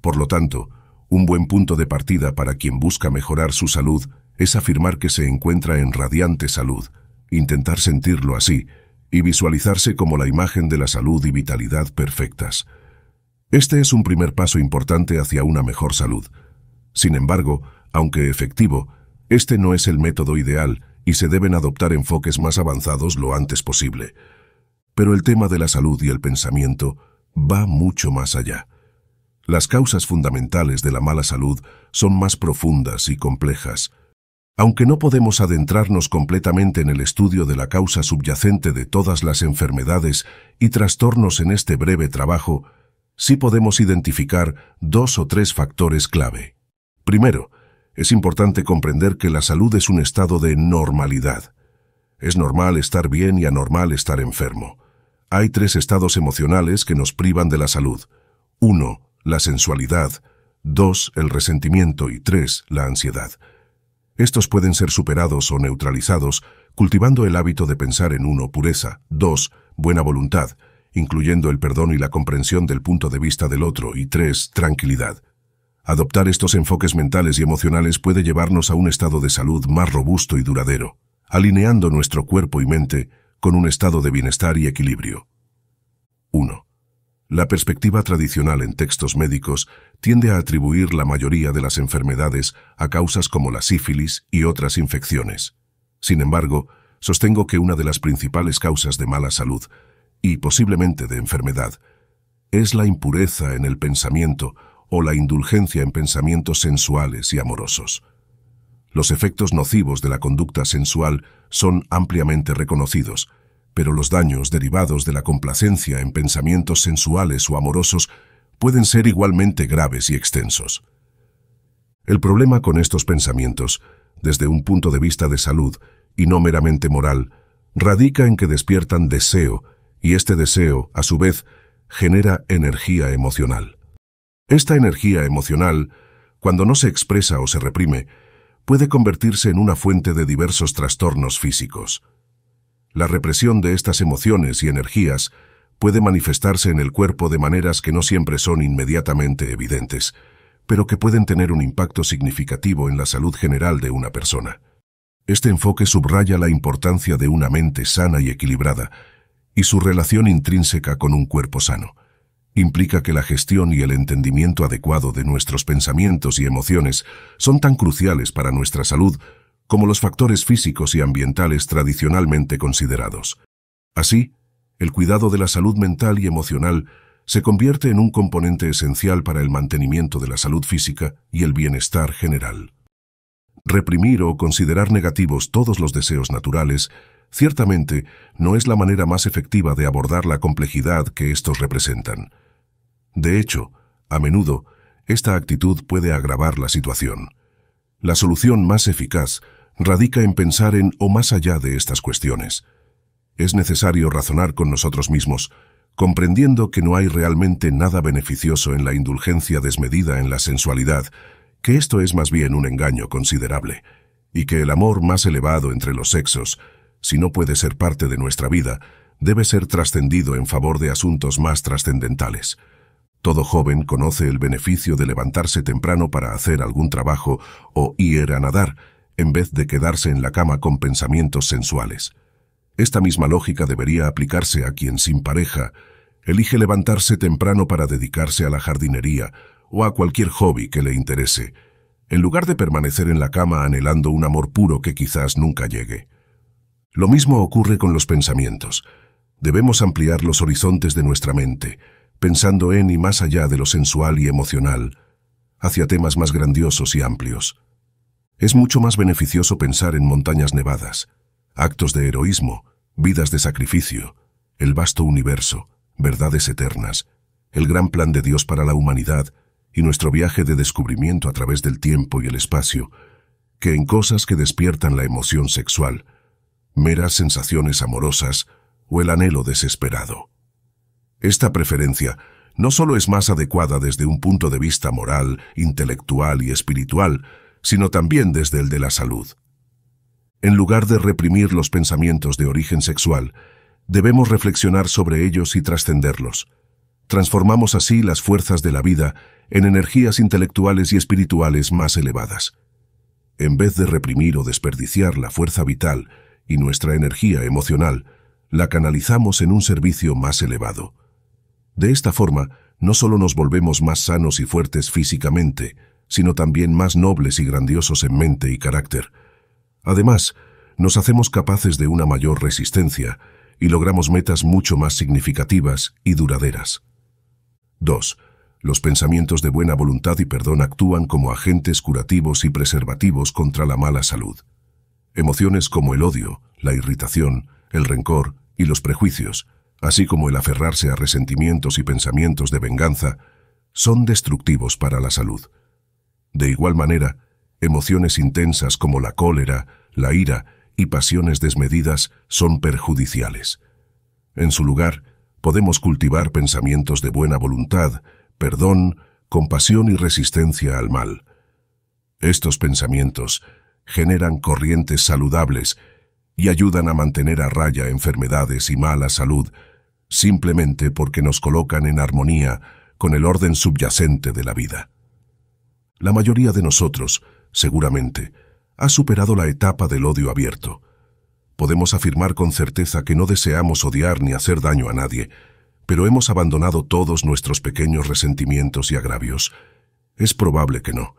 Speaker 1: Por lo tanto, un buen punto de partida para quien busca mejorar su salud es afirmar que se encuentra en radiante salud, intentar sentirlo así y visualizarse como la imagen de la salud y vitalidad perfectas. Este es un primer paso importante hacia una mejor salud. Sin embargo, aunque efectivo, este no es el método ideal y se deben adoptar enfoques más avanzados lo antes posible. Pero el tema de la salud y el pensamiento va mucho más allá. Las causas fundamentales de la mala salud son más profundas y complejas. Aunque no podemos adentrarnos completamente en el estudio de la causa subyacente de todas las enfermedades y trastornos en este breve trabajo, sí podemos identificar dos o tres factores clave. Primero, es importante comprender que la salud es un estado de normalidad. Es normal estar bien y anormal estar enfermo. Hay tres estados emocionales que nos privan de la salud. Uno la sensualidad, 2. el resentimiento y 3. la ansiedad. Estos pueden ser superados o neutralizados cultivando el hábito de pensar en uno pureza, 2. buena voluntad, incluyendo el perdón y la comprensión del punto de vista del otro y 3. tranquilidad. Adoptar estos enfoques mentales y emocionales puede llevarnos a un estado de salud más robusto y duradero, alineando nuestro cuerpo y mente con un estado de bienestar y equilibrio. 1. La perspectiva tradicional en textos médicos tiende a atribuir la mayoría de las enfermedades a causas como la sífilis y otras infecciones. Sin embargo, sostengo que una de las principales causas de mala salud, y posiblemente de enfermedad, es la impureza en el pensamiento o la indulgencia en pensamientos sensuales y amorosos. Los efectos nocivos de la conducta sensual son ampliamente reconocidos, pero los daños derivados de la complacencia en pensamientos sensuales o amorosos pueden ser igualmente graves y extensos. El problema con estos pensamientos, desde un punto de vista de salud y no meramente moral, radica en que despiertan deseo, y este deseo, a su vez, genera energía emocional. Esta energía emocional, cuando no se expresa o se reprime, puede convertirse en una fuente de diversos trastornos físicos. La represión de estas emociones y energías puede manifestarse en el cuerpo de maneras que no siempre son inmediatamente evidentes, pero que pueden tener un impacto significativo en la salud general de una persona. Este enfoque subraya la importancia de una mente sana y equilibrada y su relación intrínseca con un cuerpo sano. Implica que la gestión y el entendimiento adecuado de nuestros pensamientos y emociones son tan cruciales para nuestra salud como los factores físicos y ambientales tradicionalmente considerados. Así, el cuidado de la salud mental y emocional se convierte en un componente esencial para el mantenimiento de la salud física y el bienestar general. Reprimir o considerar negativos todos los deseos naturales ciertamente no es la manera más efectiva de abordar la complejidad que estos representan. De hecho, a menudo, esta actitud puede agravar la situación. La solución más eficaz radica en pensar en o más allá de estas cuestiones. Es necesario razonar con nosotros mismos, comprendiendo que no hay realmente nada beneficioso en la indulgencia desmedida en la sensualidad, que esto es más bien un engaño considerable, y que el amor más elevado entre los sexos, si no puede ser parte de nuestra vida, debe ser trascendido en favor de asuntos más trascendentales. Todo joven conoce el beneficio de levantarse temprano para hacer algún trabajo o ir a nadar, en vez de quedarse en la cama con pensamientos sensuales. Esta misma lógica debería aplicarse a quien sin pareja elige levantarse temprano para dedicarse a la jardinería o a cualquier hobby que le interese, en lugar de permanecer en la cama anhelando un amor puro que quizás nunca llegue. Lo mismo ocurre con los pensamientos. Debemos ampliar los horizontes de nuestra mente, pensando en y más allá de lo sensual y emocional, hacia temas más grandiosos y amplios. Es mucho más beneficioso pensar en montañas nevadas, actos de heroísmo, vidas de sacrificio, el vasto universo, verdades eternas, el gran plan de Dios para la humanidad y nuestro viaje de descubrimiento a través del tiempo y el espacio, que en cosas que despiertan la emoción sexual, meras sensaciones amorosas o el anhelo desesperado. Esta preferencia no solo es más adecuada desde un punto de vista moral, intelectual y espiritual, sino también desde el de la salud. En lugar de reprimir los pensamientos de origen sexual, debemos reflexionar sobre ellos y trascenderlos. Transformamos así las fuerzas de la vida en energías intelectuales y espirituales más elevadas. En vez de reprimir o desperdiciar la fuerza vital y nuestra energía emocional, la canalizamos en un servicio más elevado. De esta forma, no solo nos volvemos más sanos y fuertes físicamente, sino también más nobles y grandiosos en mente y carácter. Además, nos hacemos capaces de una mayor resistencia y logramos metas mucho más significativas y duraderas. 2. Los pensamientos de buena voluntad y perdón actúan como agentes curativos y preservativos contra la mala salud. Emociones como el odio, la irritación, el rencor y los prejuicios, así como el aferrarse a resentimientos y pensamientos de venganza, son destructivos para la salud. De igual manera, emociones intensas como la cólera, la ira y pasiones desmedidas son perjudiciales. En su lugar, podemos cultivar pensamientos de buena voluntad, perdón, compasión y resistencia al mal. Estos pensamientos generan corrientes saludables y ayudan a mantener a raya enfermedades y mala salud, simplemente porque nos colocan en armonía con el orden subyacente de la vida. La mayoría de nosotros, seguramente, ha superado la etapa del odio abierto. Podemos afirmar con certeza que no deseamos odiar ni hacer daño a nadie, pero hemos abandonado todos nuestros pequeños resentimientos y agravios. Es probable que no.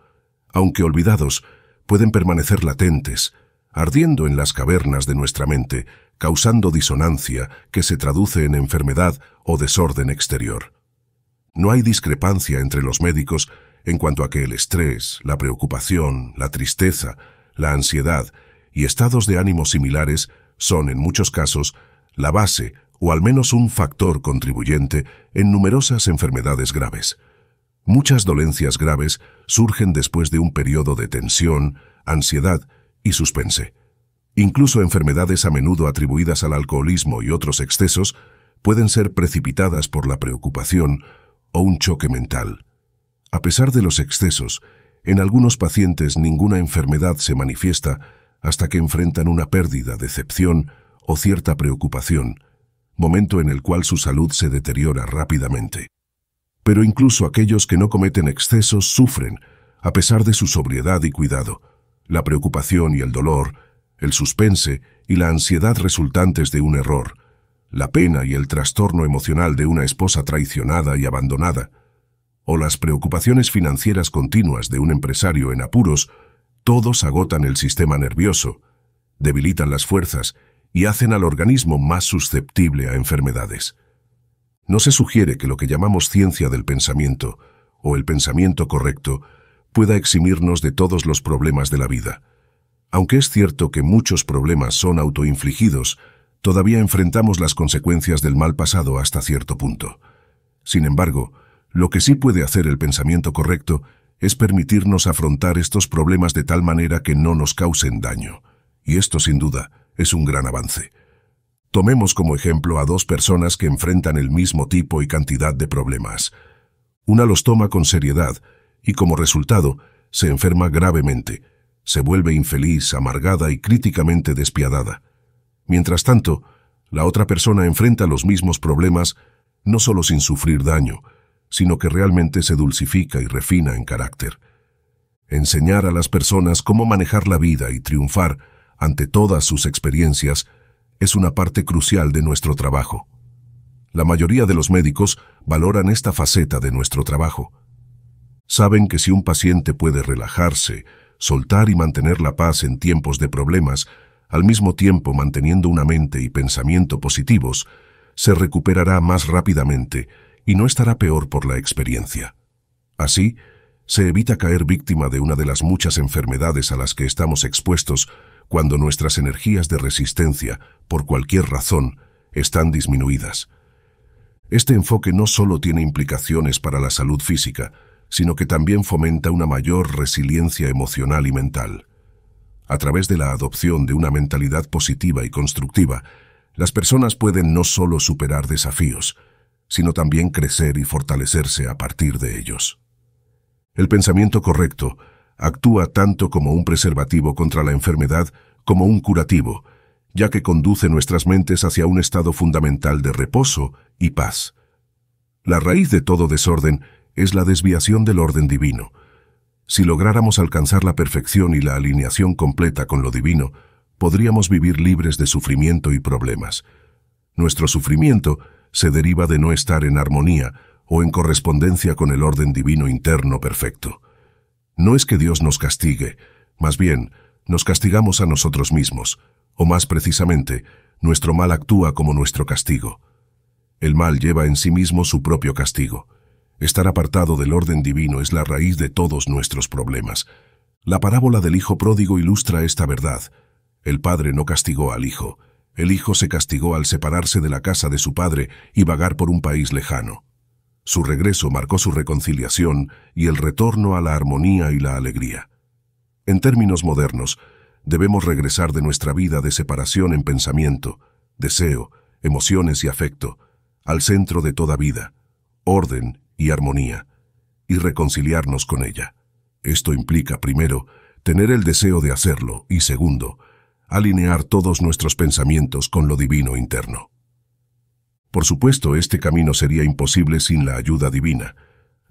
Speaker 1: Aunque olvidados, pueden permanecer latentes, ardiendo en las cavernas de nuestra mente, causando disonancia que se traduce en enfermedad o desorden exterior. No hay discrepancia entre los médicos en cuanto a que el estrés, la preocupación, la tristeza, la ansiedad y estados de ánimo similares son, en muchos casos, la base o al menos un factor contribuyente en numerosas enfermedades graves. Muchas dolencias graves surgen después de un periodo de tensión, ansiedad y suspense. Incluso enfermedades a menudo atribuidas al alcoholismo y otros excesos pueden ser precipitadas por la preocupación o un choque mental. A pesar de los excesos, en algunos pacientes ninguna enfermedad se manifiesta hasta que enfrentan una pérdida, decepción o cierta preocupación, momento en el cual su salud se deteriora rápidamente. Pero incluso aquellos que no cometen excesos sufren, a pesar de su sobriedad y cuidado. La preocupación y el dolor, el suspense y la ansiedad resultantes de un error, la pena y el trastorno emocional de una esposa traicionada y abandonada, o las preocupaciones financieras continuas de un empresario en apuros, todos agotan el sistema nervioso, debilitan las fuerzas y hacen al organismo más susceptible a enfermedades. No se sugiere que lo que llamamos ciencia del pensamiento o el pensamiento correcto pueda eximirnos de todos los problemas de la vida. Aunque es cierto que muchos problemas son autoinfligidos, todavía enfrentamos las consecuencias del mal pasado hasta cierto punto. Sin embargo, lo que sí puede hacer el pensamiento correcto es permitirnos afrontar estos problemas de tal manera que no nos causen daño. Y esto, sin duda, es un gran avance. Tomemos como ejemplo a dos personas que enfrentan el mismo tipo y cantidad de problemas. Una los toma con seriedad y como resultado se enferma gravemente, se vuelve infeliz, amargada y críticamente despiadada. Mientras tanto, la otra persona enfrenta los mismos problemas no solo sin sufrir daño, sino que realmente se dulcifica y refina en carácter. Enseñar a las personas cómo manejar la vida y triunfar ante todas sus experiencias es una parte crucial de nuestro trabajo. La mayoría de los médicos valoran esta faceta de nuestro trabajo. Saben que si un paciente puede relajarse, soltar y mantener la paz en tiempos de problemas, al mismo tiempo manteniendo una mente y pensamiento positivos, se recuperará más rápidamente y no estará peor por la experiencia. Así, se evita caer víctima de una de las muchas enfermedades a las que estamos expuestos cuando nuestras energías de resistencia, por cualquier razón, están disminuidas. Este enfoque no solo tiene implicaciones para la salud física, sino que también fomenta una mayor resiliencia emocional y mental. A través de la adopción de una mentalidad positiva y constructiva, las personas pueden no solo superar desafíos, sino también crecer y fortalecerse a partir de ellos. El pensamiento correcto actúa tanto como un preservativo contra la enfermedad como un curativo, ya que conduce nuestras mentes hacia un estado fundamental de reposo y paz. La raíz de todo desorden es la desviación del orden divino. Si lográramos alcanzar la perfección y la alineación completa con lo divino, podríamos vivir libres de sufrimiento y problemas. Nuestro sufrimiento se deriva de no estar en armonía o en correspondencia con el orden divino interno perfecto. No es que Dios nos castigue, más bien, nos castigamos a nosotros mismos, o más precisamente, nuestro mal actúa como nuestro castigo. El mal lleva en sí mismo su propio castigo. Estar apartado del orden divino es la raíz de todos nuestros problemas. La parábola del hijo pródigo ilustra esta verdad. El padre no castigó al hijo, el hijo se castigó al separarse de la casa de su padre y vagar por un país lejano. Su regreso marcó su reconciliación y el retorno a la armonía y la alegría. En términos modernos, debemos regresar de nuestra vida de separación en pensamiento, deseo, emociones y afecto, al centro de toda vida, orden y armonía, y reconciliarnos con ella. Esto implica, primero, tener el deseo de hacerlo y, segundo, alinear todos nuestros pensamientos con lo divino interno. Por supuesto, este camino sería imposible sin la ayuda divina.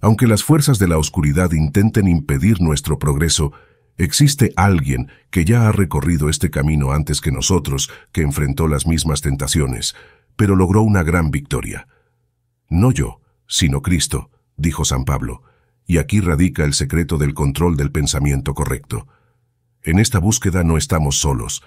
Speaker 1: Aunque las fuerzas de la oscuridad intenten impedir nuestro progreso, existe alguien que ya ha recorrido este camino antes que nosotros, que enfrentó las mismas tentaciones, pero logró una gran victoria. No yo, sino Cristo, dijo San Pablo, y aquí radica el secreto del control del pensamiento correcto. En esta búsqueda no estamos solos.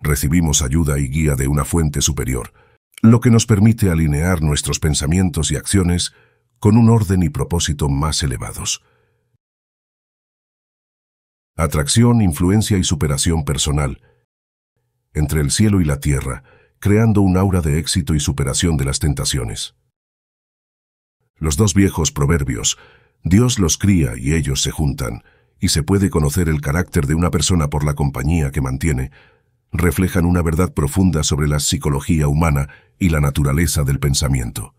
Speaker 1: Recibimos ayuda y guía de una fuente superior, lo que nos permite alinear nuestros pensamientos y acciones con un orden y propósito más elevados. Atracción, influencia y superación personal. Entre el cielo y la tierra, creando un aura de éxito y superación de las tentaciones. Los dos viejos proverbios, Dios los cría y ellos se juntan, y se puede conocer el carácter de una persona por la compañía que mantiene, reflejan una verdad profunda sobre la psicología humana y la naturaleza del pensamiento.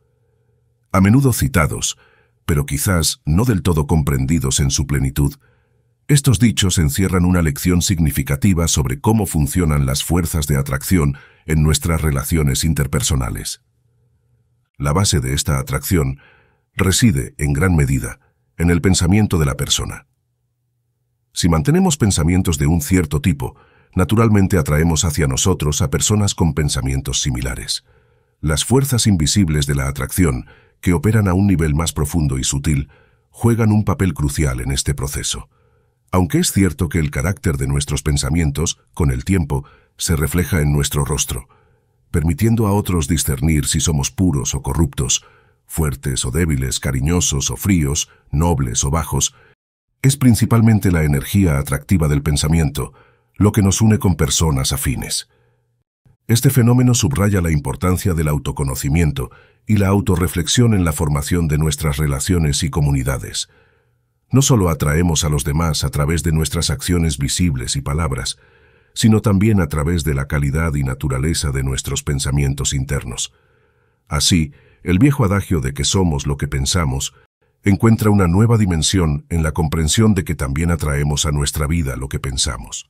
Speaker 1: A menudo citados, pero quizás no del todo comprendidos en su plenitud, estos dichos encierran una lección significativa sobre cómo funcionan las fuerzas de atracción en nuestras relaciones interpersonales. La base de esta atracción reside, en gran medida, en el pensamiento de la persona. Si mantenemos pensamientos de un cierto tipo, naturalmente atraemos hacia nosotros a personas con pensamientos similares. Las fuerzas invisibles de la atracción, que operan a un nivel más profundo y sutil, juegan un papel crucial en este proceso. Aunque es cierto que el carácter de nuestros pensamientos, con el tiempo, se refleja en nuestro rostro, permitiendo a otros discernir si somos puros o corruptos, fuertes o débiles, cariñosos o fríos, nobles o bajos, es principalmente la energía atractiva del pensamiento, lo que nos une con personas afines. Este fenómeno subraya la importancia del autoconocimiento y la autorreflexión en la formación de nuestras relaciones y comunidades. No solo atraemos a los demás a través de nuestras acciones visibles y palabras, sino también a través de la calidad y naturaleza de nuestros pensamientos internos. Así, el viejo adagio de que somos lo que pensamos encuentra una nueva dimensión en la comprensión de que también atraemos a nuestra vida lo que pensamos.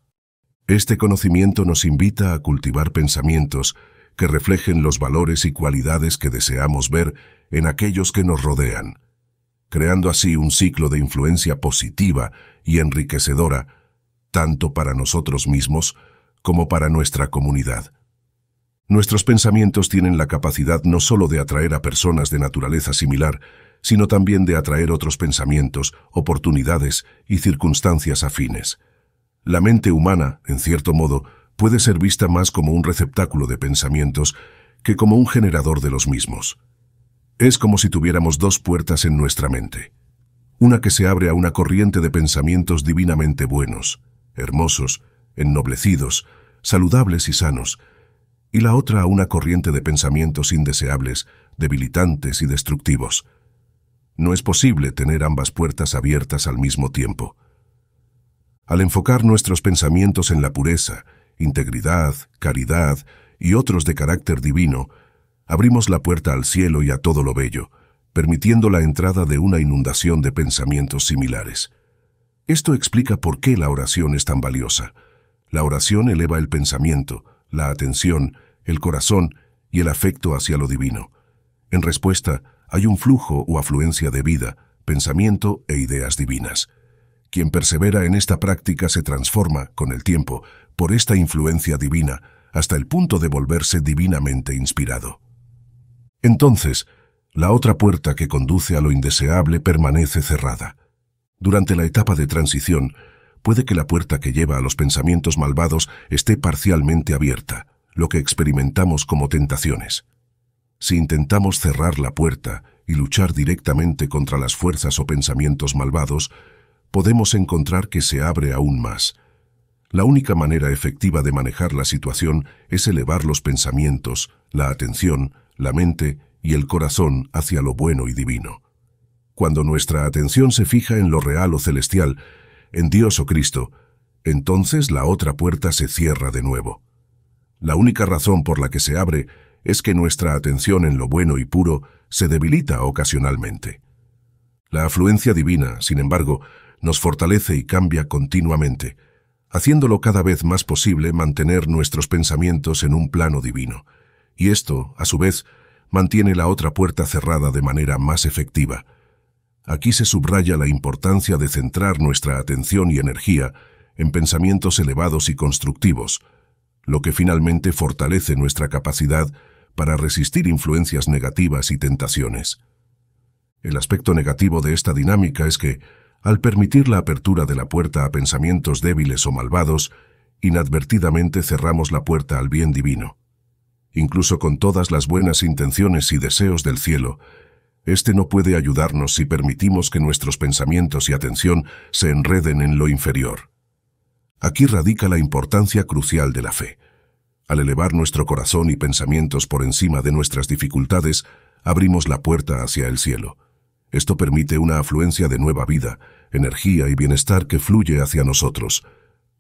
Speaker 1: Este conocimiento nos invita a cultivar pensamientos que reflejen los valores y cualidades que deseamos ver en aquellos que nos rodean, creando así un ciclo de influencia positiva y enriquecedora, tanto para nosotros mismos como para nuestra comunidad. Nuestros pensamientos tienen la capacidad no solo de atraer a personas de naturaleza similar, sino también de atraer otros pensamientos, oportunidades y circunstancias afines. La mente humana, en cierto modo, puede ser vista más como un receptáculo de pensamientos que como un generador de los mismos. Es como si tuviéramos dos puertas en nuestra mente. Una que se abre a una corriente de pensamientos divinamente buenos, hermosos, ennoblecidos, saludables y sanos, y la otra a una corriente de pensamientos indeseables, debilitantes y destructivos. No es posible tener ambas puertas abiertas al mismo tiempo. Al enfocar nuestros pensamientos en la pureza, integridad, caridad y otros de carácter divino, abrimos la puerta al cielo y a todo lo bello, permitiendo la entrada de una inundación de pensamientos similares. Esto explica por qué la oración es tan valiosa. La oración eleva el pensamiento, la atención, el corazón y el afecto hacia lo divino. En respuesta, hay un flujo o afluencia de vida, pensamiento e ideas divinas. Quien persevera en esta práctica se transforma, con el tiempo, por esta influencia divina, hasta el punto de volverse divinamente inspirado. Entonces, la otra puerta que conduce a lo indeseable permanece cerrada. Durante la etapa de transición, puede que la puerta que lleva a los pensamientos malvados esté parcialmente abierta, lo que experimentamos como tentaciones si intentamos cerrar la puerta y luchar directamente contra las fuerzas o pensamientos malvados, podemos encontrar que se abre aún más. La única manera efectiva de manejar la situación es elevar los pensamientos, la atención, la mente y el corazón hacia lo bueno y divino. Cuando nuestra atención se fija en lo real o celestial, en Dios o Cristo, entonces la otra puerta se cierra de nuevo. La única razón por la que se abre es que nuestra atención en lo bueno y puro se debilita ocasionalmente. La afluencia divina, sin embargo, nos fortalece y cambia continuamente, haciéndolo cada vez más posible mantener nuestros pensamientos en un plano divino, y esto, a su vez, mantiene la otra puerta cerrada de manera más efectiva. Aquí se subraya la importancia de centrar nuestra atención y energía en pensamientos elevados y constructivos, lo que finalmente fortalece nuestra capacidad para resistir influencias negativas y tentaciones. El aspecto negativo de esta dinámica es que, al permitir la apertura de la puerta a pensamientos débiles o malvados, inadvertidamente cerramos la puerta al bien divino. Incluso con todas las buenas intenciones y deseos del cielo, este no puede ayudarnos si permitimos que nuestros pensamientos y atención se enreden en lo inferior. Aquí radica la importancia crucial de la fe. Al elevar nuestro corazón y pensamientos por encima de nuestras dificultades, abrimos la puerta hacia el cielo. Esto permite una afluencia de nueva vida, energía y bienestar que fluye hacia nosotros,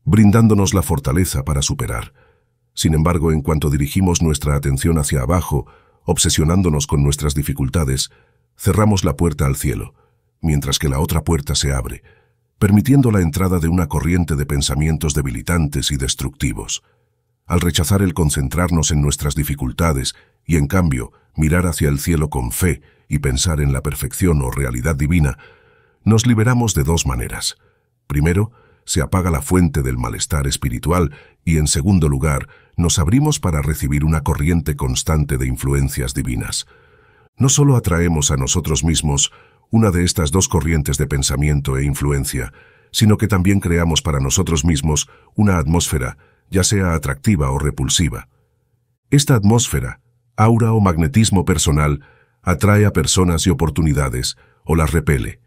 Speaker 1: brindándonos la fortaleza para superar. Sin embargo, en cuanto dirigimos nuestra atención hacia abajo, obsesionándonos con nuestras dificultades, cerramos la puerta al cielo, mientras que la otra puerta se abre, permitiendo la entrada de una corriente de pensamientos debilitantes y destructivos. Al rechazar el concentrarnos en nuestras dificultades y, en cambio, mirar hacia el cielo con fe y pensar en la perfección o realidad divina, nos liberamos de dos maneras. Primero, se apaga la fuente del malestar espiritual y, en segundo lugar, nos abrimos para recibir una corriente constante de influencias divinas. No solo atraemos a nosotros mismos, una de estas dos corrientes de pensamiento e influencia, sino que también creamos para nosotros mismos una atmósfera, ya sea atractiva o repulsiva. Esta atmósfera, aura o magnetismo personal, atrae a personas y oportunidades, o las repele.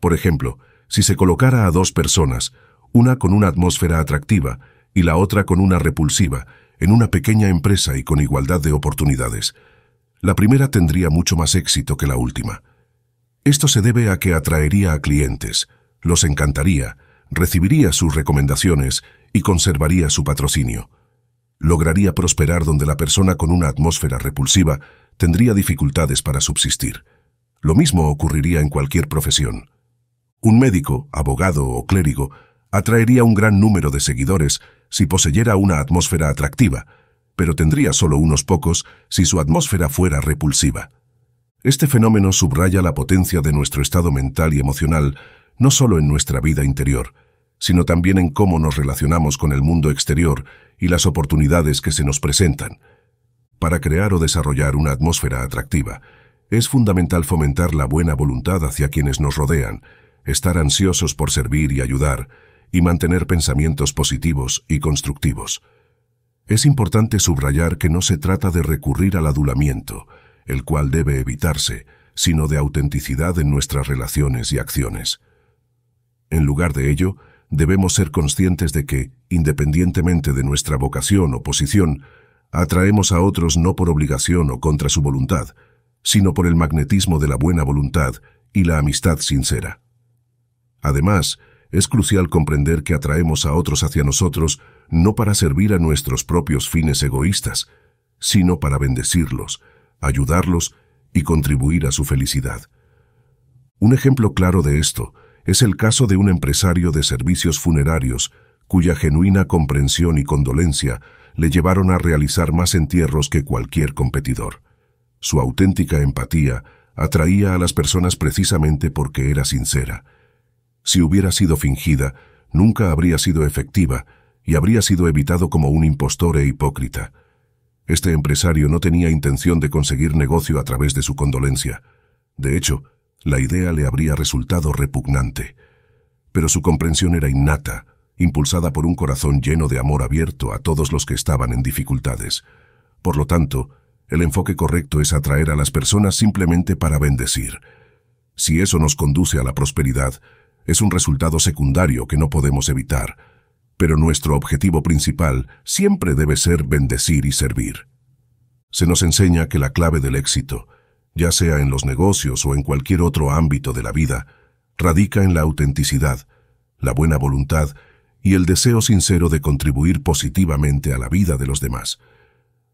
Speaker 1: Por ejemplo, si se colocara a dos personas, una con una atmósfera atractiva y la otra con una repulsiva, en una pequeña empresa y con igualdad de oportunidades, la primera tendría mucho más éxito que la última. Esto se debe a que atraería a clientes, los encantaría, recibiría sus recomendaciones y conservaría su patrocinio. Lograría prosperar donde la persona con una atmósfera repulsiva tendría dificultades para subsistir. Lo mismo ocurriría en cualquier profesión. Un médico, abogado o clérigo atraería un gran número de seguidores si poseyera una atmósfera atractiva, pero tendría solo unos pocos si su atmósfera fuera repulsiva. Este fenómeno subraya la potencia de nuestro estado mental y emocional, no solo en nuestra vida interior, sino también en cómo nos relacionamos con el mundo exterior y las oportunidades que se nos presentan. Para crear o desarrollar una atmósfera atractiva, es fundamental fomentar la buena voluntad hacia quienes nos rodean, estar ansiosos por servir y ayudar, y mantener pensamientos positivos y constructivos. Es importante subrayar que no se trata de recurrir al adulamiento, el cual debe evitarse, sino de autenticidad en nuestras relaciones y acciones. En lugar de ello, debemos ser conscientes de que, independientemente de nuestra vocación o posición, atraemos a otros no por obligación o contra su voluntad, sino por el magnetismo de la buena voluntad y la amistad sincera. Además, es crucial comprender que atraemos a otros hacia nosotros no para servir a nuestros propios fines egoístas, sino para bendecirlos, ayudarlos y contribuir a su felicidad. Un ejemplo claro de esto es el caso de un empresario de servicios funerarios cuya genuina comprensión y condolencia le llevaron a realizar más entierros que cualquier competidor. Su auténtica empatía atraía a las personas precisamente porque era sincera. Si hubiera sido fingida, nunca habría sido efectiva y habría sido evitado como un impostor e hipócrita. Este empresario no tenía intención de conseguir negocio a través de su condolencia. De hecho, la idea le habría resultado repugnante. Pero su comprensión era innata, impulsada por un corazón lleno de amor abierto a todos los que estaban en dificultades. Por lo tanto, el enfoque correcto es atraer a las personas simplemente para bendecir. Si eso nos conduce a la prosperidad, es un resultado secundario que no podemos evitar, pero nuestro objetivo principal siempre debe ser bendecir y servir. Se nos enseña que la clave del éxito, ya sea en los negocios o en cualquier otro ámbito de la vida, radica en la autenticidad, la buena voluntad y el deseo sincero de contribuir positivamente a la vida de los demás.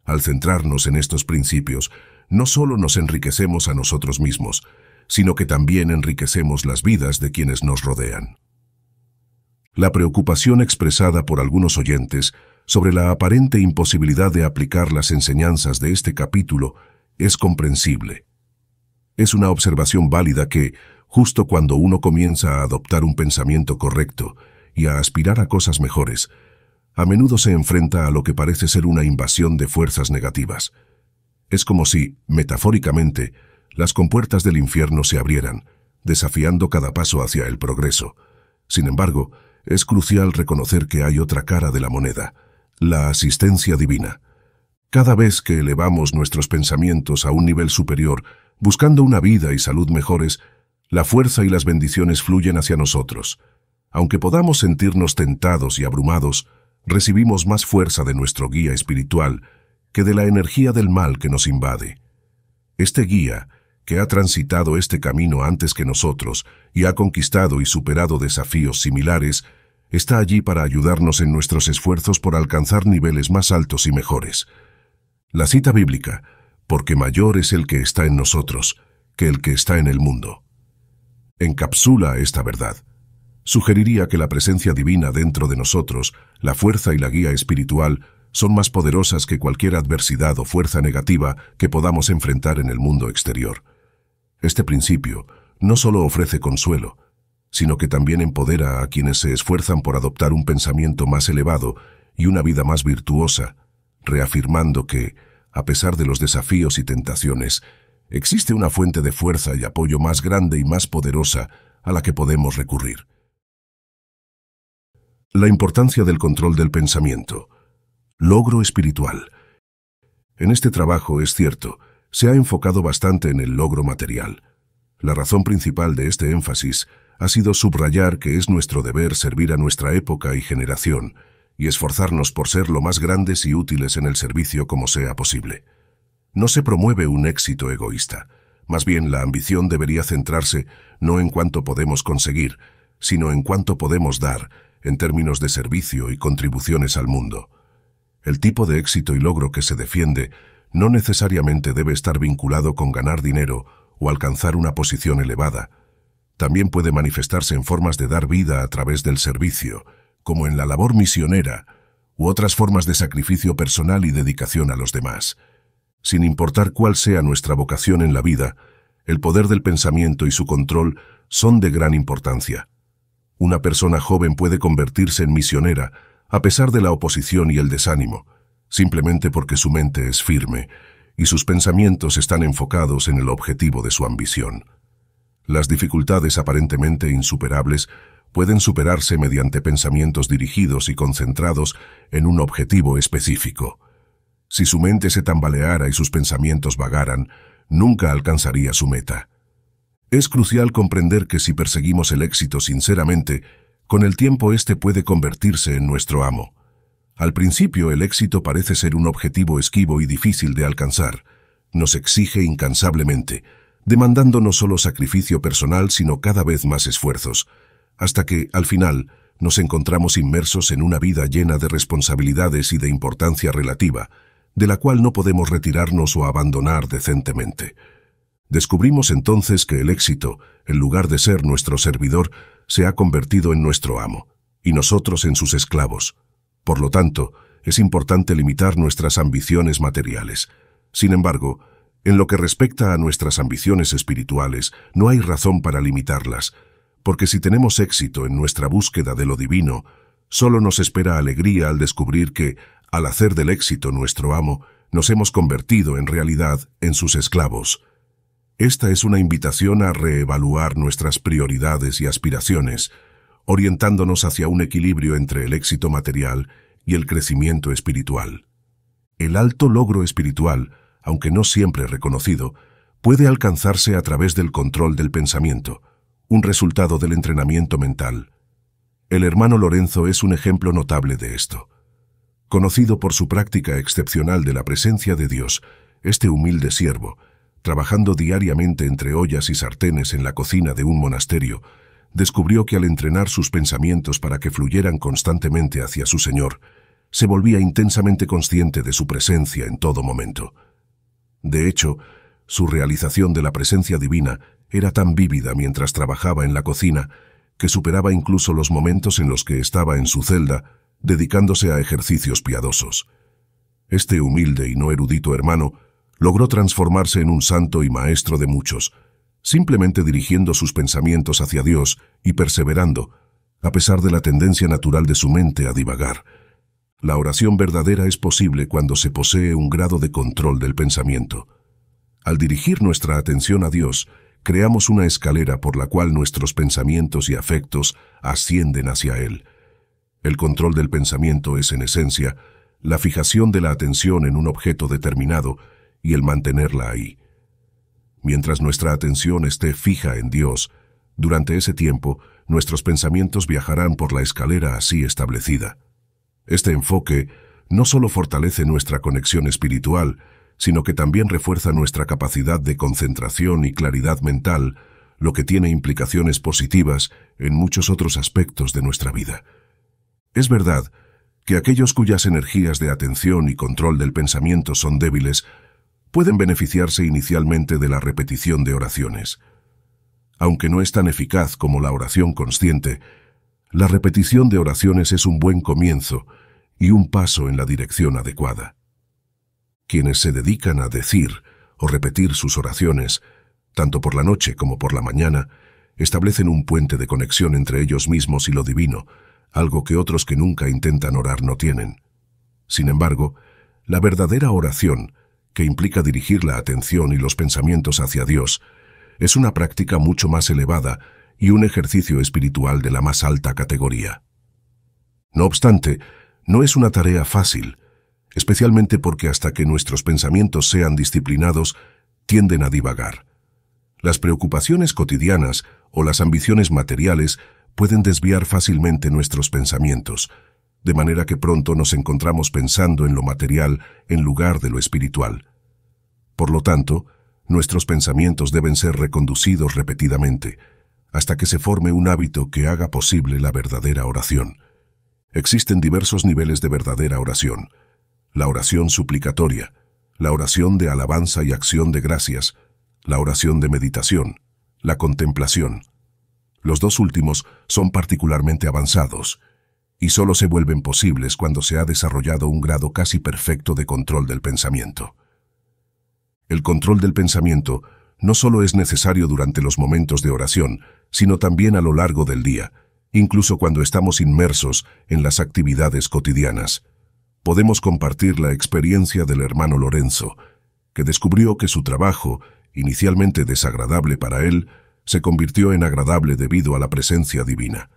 Speaker 1: Al centrarnos en estos principios, no solo nos enriquecemos a nosotros mismos, sino que también enriquecemos las vidas de quienes nos rodean la preocupación expresada por algunos oyentes sobre la aparente imposibilidad de aplicar las enseñanzas de este capítulo es comprensible. Es una observación válida que, justo cuando uno comienza a adoptar un pensamiento correcto y a aspirar a cosas mejores, a menudo se enfrenta a lo que parece ser una invasión de fuerzas negativas. Es como si, metafóricamente, las compuertas del infierno se abrieran, desafiando cada paso hacia el progreso. Sin embargo, es crucial reconocer que hay otra cara de la moneda, la asistencia divina. Cada vez que elevamos nuestros pensamientos a un nivel superior, buscando una vida y salud mejores, la fuerza y las bendiciones fluyen hacia nosotros. Aunque podamos sentirnos tentados y abrumados, recibimos más fuerza de nuestro guía espiritual que de la energía del mal que nos invade. Este guía, que ha transitado este camino antes que nosotros y ha conquistado y superado desafíos similares, está allí para ayudarnos en nuestros esfuerzos por alcanzar niveles más altos y mejores. La cita bíblica, porque mayor es el que está en nosotros que el que está en el mundo, encapsula esta verdad. Sugeriría que la presencia divina dentro de nosotros, la fuerza y la guía espiritual, son más poderosas que cualquier adversidad o fuerza negativa que podamos enfrentar en el mundo exterior. Este principio no solo ofrece consuelo, sino que también empodera a quienes se esfuerzan por adoptar un pensamiento más elevado y una vida más virtuosa, reafirmando que, a pesar de los desafíos y tentaciones, existe una fuente de fuerza y apoyo más grande y más poderosa a la que podemos recurrir. La importancia del control del pensamiento. Logro espiritual. En este trabajo, es cierto, se ha enfocado bastante en el logro material. La razón principal de este énfasis ha sido subrayar que es nuestro deber servir a nuestra época y generación y esforzarnos por ser lo más grandes y útiles en el servicio como sea posible. No se promueve un éxito egoísta. Más bien, la ambición debería centrarse no en cuánto podemos conseguir, sino en cuánto podemos dar en términos de servicio y contribuciones al mundo. El tipo de éxito y logro que se defiende no necesariamente debe estar vinculado con ganar dinero o alcanzar una posición elevada, también puede manifestarse en formas de dar vida a través del servicio, como en la labor misionera, u otras formas de sacrificio personal y dedicación a los demás. Sin importar cuál sea nuestra vocación en la vida, el poder del pensamiento y su control son de gran importancia. Una persona joven puede convertirse en misionera a pesar de la oposición y el desánimo, simplemente porque su mente es firme y sus pensamientos están enfocados en el objetivo de su ambición. Las dificultades aparentemente insuperables pueden superarse mediante pensamientos dirigidos y concentrados en un objetivo específico. Si su mente se tambaleara y sus pensamientos vagaran, nunca alcanzaría su meta. Es crucial comprender que si perseguimos el éxito sinceramente, con el tiempo éste puede convertirse en nuestro amo. Al principio el éxito parece ser un objetivo esquivo y difícil de alcanzar. Nos exige incansablemente, demandando no solo sacrificio personal, sino cada vez más esfuerzos, hasta que, al final, nos encontramos inmersos en una vida llena de responsabilidades y de importancia relativa, de la cual no podemos retirarnos o abandonar decentemente. Descubrimos entonces que el éxito, en lugar de ser nuestro servidor, se ha convertido en nuestro amo, y nosotros en sus esclavos. Por lo tanto, es importante limitar nuestras ambiciones materiales. Sin embargo, en lo que respecta a nuestras ambiciones espirituales, no hay razón para limitarlas, porque si tenemos éxito en nuestra búsqueda de lo divino, solo nos espera alegría al descubrir que, al hacer del éxito nuestro amo, nos hemos convertido en realidad en sus esclavos. Esta es una invitación a reevaluar nuestras prioridades y aspiraciones, orientándonos hacia un equilibrio entre el éxito material y el crecimiento espiritual. El alto logro espiritual aunque no siempre reconocido, puede alcanzarse a través del control del pensamiento, un resultado del entrenamiento mental. El hermano Lorenzo es un ejemplo notable de esto. Conocido por su práctica excepcional de la presencia de Dios, este humilde siervo, trabajando diariamente entre ollas y sartenes en la cocina de un monasterio, descubrió que al entrenar sus pensamientos para que fluyeran constantemente hacia su Señor, se volvía intensamente consciente de su presencia en todo momento. De hecho, su realización de la presencia divina era tan vívida mientras trabajaba en la cocina que superaba incluso los momentos en los que estaba en su celda dedicándose a ejercicios piadosos. Este humilde y no erudito hermano logró transformarse en un santo y maestro de muchos, simplemente dirigiendo sus pensamientos hacia Dios y perseverando, a pesar de la tendencia natural de su mente a divagar. La oración verdadera es posible cuando se posee un grado de control del pensamiento. Al dirigir nuestra atención a Dios, creamos una escalera por la cual nuestros pensamientos y afectos ascienden hacia Él. El control del pensamiento es, en esencia, la fijación de la atención en un objeto determinado y el mantenerla ahí. Mientras nuestra atención esté fija en Dios, durante ese tiempo, nuestros pensamientos viajarán por la escalera así establecida. Este enfoque no solo fortalece nuestra conexión espiritual, sino que también refuerza nuestra capacidad de concentración y claridad mental, lo que tiene implicaciones positivas en muchos otros aspectos de nuestra vida. Es verdad que aquellos cuyas energías de atención y control del pensamiento son débiles pueden beneficiarse inicialmente de la repetición de oraciones. Aunque no es tan eficaz como la oración consciente, la repetición de oraciones es un buen comienzo y un paso en la dirección adecuada. Quienes se dedican a decir o repetir sus oraciones, tanto por la noche como por la mañana, establecen un puente de conexión entre ellos mismos y lo divino, algo que otros que nunca intentan orar no tienen. Sin embargo, la verdadera oración, que implica dirigir la atención y los pensamientos hacia Dios, es una práctica mucho más elevada y un ejercicio espiritual de la más alta categoría. No obstante, no es una tarea fácil, especialmente porque hasta que nuestros pensamientos sean disciplinados, tienden a divagar. Las preocupaciones cotidianas o las ambiciones materiales pueden desviar fácilmente nuestros pensamientos, de manera que pronto nos encontramos pensando en lo material en lugar de lo espiritual. Por lo tanto, nuestros pensamientos deben ser reconducidos repetidamente, hasta que se forme un hábito que haga posible la verdadera oración. Existen diversos niveles de verdadera oración. La oración suplicatoria, la oración de alabanza y acción de gracias, la oración de meditación, la contemplación. Los dos últimos son particularmente avanzados y solo se vuelven posibles cuando se ha desarrollado un grado casi perfecto de control del pensamiento. El control del pensamiento no solo es necesario durante los momentos de oración, sino también a lo largo del día, incluso cuando estamos inmersos en las actividades cotidianas. Podemos compartir la experiencia del hermano Lorenzo, que descubrió que su trabajo, inicialmente desagradable para él, se convirtió en agradable debido a la presencia divina.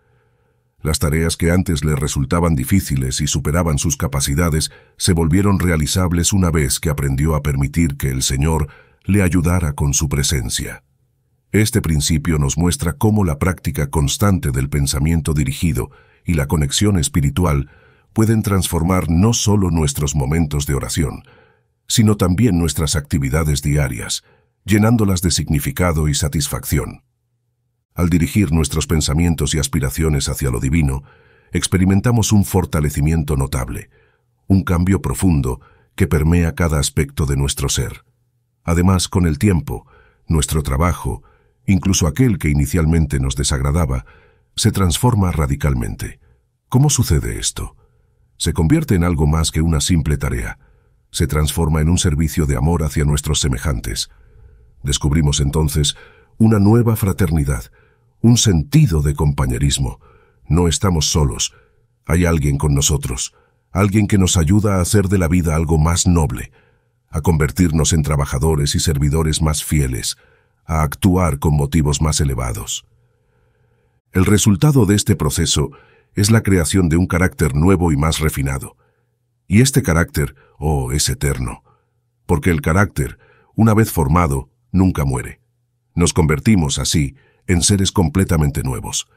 Speaker 1: Las tareas que antes le resultaban difíciles y superaban sus capacidades se volvieron realizables una vez que aprendió a permitir que el Señor le ayudara con su presencia. Este principio nos muestra cómo la práctica constante del pensamiento dirigido y la conexión espiritual pueden transformar no solo nuestros momentos de oración, sino también nuestras actividades diarias, llenándolas de significado y satisfacción. Al dirigir nuestros pensamientos y aspiraciones hacia lo divino, experimentamos un fortalecimiento notable, un cambio profundo que permea cada aspecto de nuestro ser. Además, con el tiempo, nuestro trabajo, incluso aquel que inicialmente nos desagradaba, se transforma radicalmente. ¿Cómo sucede esto? Se convierte en algo más que una simple tarea. Se transforma en un servicio de amor hacia nuestros semejantes. Descubrimos entonces una nueva fraternidad, un sentido de compañerismo. No estamos solos. Hay alguien con nosotros, alguien que nos ayuda a hacer de la vida algo más noble, a convertirnos en trabajadores y servidores más fieles, a actuar con motivos más elevados. El resultado de este proceso es la creación de un carácter nuevo y más refinado. Y este carácter, oh, es eterno, porque el carácter, una vez formado, nunca muere. Nos convertimos, así, en seres completamente nuevos.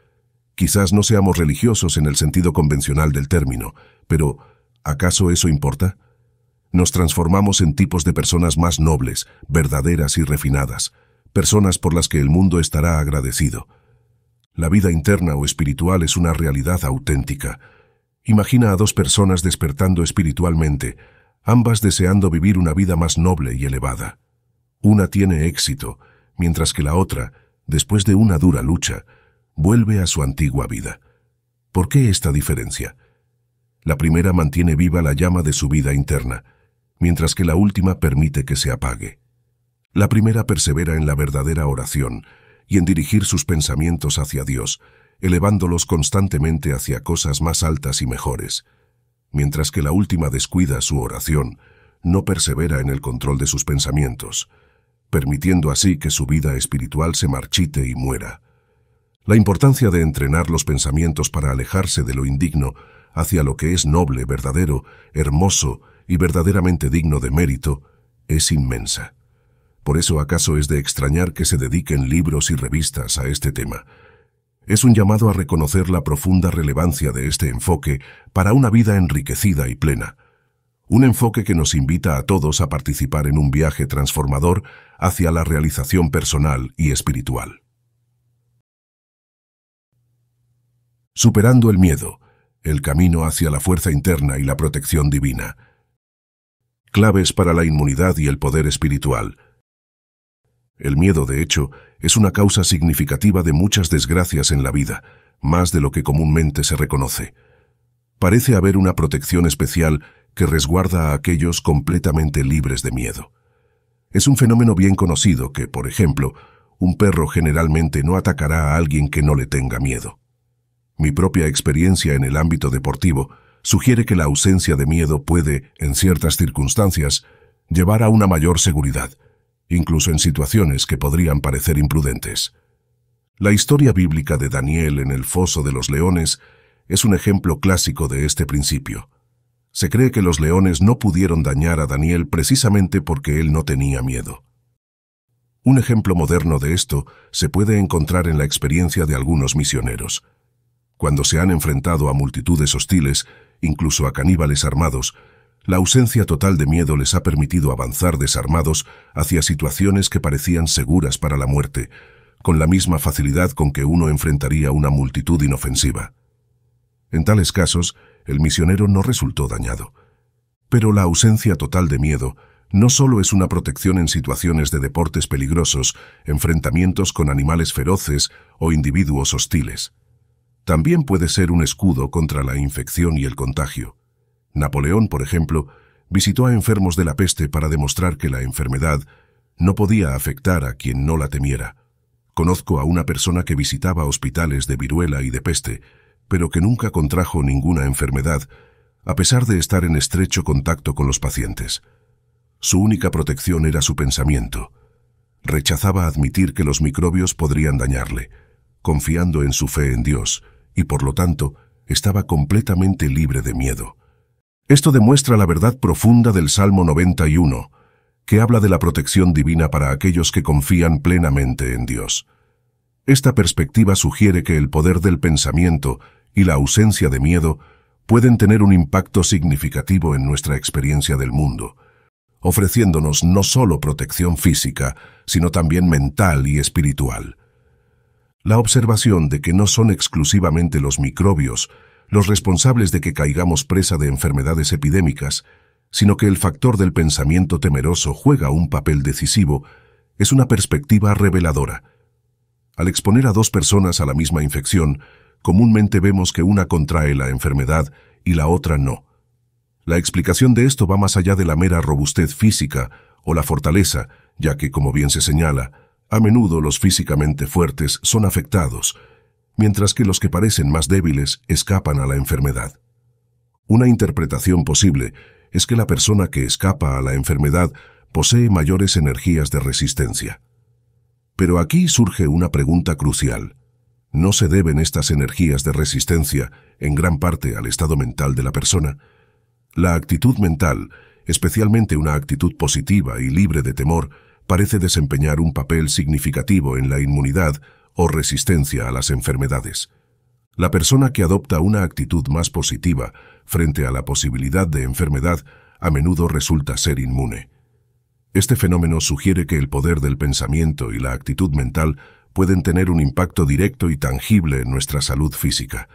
Speaker 1: Quizás no seamos religiosos en el sentido convencional del término, pero ¿acaso eso importa? Nos transformamos en tipos de personas más nobles, verdaderas y refinadas, personas por las que el mundo estará agradecido. La vida interna o espiritual es una realidad auténtica. Imagina a dos personas despertando espiritualmente, ambas deseando vivir una vida más noble y elevada. Una tiene éxito, mientras que la otra, después de una dura lucha, vuelve a su antigua vida. ¿Por qué esta diferencia? La primera mantiene viva la llama de su vida interna, mientras que la última permite que se apague. La primera persevera en la verdadera oración y en dirigir sus pensamientos hacia Dios, elevándolos constantemente hacia cosas más altas y mejores, mientras que la última descuida su oración, no persevera en el control de sus pensamientos, permitiendo así que su vida espiritual se marchite y muera. La importancia de entrenar los pensamientos para alejarse de lo indigno hacia lo que es noble, verdadero, hermoso y verdaderamente digno de mérito es inmensa. Por eso acaso es de extrañar que se dediquen libros y revistas a este tema. Es un llamado a reconocer la profunda relevancia de este enfoque para una vida enriquecida y plena. Un enfoque que nos invita a todos a participar en un viaje transformador hacia la realización personal y espiritual. Superando el miedo, el camino hacia la fuerza interna y la protección divina. Claves para la inmunidad y el poder espiritual. El miedo, de hecho, es una causa significativa de muchas desgracias en la vida, más de lo que comúnmente se reconoce. Parece haber una protección especial que resguarda a aquellos completamente libres de miedo. Es un fenómeno bien conocido que, por ejemplo, un perro generalmente no atacará a alguien que no le tenga miedo. Mi propia experiencia en el ámbito deportivo sugiere que la ausencia de miedo puede, en ciertas circunstancias, llevar a una mayor seguridad, incluso en situaciones que podrían parecer imprudentes. La historia bíblica de Daniel en el foso de los leones es un ejemplo clásico de este principio. Se cree que los leones no pudieron dañar a Daniel precisamente porque él no tenía miedo. Un ejemplo moderno de esto se puede encontrar en la experiencia de algunos misioneros. Cuando se han enfrentado a multitudes hostiles, incluso a caníbales armados, la ausencia total de miedo les ha permitido avanzar desarmados hacia situaciones que parecían seguras para la muerte, con la misma facilidad con que uno enfrentaría una multitud inofensiva. En tales casos, el misionero no resultó dañado. Pero la ausencia total de miedo no solo es una protección en situaciones de deportes peligrosos, enfrentamientos con animales feroces o individuos hostiles. También puede ser un escudo contra la infección y el contagio. Napoleón, por ejemplo, visitó a enfermos de la peste para demostrar que la enfermedad no podía afectar a quien no la temiera. Conozco a una persona que visitaba hospitales de viruela y de peste, pero que nunca contrajo ninguna enfermedad, a pesar de estar en estrecho contacto con los pacientes. Su única protección era su pensamiento. Rechazaba admitir que los microbios podrían dañarle, confiando en su fe en Dios, y por lo tanto, estaba completamente libre de miedo. Esto demuestra la verdad profunda del Salmo 91, que habla de la protección divina para aquellos que confían plenamente en Dios. Esta perspectiva sugiere que el poder del pensamiento y la ausencia de miedo pueden tener un impacto significativo en nuestra experiencia del mundo, ofreciéndonos no solo protección física, sino también mental y espiritual. La observación de que no son exclusivamente los microbios los responsables de que caigamos presa de enfermedades epidémicas, sino que el factor del pensamiento temeroso juega un papel decisivo, es una perspectiva reveladora. Al exponer a dos personas a la misma infección, comúnmente vemos que una contrae la enfermedad y la otra no. La explicación de esto va más allá de la mera robustez física o la fortaleza, ya que, como bien se señala, a menudo los físicamente fuertes son afectados, mientras que los que parecen más débiles escapan a la enfermedad. Una interpretación posible es que la persona que escapa a la enfermedad posee mayores energías de resistencia. Pero aquí surge una pregunta crucial. ¿No se deben estas energías de resistencia en gran parte al estado mental de la persona? La actitud mental, especialmente una actitud positiva y libre de temor, parece desempeñar un papel significativo en la inmunidad o resistencia a las enfermedades. La persona que adopta una actitud más positiva frente a la posibilidad de enfermedad a menudo resulta ser inmune. Este fenómeno sugiere que el poder del pensamiento y la actitud mental pueden tener un impacto directo y tangible en nuestra salud física.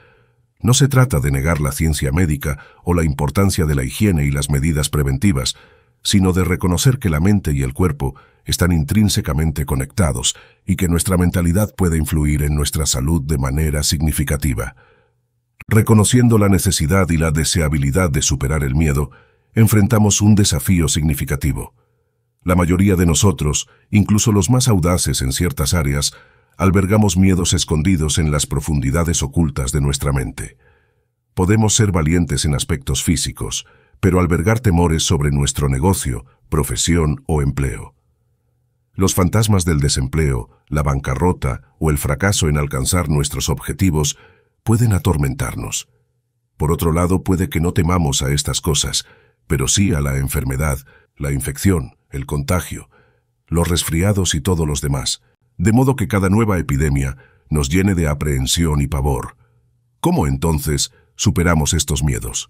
Speaker 1: No se trata de negar la ciencia médica o la importancia de la higiene y las medidas preventivas, sino de reconocer que la mente y el cuerpo están intrínsecamente conectados y que nuestra mentalidad puede influir en nuestra salud de manera significativa. Reconociendo la necesidad y la deseabilidad de superar el miedo, enfrentamos un desafío significativo. La mayoría de nosotros, incluso los más audaces en ciertas áreas, albergamos miedos escondidos en las profundidades ocultas de nuestra mente. Podemos ser valientes en aspectos físicos, pero albergar temores sobre nuestro negocio, profesión o empleo. Los fantasmas del desempleo, la bancarrota o el fracaso en alcanzar nuestros objetivos pueden atormentarnos. Por otro lado, puede que no temamos a estas cosas, pero sí a la enfermedad, la infección, el contagio, los resfriados y todos los demás, de modo que cada nueva epidemia nos llene de aprehensión y pavor. ¿Cómo entonces superamos estos miedos?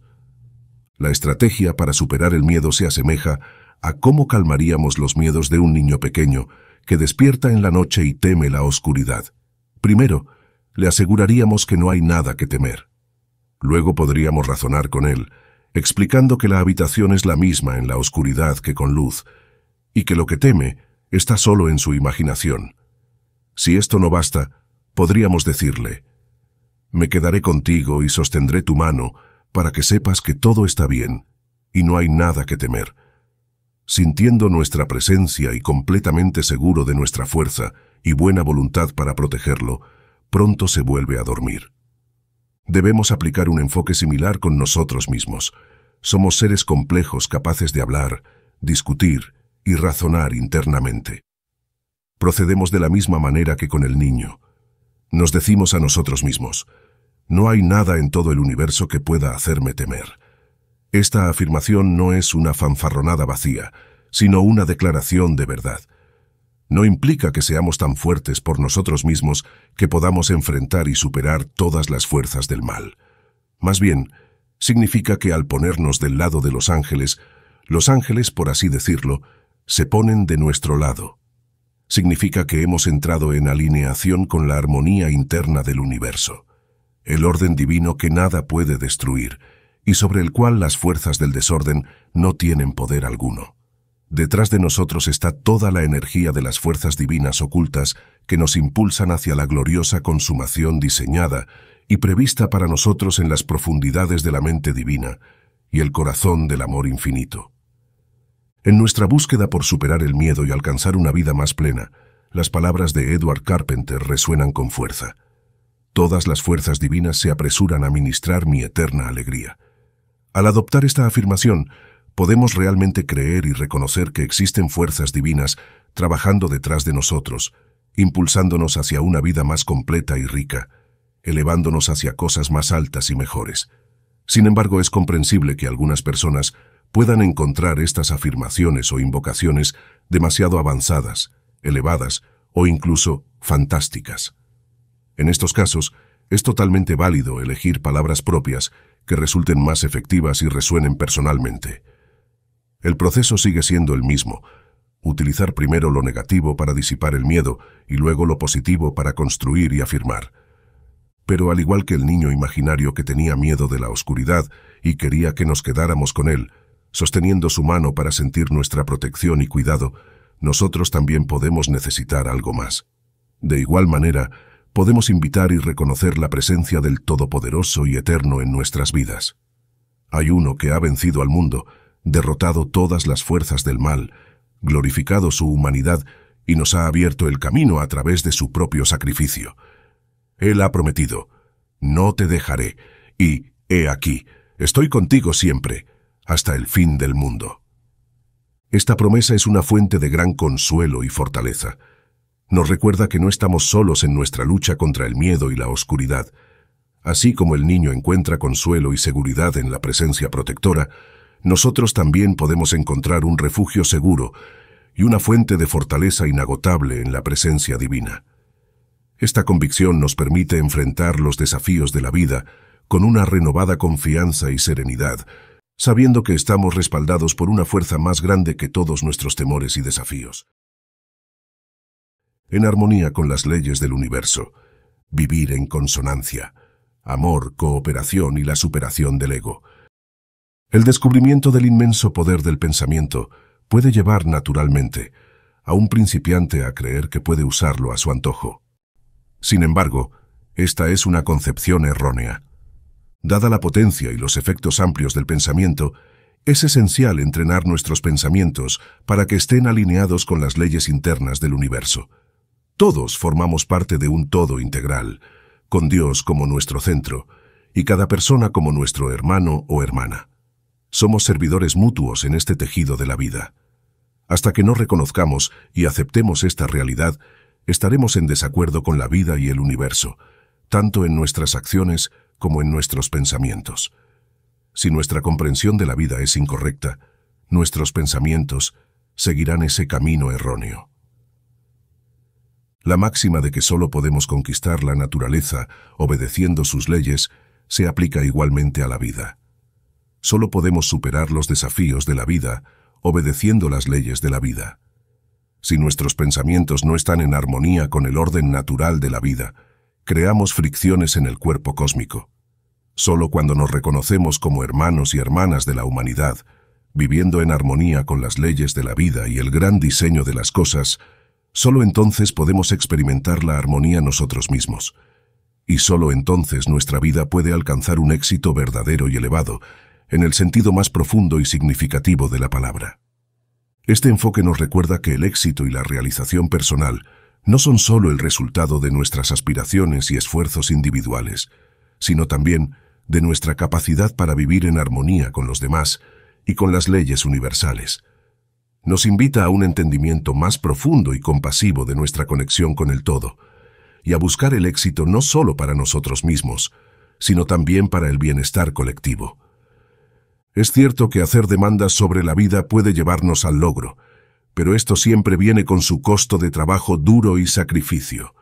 Speaker 1: La estrategia para superar el miedo se asemeja a cómo calmaríamos los miedos de un niño pequeño que despierta en la noche y teme la oscuridad. Primero, le aseguraríamos que no hay nada que temer. Luego podríamos razonar con él, explicando que la habitación es la misma en la oscuridad que con luz, y que lo que teme está solo en su imaginación. Si esto no basta, podríamos decirle, me quedaré contigo y sostendré tu mano para que sepas que todo está bien y no hay nada que temer. Sintiendo nuestra presencia y completamente seguro de nuestra fuerza y buena voluntad para protegerlo, pronto se vuelve a dormir. Debemos aplicar un enfoque similar con nosotros mismos. Somos seres complejos capaces de hablar, discutir y razonar internamente. Procedemos de la misma manera que con el niño. Nos decimos a nosotros mismos, no hay nada en todo el universo que pueda hacerme temer. Esta afirmación no es una fanfarronada vacía, sino una declaración de verdad. No implica que seamos tan fuertes por nosotros mismos que podamos enfrentar y superar todas las fuerzas del mal. Más bien, significa que al ponernos del lado de los ángeles, los ángeles, por así decirlo, se ponen de nuestro lado. Significa que hemos entrado en alineación con la armonía interna del universo el orden divino que nada puede destruir y sobre el cual las fuerzas del desorden no tienen poder alguno. Detrás de nosotros está toda la energía de las fuerzas divinas ocultas que nos impulsan hacia la gloriosa consumación diseñada y prevista para nosotros en las profundidades de la mente divina y el corazón del amor infinito. En nuestra búsqueda por superar el miedo y alcanzar una vida más plena, las palabras de Edward Carpenter resuenan con fuerza todas las fuerzas divinas se apresuran a ministrar mi eterna alegría. Al adoptar esta afirmación, podemos realmente creer y reconocer que existen fuerzas divinas trabajando detrás de nosotros, impulsándonos hacia una vida más completa y rica, elevándonos hacia cosas más altas y mejores. Sin embargo, es comprensible que algunas personas puedan encontrar estas afirmaciones o invocaciones demasiado avanzadas, elevadas o incluso fantásticas. En estos casos, es totalmente válido elegir palabras propias que resulten más efectivas y resuenen personalmente. El proceso sigue siendo el mismo, utilizar primero lo negativo para disipar el miedo y luego lo positivo para construir y afirmar. Pero al igual que el niño imaginario que tenía miedo de la oscuridad y quería que nos quedáramos con él, sosteniendo su mano para sentir nuestra protección y cuidado, nosotros también podemos necesitar algo más. De igual manera, podemos invitar y reconocer la presencia del Todopoderoso y Eterno en nuestras vidas. Hay uno que ha vencido al mundo, derrotado todas las fuerzas del mal, glorificado su humanidad y nos ha abierto el camino a través de su propio sacrificio. Él ha prometido, no te dejaré, y, he aquí, estoy contigo siempre, hasta el fin del mundo. Esta promesa es una fuente de gran consuelo y fortaleza nos recuerda que no estamos solos en nuestra lucha contra el miedo y la oscuridad. Así como el niño encuentra consuelo y seguridad en la presencia protectora, nosotros también podemos encontrar un refugio seguro y una fuente de fortaleza inagotable en la presencia divina. Esta convicción nos permite enfrentar los desafíos de la vida con una renovada confianza y serenidad, sabiendo que estamos respaldados por una fuerza más grande que todos nuestros temores y desafíos en armonía con las leyes del universo, vivir en consonancia, amor, cooperación y la superación del ego. El descubrimiento del inmenso poder del pensamiento puede llevar naturalmente a un principiante a creer que puede usarlo a su antojo. Sin embargo, esta es una concepción errónea. Dada la potencia y los efectos amplios del pensamiento, es esencial entrenar nuestros pensamientos para que estén alineados con las leyes internas del universo. Todos formamos parte de un todo integral, con Dios como nuestro centro y cada persona como nuestro hermano o hermana. Somos servidores mutuos en este tejido de la vida. Hasta que no reconozcamos y aceptemos esta realidad, estaremos en desacuerdo con la vida y el universo, tanto en nuestras acciones como en nuestros pensamientos. Si nuestra comprensión de la vida es incorrecta, nuestros pensamientos seguirán ese camino erróneo. La máxima de que solo podemos conquistar la naturaleza obedeciendo sus leyes se aplica igualmente a la vida. Solo podemos superar los desafíos de la vida obedeciendo las leyes de la vida. Si nuestros pensamientos no están en armonía con el orden natural de la vida, creamos fricciones en el cuerpo cósmico. Solo cuando nos reconocemos como hermanos y hermanas de la humanidad, viviendo en armonía con las leyes de la vida y el gran diseño de las cosas, Solo entonces podemos experimentar la armonía nosotros mismos. Y solo entonces nuestra vida puede alcanzar un éxito verdadero y elevado, en el sentido más profundo y significativo de la palabra. Este enfoque nos recuerda que el éxito y la realización personal no son solo el resultado de nuestras aspiraciones y esfuerzos individuales, sino también de nuestra capacidad para vivir en armonía con los demás y con las leyes universales nos invita a un entendimiento más profundo y compasivo de nuestra conexión con el todo, y a buscar el éxito no solo para nosotros mismos, sino también para el bienestar colectivo. Es cierto que hacer demandas sobre la vida puede llevarnos al logro, pero esto siempre viene con su costo de trabajo duro y sacrificio.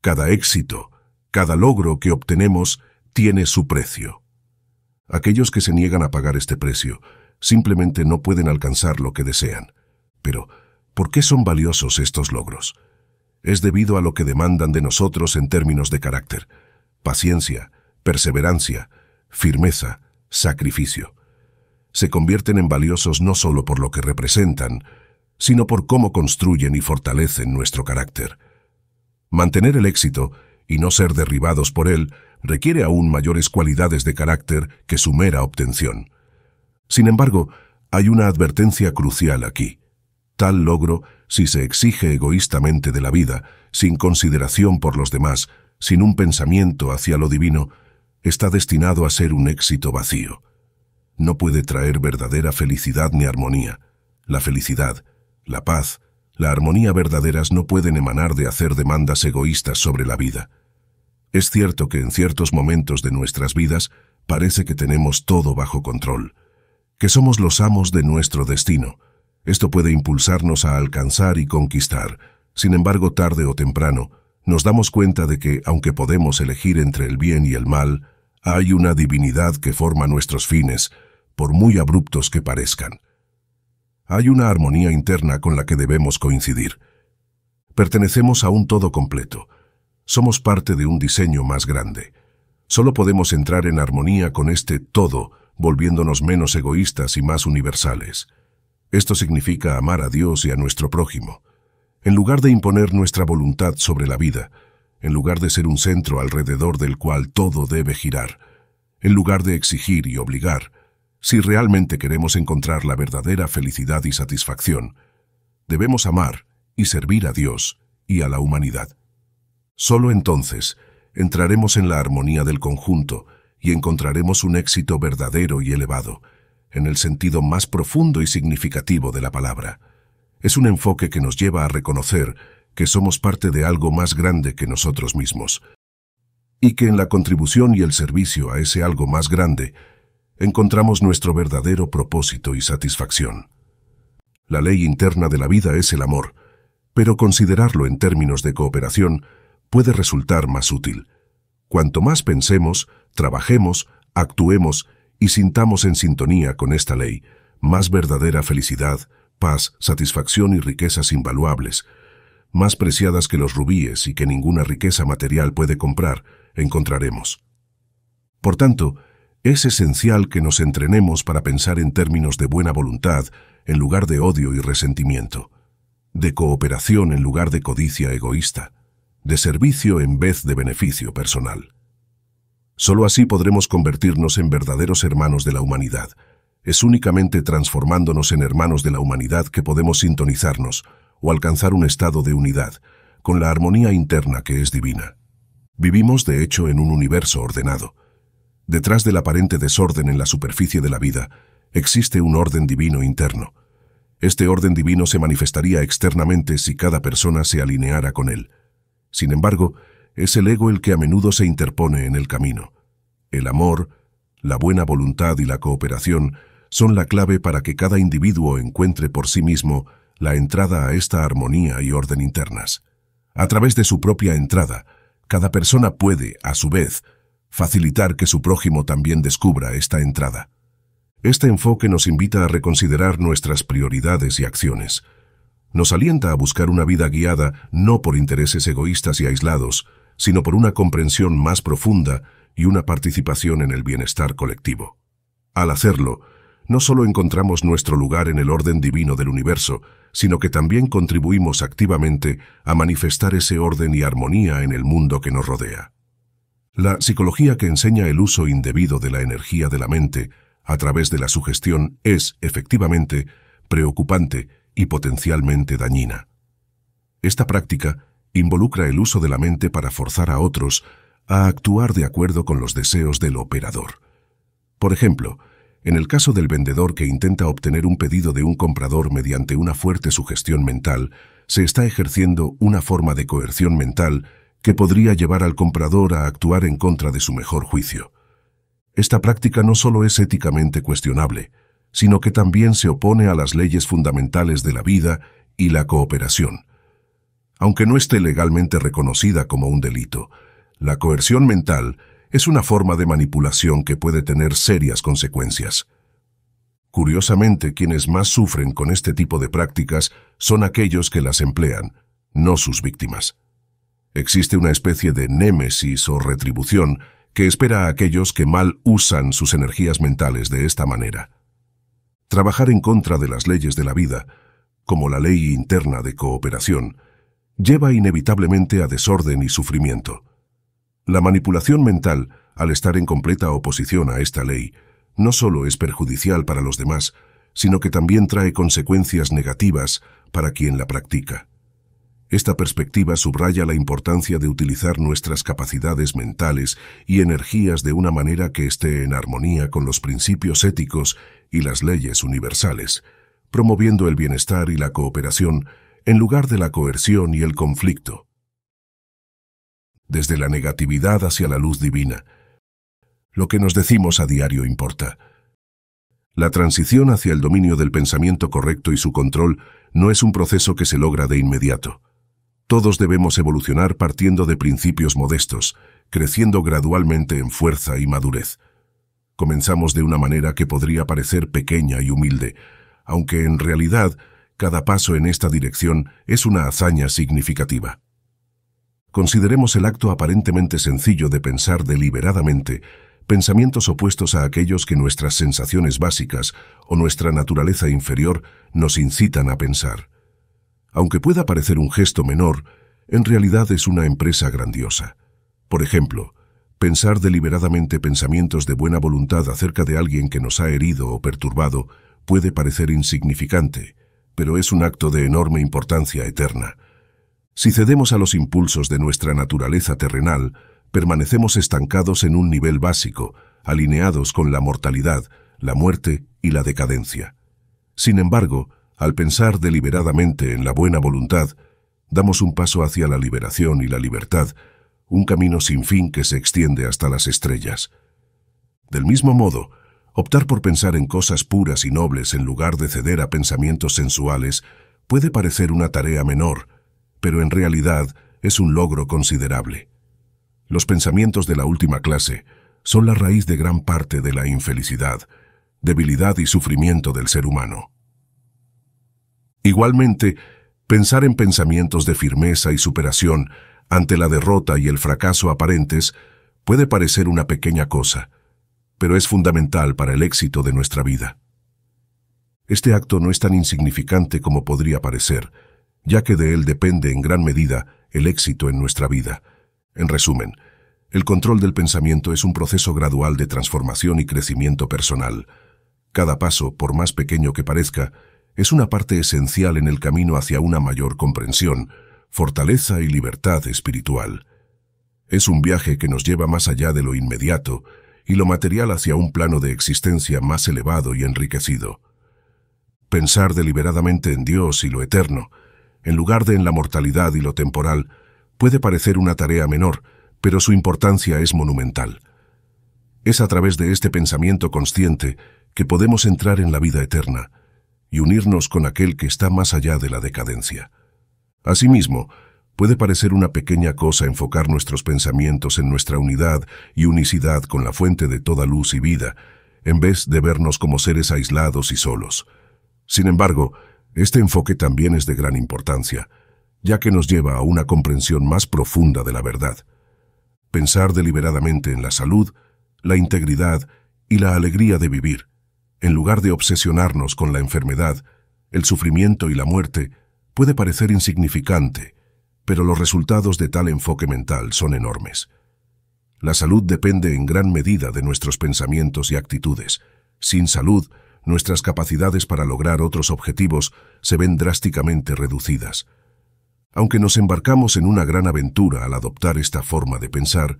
Speaker 1: Cada éxito, cada logro que obtenemos, tiene su precio. Aquellos que se niegan a pagar este precio simplemente no pueden alcanzar lo que desean. Pero, ¿por qué son valiosos estos logros? Es debido a lo que demandan de nosotros en términos de carácter, paciencia, perseverancia, firmeza, sacrificio. Se convierten en valiosos no solo por lo que representan, sino por cómo construyen y fortalecen nuestro carácter. Mantener el éxito y no ser derribados por él requiere aún mayores cualidades de carácter que su mera obtención. Sin embargo, hay una advertencia crucial aquí. Tal logro, si se exige egoístamente de la vida, sin consideración por los demás, sin un pensamiento hacia lo divino, está destinado a ser un éxito vacío. No puede traer verdadera felicidad ni armonía. La felicidad, la paz, la armonía verdaderas no pueden emanar de hacer demandas egoístas sobre la vida. Es cierto que en ciertos momentos de nuestras vidas parece que tenemos todo bajo control, que somos los amos de nuestro destino. Esto puede impulsarnos a alcanzar y conquistar. Sin embargo, tarde o temprano, nos damos cuenta de que, aunque podemos elegir entre el bien y el mal, hay una divinidad que forma nuestros fines, por muy abruptos que parezcan. Hay una armonía interna con la que debemos coincidir. Pertenecemos a un todo completo. Somos parte de un diseño más grande. Solo podemos entrar en armonía con este todo volviéndonos menos egoístas y más universales. Esto significa amar a Dios y a nuestro prójimo. En lugar de imponer nuestra voluntad sobre la vida, en lugar de ser un centro alrededor del cual todo debe girar, en lugar de exigir y obligar, si realmente queremos encontrar la verdadera felicidad y satisfacción, debemos amar y servir a Dios y a la humanidad. Solo entonces entraremos en la armonía del conjunto y encontraremos un éxito verdadero y elevado, en el sentido más profundo y significativo de la palabra. Es un enfoque que nos lleva a reconocer que somos parte de algo más grande que nosotros mismos, y que en la contribución y el servicio a ese algo más grande encontramos nuestro verdadero propósito y satisfacción. La ley interna de la vida es el amor, pero considerarlo en términos de cooperación puede resultar más útil. Cuanto más pensemos, trabajemos, actuemos y sintamos en sintonía con esta ley, más verdadera felicidad, paz, satisfacción y riquezas invaluables, más preciadas que los rubíes y que ninguna riqueza material puede comprar, encontraremos. Por tanto, es esencial que nos entrenemos para pensar en términos de buena voluntad en lugar de odio y resentimiento, de cooperación en lugar de codicia egoísta, de servicio en vez de beneficio personal. Solo así podremos convertirnos en verdaderos hermanos de la humanidad. Es únicamente transformándonos en hermanos de la humanidad que podemos sintonizarnos o alcanzar un estado de unidad, con la armonía interna que es divina. Vivimos, de hecho, en un universo ordenado. Detrás del aparente desorden en la superficie de la vida, existe un orden divino interno. Este orden divino se manifestaría externamente si cada persona se alineara con él. Sin embargo, es el ego el que a menudo se interpone en el camino. El amor, la buena voluntad y la cooperación son la clave para que cada individuo encuentre por sí mismo la entrada a esta armonía y orden internas. A través de su propia entrada, cada persona puede, a su vez, facilitar que su prójimo también descubra esta entrada. Este enfoque nos invita a reconsiderar nuestras prioridades y acciones, nos alienta a buscar una vida guiada no por intereses egoístas y aislados, sino por una comprensión más profunda y una participación en el bienestar colectivo. Al hacerlo, no solo encontramos nuestro lugar en el orden divino del universo, sino que también contribuimos activamente a manifestar ese orden y armonía en el mundo que nos rodea. La psicología que enseña el uso indebido de la energía de la mente a través de la sugestión es, efectivamente, preocupante y potencialmente dañina. Esta práctica involucra el uso de la mente para forzar a otros a actuar de acuerdo con los deseos del operador. Por ejemplo, en el caso del vendedor que intenta obtener un pedido de un comprador mediante una fuerte sugestión mental, se está ejerciendo una forma de coerción mental que podría llevar al comprador a actuar en contra de su mejor juicio. Esta práctica no solo es éticamente cuestionable, sino que también se opone a las leyes fundamentales de la vida y la cooperación. Aunque no esté legalmente reconocida como un delito, la coerción mental es una forma de manipulación que puede tener serias consecuencias. Curiosamente, quienes más sufren con este tipo de prácticas son aquellos que las emplean, no sus víctimas. Existe una especie de némesis o retribución que espera a aquellos que mal usan sus energías mentales de esta manera. Trabajar en contra de las leyes de la vida, como la ley interna de cooperación, lleva inevitablemente a desorden y sufrimiento. La manipulación mental, al estar en completa oposición a esta ley, no solo es perjudicial para los demás, sino que también trae consecuencias negativas para quien la practica. Esta perspectiva subraya la importancia de utilizar nuestras capacidades mentales y energías de una manera que esté en armonía con los principios éticos y las leyes universales, promoviendo el bienestar y la cooperación en lugar de la coerción y el conflicto. Desde la negatividad hacia la luz divina, lo que nos decimos a diario importa. La transición hacia el dominio del pensamiento correcto y su control no es un proceso que se logra de inmediato. Todos debemos evolucionar partiendo de principios modestos, creciendo gradualmente en fuerza y madurez. Comenzamos de una manera que podría parecer pequeña y humilde, aunque en realidad cada paso en esta dirección es una hazaña significativa. Consideremos el acto aparentemente sencillo de pensar deliberadamente pensamientos opuestos a aquellos que nuestras sensaciones básicas o nuestra naturaleza inferior nos incitan a pensar. Aunque pueda parecer un gesto menor, en realidad es una empresa grandiosa. Por ejemplo, Pensar deliberadamente pensamientos de buena voluntad acerca de alguien que nos ha herido o perturbado puede parecer insignificante, pero es un acto de enorme importancia eterna. Si cedemos a los impulsos de nuestra naturaleza terrenal, permanecemos estancados en un nivel básico, alineados con la mortalidad, la muerte y la decadencia. Sin embargo, al pensar deliberadamente en la buena voluntad, damos un paso hacia la liberación y la libertad un camino sin fin que se extiende hasta las estrellas. Del mismo modo, optar por pensar en cosas puras y nobles en lugar de ceder a pensamientos sensuales puede parecer una tarea menor, pero en realidad es un logro considerable. Los pensamientos de la última clase son la raíz de gran parte de la infelicidad, debilidad y sufrimiento del ser humano. Igualmente, pensar en pensamientos de firmeza y superación ante la derrota y el fracaso aparentes, puede parecer una pequeña cosa, pero es fundamental para el éxito de nuestra vida. Este acto no es tan insignificante como podría parecer, ya que de él depende en gran medida el éxito en nuestra vida. En resumen, el control del pensamiento es un proceso gradual de transformación y crecimiento personal. Cada paso, por más pequeño que parezca, es una parte esencial en el camino hacia una mayor comprensión, fortaleza y libertad espiritual. Es un viaje que nos lleva más allá de lo inmediato y lo material hacia un plano de existencia más elevado y enriquecido. Pensar deliberadamente en Dios y lo eterno, en lugar de en la mortalidad y lo temporal, puede parecer una tarea menor, pero su importancia es monumental. Es a través de este pensamiento consciente que podemos entrar en la vida eterna y unirnos con aquel que está más allá de la decadencia. Asimismo, puede parecer una pequeña cosa enfocar nuestros pensamientos en nuestra unidad y unicidad con la fuente de toda luz y vida, en vez de vernos como seres aislados y solos. Sin embargo, este enfoque también es de gran importancia, ya que nos lleva a una comprensión más profunda de la verdad. Pensar deliberadamente en la salud, la integridad y la alegría de vivir, en lugar de obsesionarnos con la enfermedad, el sufrimiento y la muerte, puede parecer insignificante, pero los resultados de tal enfoque mental son enormes. La salud depende en gran medida de nuestros pensamientos y actitudes. Sin salud, nuestras capacidades para lograr otros objetivos se ven drásticamente reducidas. Aunque nos embarcamos en una gran aventura al adoptar esta forma de pensar,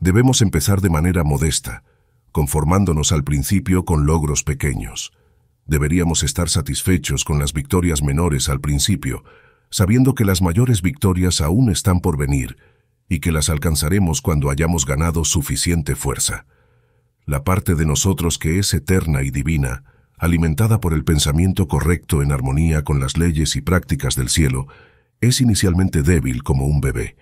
Speaker 1: debemos empezar de manera modesta, conformándonos al principio con logros pequeños deberíamos estar satisfechos con las victorias menores al principio, sabiendo que las mayores victorias aún están por venir y que las alcanzaremos cuando hayamos ganado suficiente fuerza. La parte de nosotros que es eterna y divina, alimentada por el pensamiento correcto en armonía con las leyes y prácticas del cielo, es inicialmente débil como un bebé.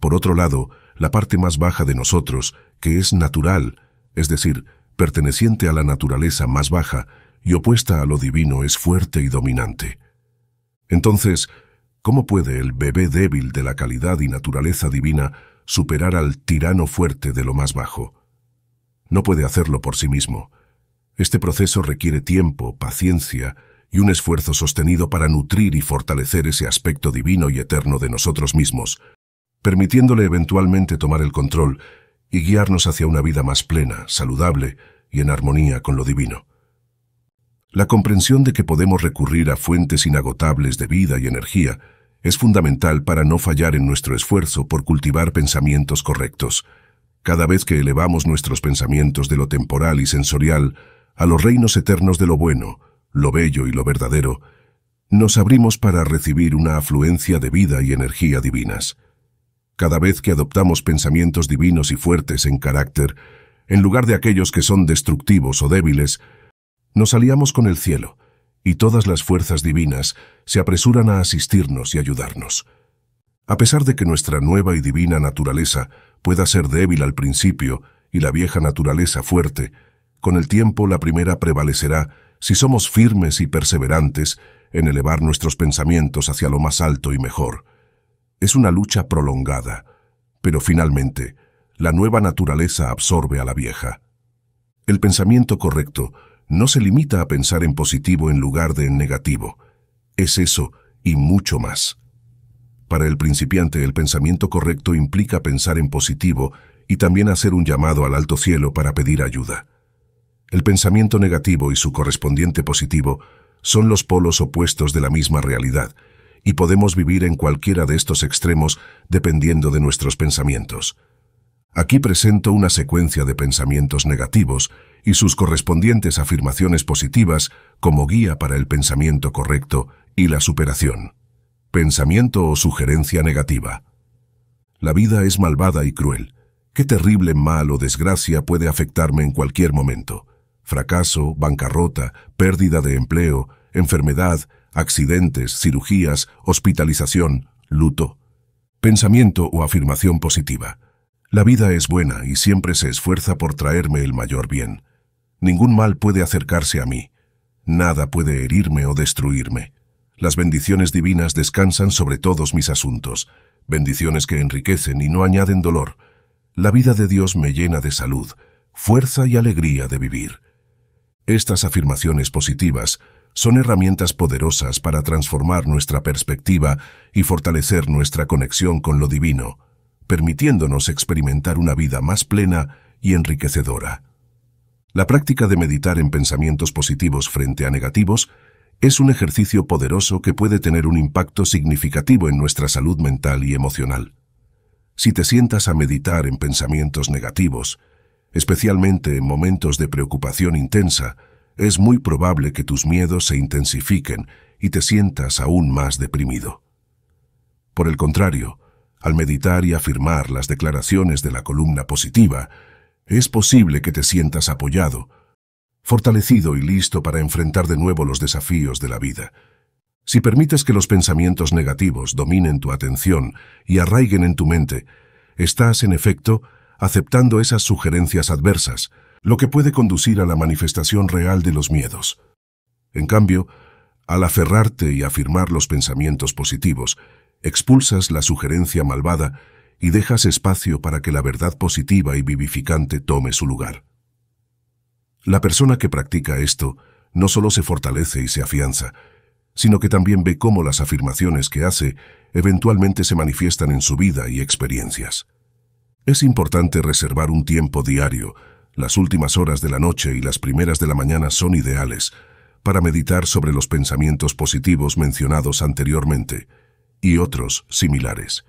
Speaker 1: Por otro lado, la parte más baja de nosotros, que es natural, es decir, perteneciente a la naturaleza más baja, y opuesta a lo divino es fuerte y dominante. Entonces, ¿cómo puede el bebé débil de la calidad y naturaleza divina superar al tirano fuerte de lo más bajo? No puede hacerlo por sí mismo. Este proceso requiere tiempo, paciencia y un esfuerzo sostenido para nutrir y fortalecer ese aspecto divino y eterno de nosotros mismos, permitiéndole eventualmente tomar el control y guiarnos hacia una vida más plena, saludable y en armonía con lo divino. La comprensión de que podemos recurrir a fuentes inagotables de vida y energía es fundamental para no fallar en nuestro esfuerzo por cultivar pensamientos correctos. Cada vez que elevamos nuestros pensamientos de lo temporal y sensorial a los reinos eternos de lo bueno, lo bello y lo verdadero, nos abrimos para recibir una afluencia de vida y energía divinas. Cada vez que adoptamos pensamientos divinos y fuertes en carácter, en lugar de aquellos que son destructivos o débiles, nos aliamos con el cielo, y todas las fuerzas divinas se apresuran a asistirnos y ayudarnos. A pesar de que nuestra nueva y divina naturaleza pueda ser débil al principio y la vieja naturaleza fuerte, con el tiempo la primera prevalecerá si somos firmes y perseverantes en elevar nuestros pensamientos hacia lo más alto y mejor. Es una lucha prolongada, pero finalmente la nueva naturaleza absorbe a la vieja. El pensamiento correcto no se limita a pensar en positivo en lugar de en negativo. Es eso y mucho más. Para el principiante, el pensamiento correcto implica pensar en positivo y también hacer un llamado al alto cielo para pedir ayuda. El pensamiento negativo y su correspondiente positivo son los polos opuestos de la misma realidad, y podemos vivir en cualquiera de estos extremos dependiendo de nuestros pensamientos. Aquí presento una secuencia de pensamientos negativos y sus correspondientes afirmaciones positivas como guía para el pensamiento correcto y la superación. Pensamiento o sugerencia negativa. La vida es malvada y cruel. Qué terrible mal o desgracia puede afectarme en cualquier momento. Fracaso, bancarrota, pérdida de empleo, enfermedad, accidentes, cirugías, hospitalización, luto. Pensamiento o afirmación positiva. La vida es buena y siempre se esfuerza por traerme el mayor bien. Ningún mal puede acercarse a mí. Nada puede herirme o destruirme. Las bendiciones divinas descansan sobre todos mis asuntos, bendiciones que enriquecen y no añaden dolor. La vida de Dios me llena de salud, fuerza y alegría de vivir. Estas afirmaciones positivas son herramientas poderosas para transformar nuestra perspectiva y fortalecer nuestra conexión con lo divino permitiéndonos experimentar una vida más plena y enriquecedora. La práctica de meditar en pensamientos positivos frente a negativos es un ejercicio poderoso que puede tener un impacto significativo en nuestra salud mental y emocional. Si te sientas a meditar en pensamientos negativos, especialmente en momentos de preocupación intensa, es muy probable que tus miedos se intensifiquen y te sientas aún más deprimido. Por el contrario, al meditar y afirmar las declaraciones de la columna positiva, es posible que te sientas apoyado, fortalecido y listo para enfrentar de nuevo los desafíos de la vida. Si permites que los pensamientos negativos dominen tu atención y arraiguen en tu mente, estás, en efecto, aceptando esas sugerencias adversas, lo que puede conducir a la manifestación real de los miedos. En cambio, al aferrarte y afirmar los pensamientos positivos, expulsas la sugerencia malvada y dejas espacio para que la verdad positiva y vivificante tome su lugar. La persona que practica esto no solo se fortalece y se afianza, sino que también ve cómo las afirmaciones que hace eventualmente se manifiestan en su vida y experiencias. Es importante reservar un tiempo diario, las últimas horas de la noche y las primeras de la mañana son ideales, para meditar sobre los pensamientos positivos mencionados anteriormente y otros similares.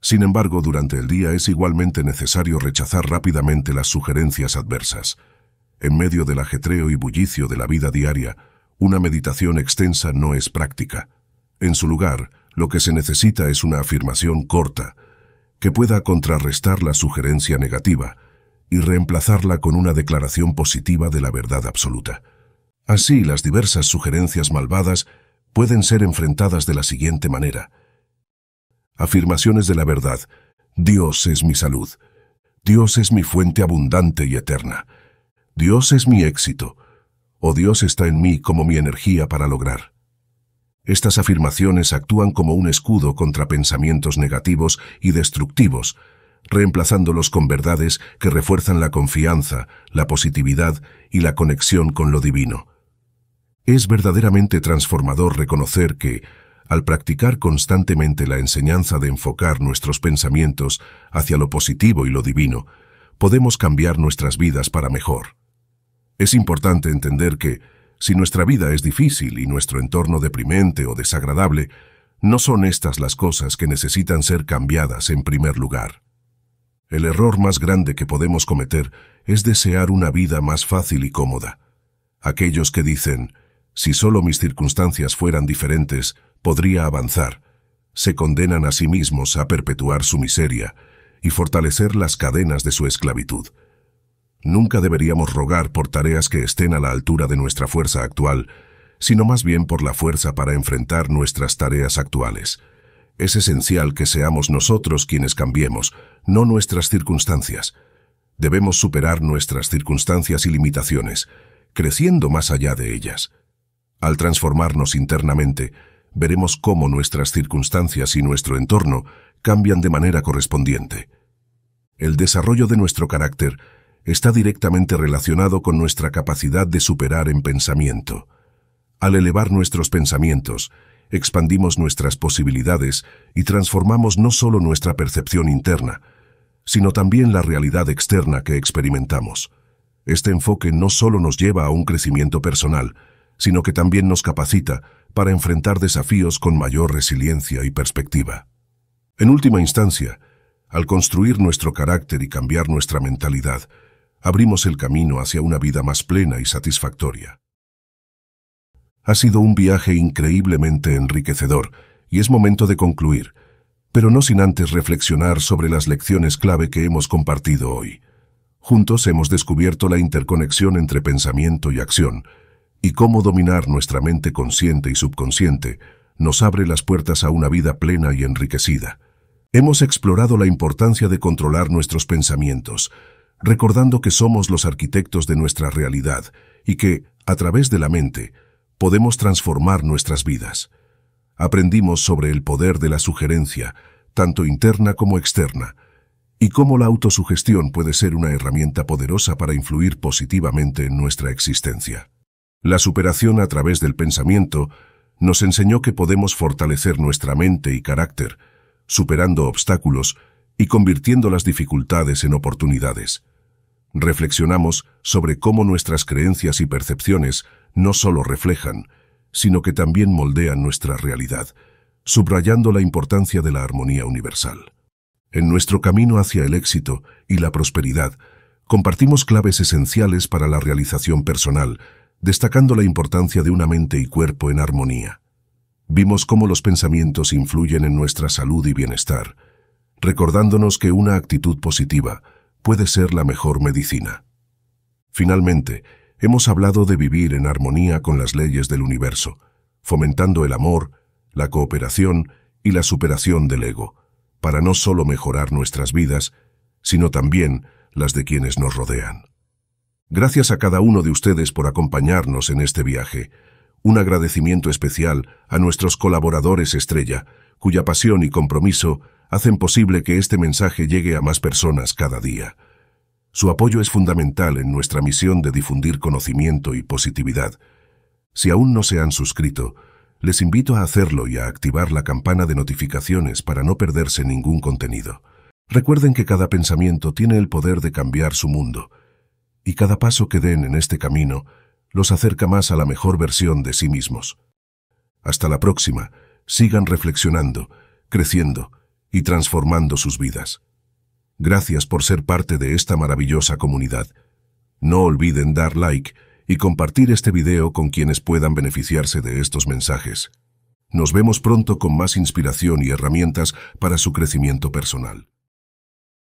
Speaker 1: Sin embargo, durante el día es igualmente necesario rechazar rápidamente las sugerencias adversas. En medio del ajetreo y bullicio de la vida diaria, una meditación extensa no es práctica. En su lugar, lo que se necesita es una afirmación corta, que pueda contrarrestar la sugerencia negativa y reemplazarla con una declaración positiva de la verdad absoluta. Así, las diversas sugerencias malvadas pueden ser enfrentadas de la siguiente manera. Afirmaciones de la verdad. Dios es mi salud. Dios es mi fuente abundante y eterna. Dios es mi éxito. O Dios está en mí como mi energía para lograr. Estas afirmaciones actúan como un escudo contra pensamientos negativos y destructivos, reemplazándolos con verdades que refuerzan la confianza, la positividad y la conexión con lo divino. Es verdaderamente transformador reconocer que, al practicar constantemente la enseñanza de enfocar nuestros pensamientos hacia lo positivo y lo divino, podemos cambiar nuestras vidas para mejor. Es importante entender que, si nuestra vida es difícil y nuestro entorno deprimente o desagradable, no son estas las cosas que necesitan ser cambiadas en primer lugar. El error más grande que podemos cometer es desear una vida más fácil y cómoda. Aquellos que dicen, si solo mis circunstancias fueran diferentes, podría avanzar. Se condenan a sí mismos a perpetuar su miseria y fortalecer las cadenas de su esclavitud. Nunca deberíamos rogar por tareas que estén a la altura de nuestra fuerza actual, sino más bien por la fuerza para enfrentar nuestras tareas actuales. Es esencial que seamos nosotros quienes cambiemos, no nuestras circunstancias. Debemos superar nuestras circunstancias y limitaciones, creciendo más allá de ellas. Al transformarnos internamente, veremos cómo nuestras circunstancias y nuestro entorno cambian de manera correspondiente. El desarrollo de nuestro carácter está directamente relacionado con nuestra capacidad de superar en pensamiento. Al elevar nuestros pensamientos, expandimos nuestras posibilidades y transformamos no solo nuestra percepción interna, sino también la realidad externa que experimentamos. Este enfoque no solo nos lleva a un crecimiento personal, sino que también nos capacita para enfrentar desafíos con mayor resiliencia y perspectiva. En última instancia, al construir nuestro carácter y cambiar nuestra mentalidad, abrimos el camino hacia una vida más plena y satisfactoria. Ha sido un viaje increíblemente enriquecedor y es momento de concluir, pero no sin antes reflexionar sobre las lecciones clave que hemos compartido hoy. Juntos hemos descubierto la interconexión entre pensamiento y acción, y cómo dominar nuestra mente consciente y subconsciente nos abre las puertas a una vida plena y enriquecida. Hemos explorado la importancia de controlar nuestros pensamientos, recordando que somos los arquitectos de nuestra realidad y que, a través de la mente, podemos transformar nuestras vidas. Aprendimos sobre el poder de la sugerencia, tanto interna como externa, y cómo la autosugestión puede ser una herramienta poderosa para influir positivamente en nuestra existencia. La superación a través del pensamiento nos enseñó que podemos fortalecer nuestra mente y carácter, superando obstáculos y convirtiendo las dificultades en oportunidades. Reflexionamos sobre cómo nuestras creencias y percepciones no solo reflejan, sino que también moldean nuestra realidad, subrayando la importancia de la armonía universal. En nuestro camino hacia el éxito y la prosperidad, compartimos claves esenciales para la realización personal, destacando la importancia de una mente y cuerpo en armonía. Vimos cómo los pensamientos influyen en nuestra salud y bienestar, recordándonos que una actitud positiva puede ser la mejor medicina. Finalmente, hemos hablado de vivir en armonía con las leyes del universo, fomentando el amor, la cooperación y la superación del ego, para no solo mejorar nuestras vidas, sino también las de quienes nos rodean. Gracias a cada uno de ustedes por acompañarnos en este viaje. Un agradecimiento especial a nuestros colaboradores estrella, cuya pasión y compromiso hacen posible que este mensaje llegue a más personas cada día. Su apoyo es fundamental en nuestra misión de difundir conocimiento y positividad. Si aún no se han suscrito, les invito a hacerlo y a activar la campana de notificaciones para no perderse ningún contenido. Recuerden que cada pensamiento tiene el poder de cambiar su mundo, y cada paso que den en este camino los acerca más a la mejor versión de sí mismos. Hasta la próxima, sigan reflexionando, creciendo y transformando sus vidas. Gracias por ser parte de esta maravillosa comunidad. No olviden dar like y compartir este video con quienes puedan beneficiarse de estos mensajes. Nos vemos pronto con más inspiración y herramientas para su crecimiento personal.